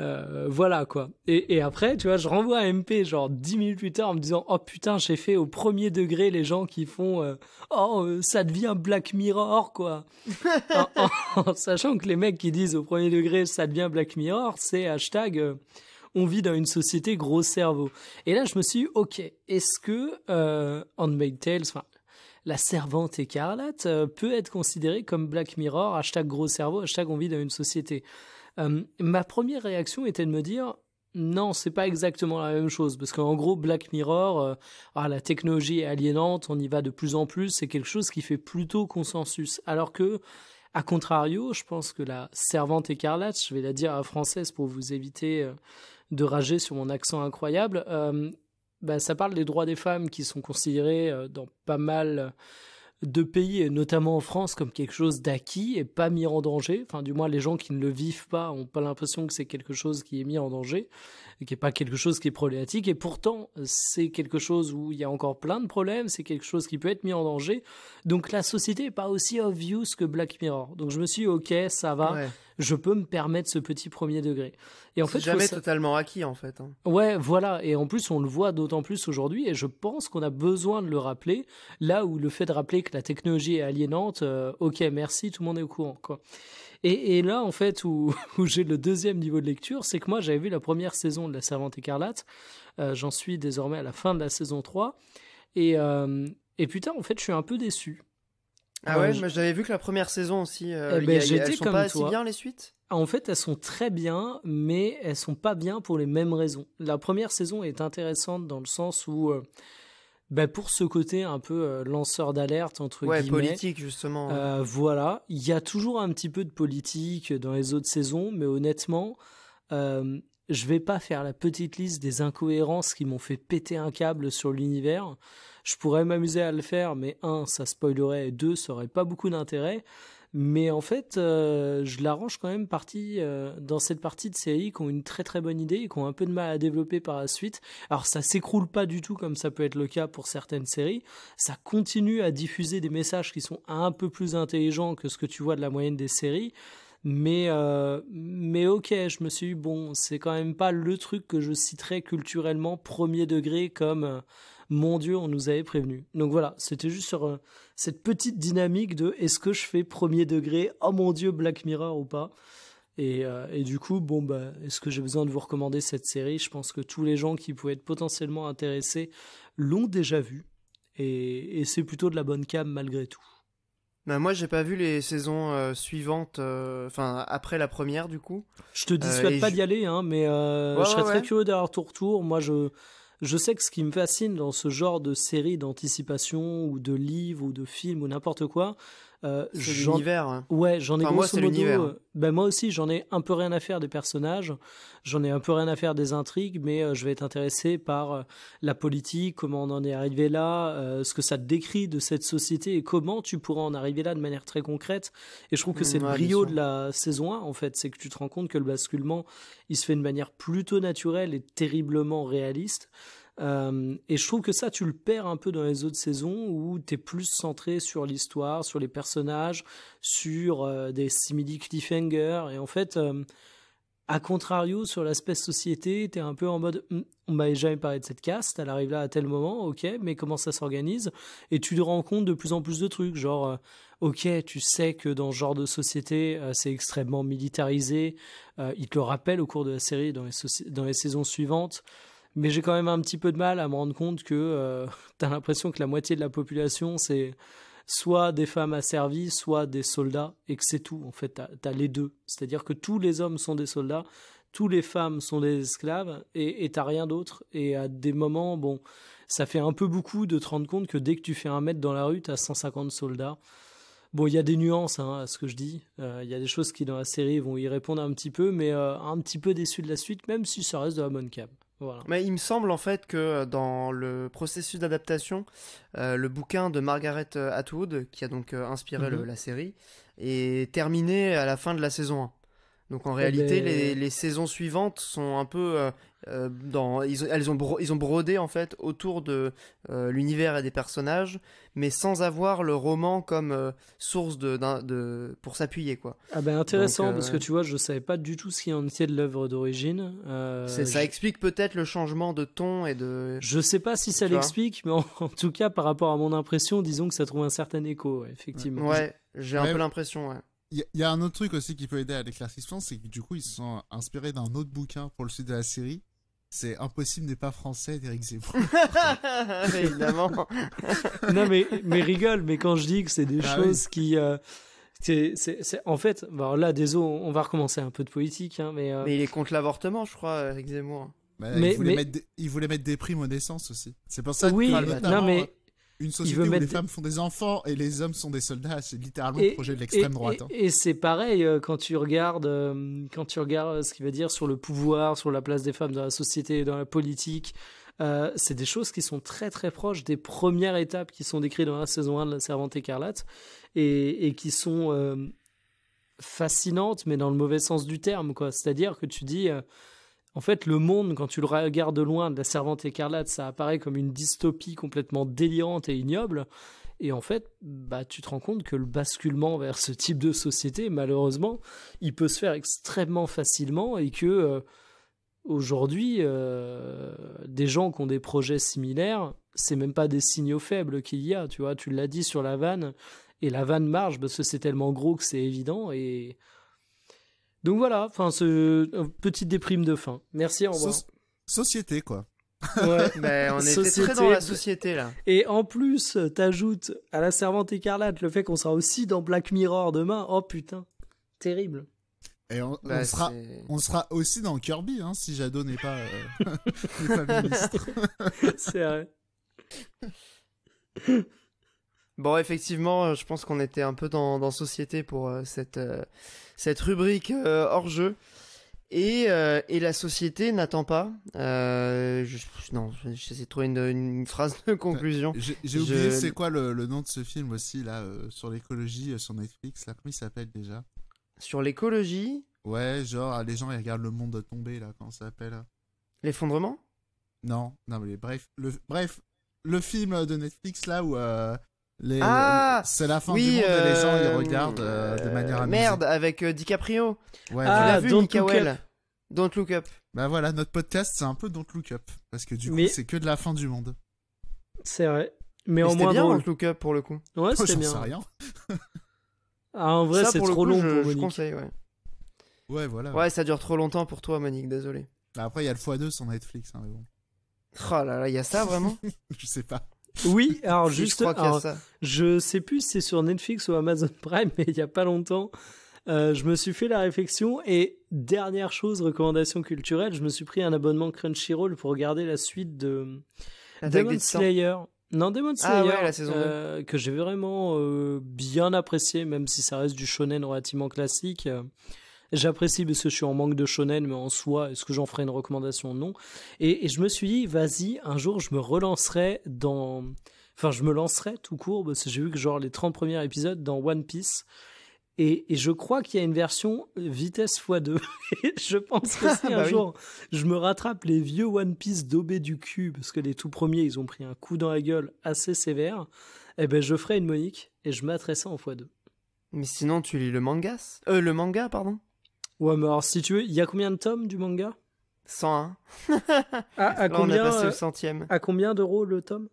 euh, voilà quoi. Et, après, tu vois, je renvoie à MP genre 10 minutes plus tard en me disant Oh putain, j'ai fait au premier degré les gens qui font euh, Oh, euh, ça devient Black Mirror quoi. en, sachant que les mecs qui disent au premier degré ça devient Black Mirror, c'est hashtag on vit dans une société gros cerveau. Et là, je me suis dit Ok, est-ce que euh, made Tales, enfin, la servante écarlate peut être considérée comme Black Mirror, hashtag gros cerveau, hashtag on vit dans une société euh, ma première réaction était de me dire non, c'est pas exactement la même chose parce qu'en gros Black Mirror, euh, ah, la technologie est aliénante, on y va de plus en plus, c'est quelque chose qui fait plutôt consensus. Alors que, à contrario, je pense que la servante écarlate, je vais la dire à française pour vous éviter euh, de rager sur mon accent incroyable, bah, ça parle des droits des femmes qui sont considérés dans pas mal de pays, et notamment en France, comme quelque chose d'acquis et pas mis en danger. Enfin, du moins, les gens qui ne le vivent pas n'ont pas l'impression que c'est quelque chose qui est mis en danger qui n'est pas quelque chose qui est problématique. Et pourtant, c'est quelque chose où il y a encore plein de problèmes, c'est quelque chose qui peut être mis en danger. Donc la société n'est pas aussi obvious que Black Mirror. Donc je me suis dit, ok, ça va, je peux me permettre ce petit premier degré. Et en fait, jamais totalement acquis en fait. Hein. Ouais, voilà. Et en plus, on le voit d'autant plus aujourd'hui. Et je pense qu'on a besoin de le rappeler. Là où le fait de rappeler que la technologie est aliénante, euh, ok, merci, tout le monde est au courant. Et, là, en fait, où, où j'ai le deuxième niveau de lecture, c'est que moi, j'avais vu la première saison de La Servante Écarlate. Euh, j'en suis désormais à la fin de la saison 3. Et, euh, et putain, en fait, je suis un peu déçu. Ah ouais, euh, mais j'avais vu que la première saison aussi. Euh, eh ben, j'étais pas Si bien les suites En fait, elles sont très bien, mais elles sont pas bien pour les mêmes raisons. La première saison est intéressante dans le sens où bah, pour ce côté un peu euh, lanceur d'alerte entre ouais, guillemets. politique justement. Euh, voilà, il y a toujours un petit peu de politique dans les autres saisons, mais honnêtement, euh, je vais pas faire la petite liste des incohérences qui m'ont fait péter un câble sur l'univers. Je pourrais m'amuser à le faire, mais un, ça spoilerait, et deux, ça aurait pas beaucoup d'intérêt. Mais en fait, euh, je l'arrange quand même partie euh, dans cette partie de série qui ont une très très bonne idée et qui ont un peu de mal à développer par la suite. Alors ça s'écroule pas du tout comme ça peut être le cas pour certaines séries. Ça continue à diffuser des messages qui sont un peu plus intelligents que ce que tu vois de la moyenne des séries. Mais euh, mais ok, je me suis dit bon, c'est quand même pas le truc que je citerais culturellement premier degré comme mon Dieu, on nous avait prévenu. Donc voilà, c'était juste sur euh, cette petite dynamique de est-ce que je fais premier degré, oh mon Dieu, Black Mirror ou pas. Euh, et, du coup, bon, bah, est-ce que j'ai besoin de vous recommander cette série Je pense que tous les gens qui pouvaient être potentiellement intéressés l'ont déjà vue. Et, et c'est plutôt de la bonne cam malgré tout. Moi, bah, moi, j'ai pas vu les saisons euh, suivantes, enfin après la première du coup. Je te dissuade pas d'y aller, hein, mais je serais très curieux d'avoir ton retour. Moi, je je sais que ce qui me fascine dans ce genre de série d'anticipation ou de livre ou de film ou n'importe quoi, euh, hein. Ouais, j'en ai grosso moi, euh, ben moi aussi, j'en ai un peu rien à faire des personnages, j'en ai un peu rien à faire des intrigues, mais euh, je vais être intéressé par la politique, comment on en est arrivé là, ce que ça décrit de cette société et comment tu pourras en arriver là de manière très concrète. Et je trouve que c'est le mmh, brio de la saison 1, en fait, c'est que tu te rends compte que le basculement, il se fait de manière plutôt naturelle et terriblement réaliste. Euh, et je trouve que ça, tu le perds un peu dans les autres saisons où tu es plus centré sur l'histoire, sur les personnages, sur euh, des simili cliffhanger. Et en fait, euh, à contrario, sur l'aspect société, tu es un peu en mode hmm, on m'avait jamais parlé de cette caste, elle arrive là à tel moment, ok, mais comment ça s'organise Et tu te rends compte de plus en plus de trucs, genre, ok, tu sais que dans ce genre de société, c'est extrêmement militarisé, il te le rappelle au cours de la série, dans dans les saisons suivantes mais j'ai quand même un petit peu de mal à me rendre compte que euh, tu as l'impression que la moitié de la population, c'est soit des femmes asservies, soit des soldats, et que c'est tout. En fait, tu as, les deux. C'est-à-dire que tous les hommes sont des soldats, tous les femmes sont des esclaves, et t'as rien d'autre. Et à des moments, bon, ça fait un peu beaucoup de te rendre compte que dès que tu fais un mètre dans la rue, t'as 150 soldats. Bon, il y a des nuances hein, à ce que je dis. Euh, il y a des choses qui, dans la série, vont y répondre un petit peu, mais euh, un petit peu déçu de la suite, même si ça reste de la bonne cam. Mais il me semble en fait que euh, dans le processus d'adaptation, euh, le bouquin de Margaret euh, Atwood, qui a donc inspiré mhm. la série, est terminé à la fin de la saison 1. Donc en eh réalité, ben, euh, les, saisons suivantes sont un peu euh, euh, dans, elles ont ils ont brodé en fait autour de l'univers et des personnages, mais sans avoir le roman comme source de, de pour s'appuyer quoi. Ah ben intéressant parce que tu vois, je savais pas du tout ce qui en était de l'œuvre d'origine. ça explique peut-être le changement de ton et de. Je sais pas si ça l'explique, mais en, tout cas par rapport à mon impression, disons que ça trouve un certain écho, effectivement. Ouais, j'ai un peu l'impression. Ouais. Il y, a un autre truc aussi qui peut aider à l'éclaircissement, c'est que du coup, ils se sont inspirés d'un autre bouquin pour le sud de la série. C'est Impossible n'est pas français d'Éric Zemmour. Évidemment. non, mais, mais rigole, mais quand je dis que c'est des bah choses qui. Euh, c'est, en fait, bah, là, désolé, on va recommencer un peu de politique. Hein, mais, euh, il est contre l'avortement, je crois, Éric Zemmour. Bah, mais, il, voulait mettre des, primes aux naissances aussi. C'est pour ça que. Oui, bah, non, mais. Une société où les femmes font des enfants et les hommes sont des soldats, c'est littéralement le projet de l'extrême droite. Hein. Et, c'est pareil euh, quand tu regardes, euh, quand tu regardes ce qu'il va dire sur le pouvoir, sur la place des femmes dans la société, dans la politique. Euh, c'est des choses qui sont très très proches des premières étapes qui sont décrites dans la saison 1 de La Servante écarlate et, et qui sont fascinantes, mais dans le mauvais sens du terme. quoi. C'est-à-dire que tu dis. En fait, le monde, quand tu le regardes loin, de la servante écarlate, ça apparaît comme une dystopie complètement délirante et ignoble. Et en fait, bah, tu te rends compte que le basculement vers ce type de société, malheureusement, il peut se faire extrêmement facilement et que euh, aujourd'hui, euh, des gens qui ont des projets similaires, c'est même pas des signaux faibles qu'il y a. Tu vois, tu l'as dit sur la vanne et la vanne marche parce que c'est tellement gros que c'est évident et donc voilà, enfin, ce petite déprime de fin. Merci, au revoir. société, quoi. mais ben, on était très dans la société là. Et en plus, t'ajoutes à la servante écarlate le fait qu'on sera aussi dans Black Mirror demain. Oh putain, terrible. Et on, bah, sera, aussi dans Kirby hein, si Jado euh, n'est pas, ministre. C'est vrai. Bon, effectivement, je pense qu'on était un peu dans, société pour euh, cette. Euh, cette rubrique euh, hors jeu. Et, euh, et la société n'attend pas. Euh, je, non, j'essaie de trouver une, phrase de conclusion. Euh, j'ai oublié, c'est quoi le, nom de ce film aussi, là, sur l'écologie, sur Netflix, là, comment il s'appelle déjà Sur l'écologie Ouais, genre, ah, les gens, ils regardent le monde tomber, là, comment ça s'appelle L'effondrement Non, non, mais bref, le, bref, le film de Netflix, là, où ah C'est la fin du monde et les gens ils euh, regardent euh, de euh, manière amusée. Merde, avec DiCaprio. Ouais, ah, vu, Don't look up. Don't Look Up. Bah voilà, notre podcast c'est un peu Don't Look Up. Parce que du coup, c'est que de la fin du monde. C'est vrai. Mais, en moins bien Don't Look Up pour le coup. Ouais, oh, c'est bien. Sais rien. ah, en vrai, c'est trop long je, pour je conseille, ouais. Ouais, voilà. Ouais, ça dure trop longtemps pour toi, Monique, désolé. Bah après, il y a le x2 sur Netflix, hein, bon. Oh là là, il y a ça vraiment Je sais pas. Oui, alors juste, je, sais plus si c'est sur Netflix ou Amazon Prime, mais il y a pas longtemps, euh, je me suis fait la réflexion et dernière chose, recommandation culturelle, je me suis pris un abonnement Crunchyroll pour regarder la suite de Demon Slayer. Non, Demon ah Slayer, euh, que j'ai vraiment euh, bien apprécié, même si ça reste du shonen relativement classique. J'apprécie parce que je suis en manque de shonen, mais en soi, est-ce que j'en ferai une recommandation Non. Et, je me suis dit, vas-y, un jour, je me relancerai dans. Enfin, je me lancerai tout court parce que j'ai vu que, genre, les 30 premiers épisodes dans One Piece. Et, je crois qu'il y a une version vitesse x2. je pense que si bah un jour je me rattrape les vieux One Piece daubés du cul, parce que les tout premiers, ils ont pris un coup dans la gueule assez sévère, eh ben je ferai une Monique et je m'adresserai en x2. Mais sinon, tu lis le manga euh, le manga, pardon Ouais, mais alors si tu veux, il y a combien de tomes du manga 101. Ah, à, à combien, on a passé le euh, centième. À combien d'euros le tome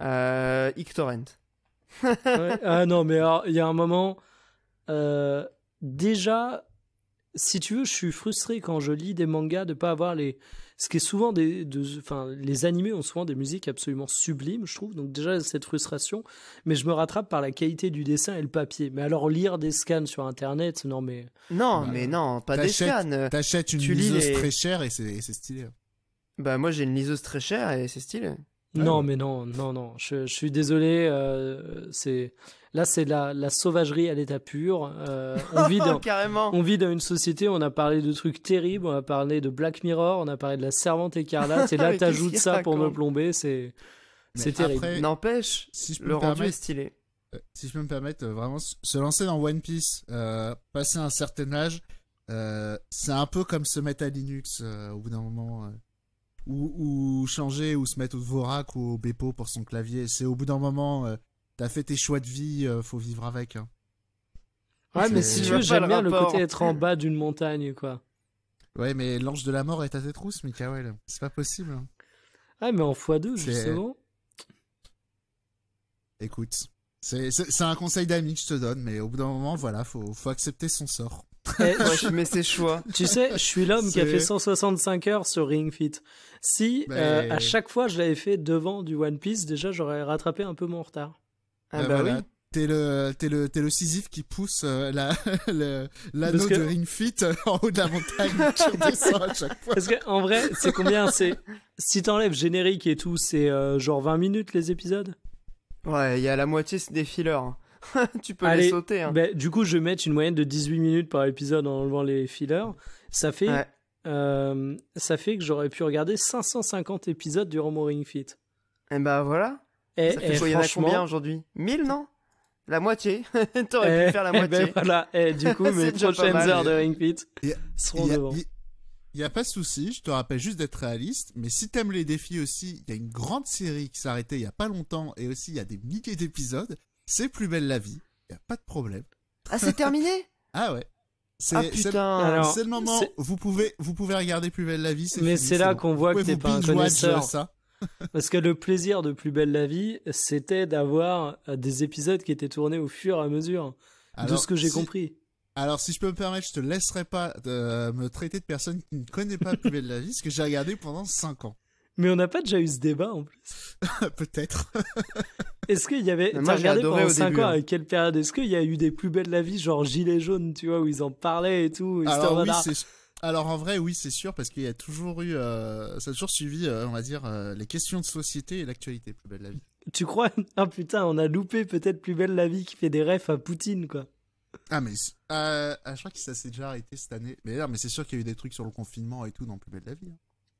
euh, Ictorrent. Ah non, mais alors, il y a un moment. Euh, déjà, si tu veux, je suis frustré quand je lis des mangas de ne pas avoir les, ce qui est souvent des, enfin, les animés ont souvent des musiques absolument sublimes, je trouve. Donc déjà cette frustration, mais je me rattrape par la qualité du dessin et le papier. Mais alors lire des scans sur internet, non mais non, bah, mais non, pas des scans. Euh, t'achètes une liseuse très chère et c'est stylé. Bah moi j'ai une liseuse très chère et c'est stylé. Non, mais non, non, non. Je, suis désolé. Euh, c'est là, c'est la, la sauvagerie à l'état pur. Euh, on vit dans, Carrément. on vit dans une société. on a parlé de trucs terribles. On a parlé de Black Mirror. On a parlé de la Servante écarlate. Et là, t'ajoutes ça pour me plomber. C'est c'est terrible. N'empêche, si le rendu est stylé. Euh, si je peux me permettre, vraiment, se lancer dans One Piece, passer un certain âge, c'est un peu comme se mettre à Linux au bout d'un moment ou, ou, changer ou se mettre au Vorak ou au Bepo pour son clavier. C'est au bout d'un moment, euh, t'as fait tes choix de vie, euh, faut vivre avec. Hein. Ouais, mais si tu veux, j'aime bien le côté être en bas d'une montagne, quoi. Ouais, mais l'ange de la mort est à tes trousses, Mikael. C'est pas possible. Ouais hein. ah, mais en x2, justement. Écoute, c'est un conseil d'ami que je te donne, mais au bout d'un moment, voilà, faut, faut accepter son sort. Eh, je mets ses choix. Tu sais, je suis l'homme qui a fait 165 heures sur Ring Fit. Si euh, à chaque fois je l'avais fait devant du One Piece, déjà j'aurais rattrapé un peu mon retard. Ah, ah bah, bah, oui. T'es le, t'es qui pousse euh, l'anneau de Ring Fit euh, en haut de la montagne, chaque fois. Parce que, en vrai, c'est combien? C'est, si t'enlèves générique et tout, c'est genre 20 minutes les épisodes? Ouais, il y a la moitié, c'est des fillers. Hein. tu peux les sauter. Hein. Ben, du coup, je vais mettre une moyenne de 18 minutes par épisode en enlevant les fillers. Ça fait, euh, ça fait que j'aurais pu regarder 550 épisodes durant mon Ring Fit. Et eh bah ben, voilà. Et, ça fait y en a combien aujourd'hui 1000, non la moitié. T'aurais pu eh, faire la eh ben, moitié. Et du coup, mes prochaines heures de Ring Fit seront devant. Il n'y a pas de souci, je te rappelle juste d'être réaliste, mais si t'aimes les défis aussi, il y a une grande série qui s'est arrêtée il n'y a pas longtemps et aussi il y a des milliers d'épisodes. C'est plus belle la vie. Y a pas de problème. Ah, c'est terminé Ah ouais. C'est ah, le moment. Vous pouvez, vous pouvez regarder Plus belle la vie. Mais c'est là qu'on voit que t'es pas un connaisseur. Ça. Parce que le plaisir de Plus belle la vie, c'était d'avoir euh, des épisodes qui étaient tournés au fur et à mesure. de ce que j'ai compris. Alors, si je peux me permettre, je te laisserai pas de euh, me traiter de personne qui ne connaît pas Plus belle la vie, ce que j'ai regardé pendant 5 ans. Mais on n'a pas déjà eu ce débat en plus. Peut-être. est-ce qu'il y avait. T'as regardé pendant 5 ans hein. à quelle période Est-ce qu'il y a eu des plus belles de la vie, genre Gilets jaunes, tu vois, où ils en parlaient et tout Alors, oui, Alors en vrai, oui, c'est sûr, parce qu'il y a toujours eu. Euh, ça a toujours suivi, euh, on va dire, euh, les questions de société et l'actualité, plus belle la vie. Tu crois Ah putain, on a loupé peut-être plus belle la vie qui fait des refs à Poutine, quoi. Ah mais euh, ah, je crois que ça s'est déjà arrêté cette année. Mais mais c'est sûr qu'il y a eu des trucs sur le confinement et tout dans Plus belle la vie. Hein.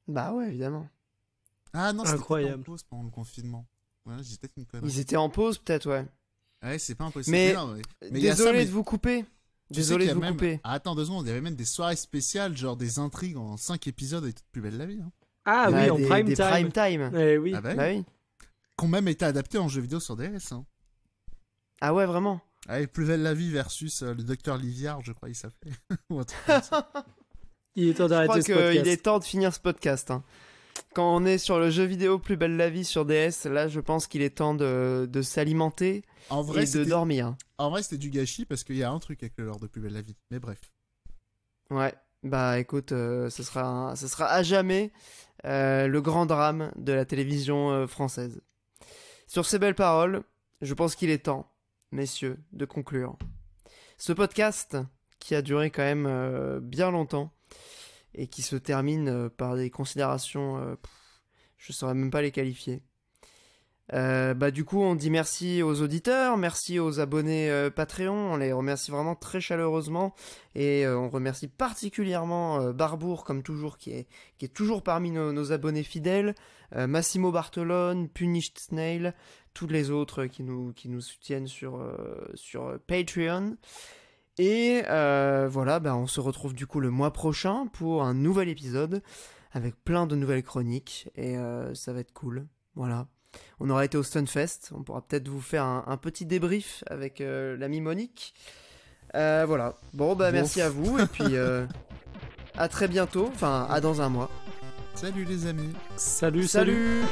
Bah ouais, évidemment. Ah non, incroyable. En pause pendant le confinement. Ils étaient en pause peut-être, ouais. Ouais, c'est pas impossible. Mais, désolé de vous couper. Désolé de vous couper. Ah, attends deux secondes, il y avait même des soirées spéciales, genre des intrigues en 5 épisodes et toute plus belle la vie. Hein. Ah oui, en prime time. Prime eh oui. Ah bah, oui. Bah Qui même été adaptés en jeu vidéo sur DS. Hein. Ah ouais, vraiment Allez, ah, plus belle la vie versus euh, le docteur Liviard, je crois il s'appelait. il est temps d'arrêter ce podcast. Il est temps de finir ce podcast. Hein quand on est sur le jeu vidéo Plus belle la vie sur DS, là je pense qu'il est temps de, de s'alimenter et de dormir. En vrai, c'était du gâchis parce qu'il y a un truc avec le lore de Plus belle la vie, mais bref. Ouais, bah écoute, euh, ce, sera sera à jamais euh, le grand drame de la télévision euh, française. Sur ces belles paroles, je pense qu'il est temps, messieurs, de conclure. Ce podcast, qui a duré quand même bien longtemps, et qui se termine euh, par des considérations, euh, je ne saurais même pas les qualifier. Euh, bah du coup, on dit merci aux auditeurs, merci aux abonnés Patreon, on les remercie vraiment très chaleureusement et on remercie particulièrement Barbour comme toujours qui est qui est toujours parmi nos, abonnés fidèles, Massimo Bartolone, Punished Snail, tous les autres qui nous qui nous soutiennent sur sur Patreon. Et euh, voilà, ben, on se retrouve du coup le mois prochain pour un nouvel épisode avec plein de nouvelles chroniques et euh, ça va être cool. Voilà. On aura été au Stunfest, on pourra peut-être vous faire un, petit débrief avec euh, l'ami Monique. voilà. Bon, bah merci à vous et puis à très bientôt, enfin à dans un mois. Salut les amis. salut. salut.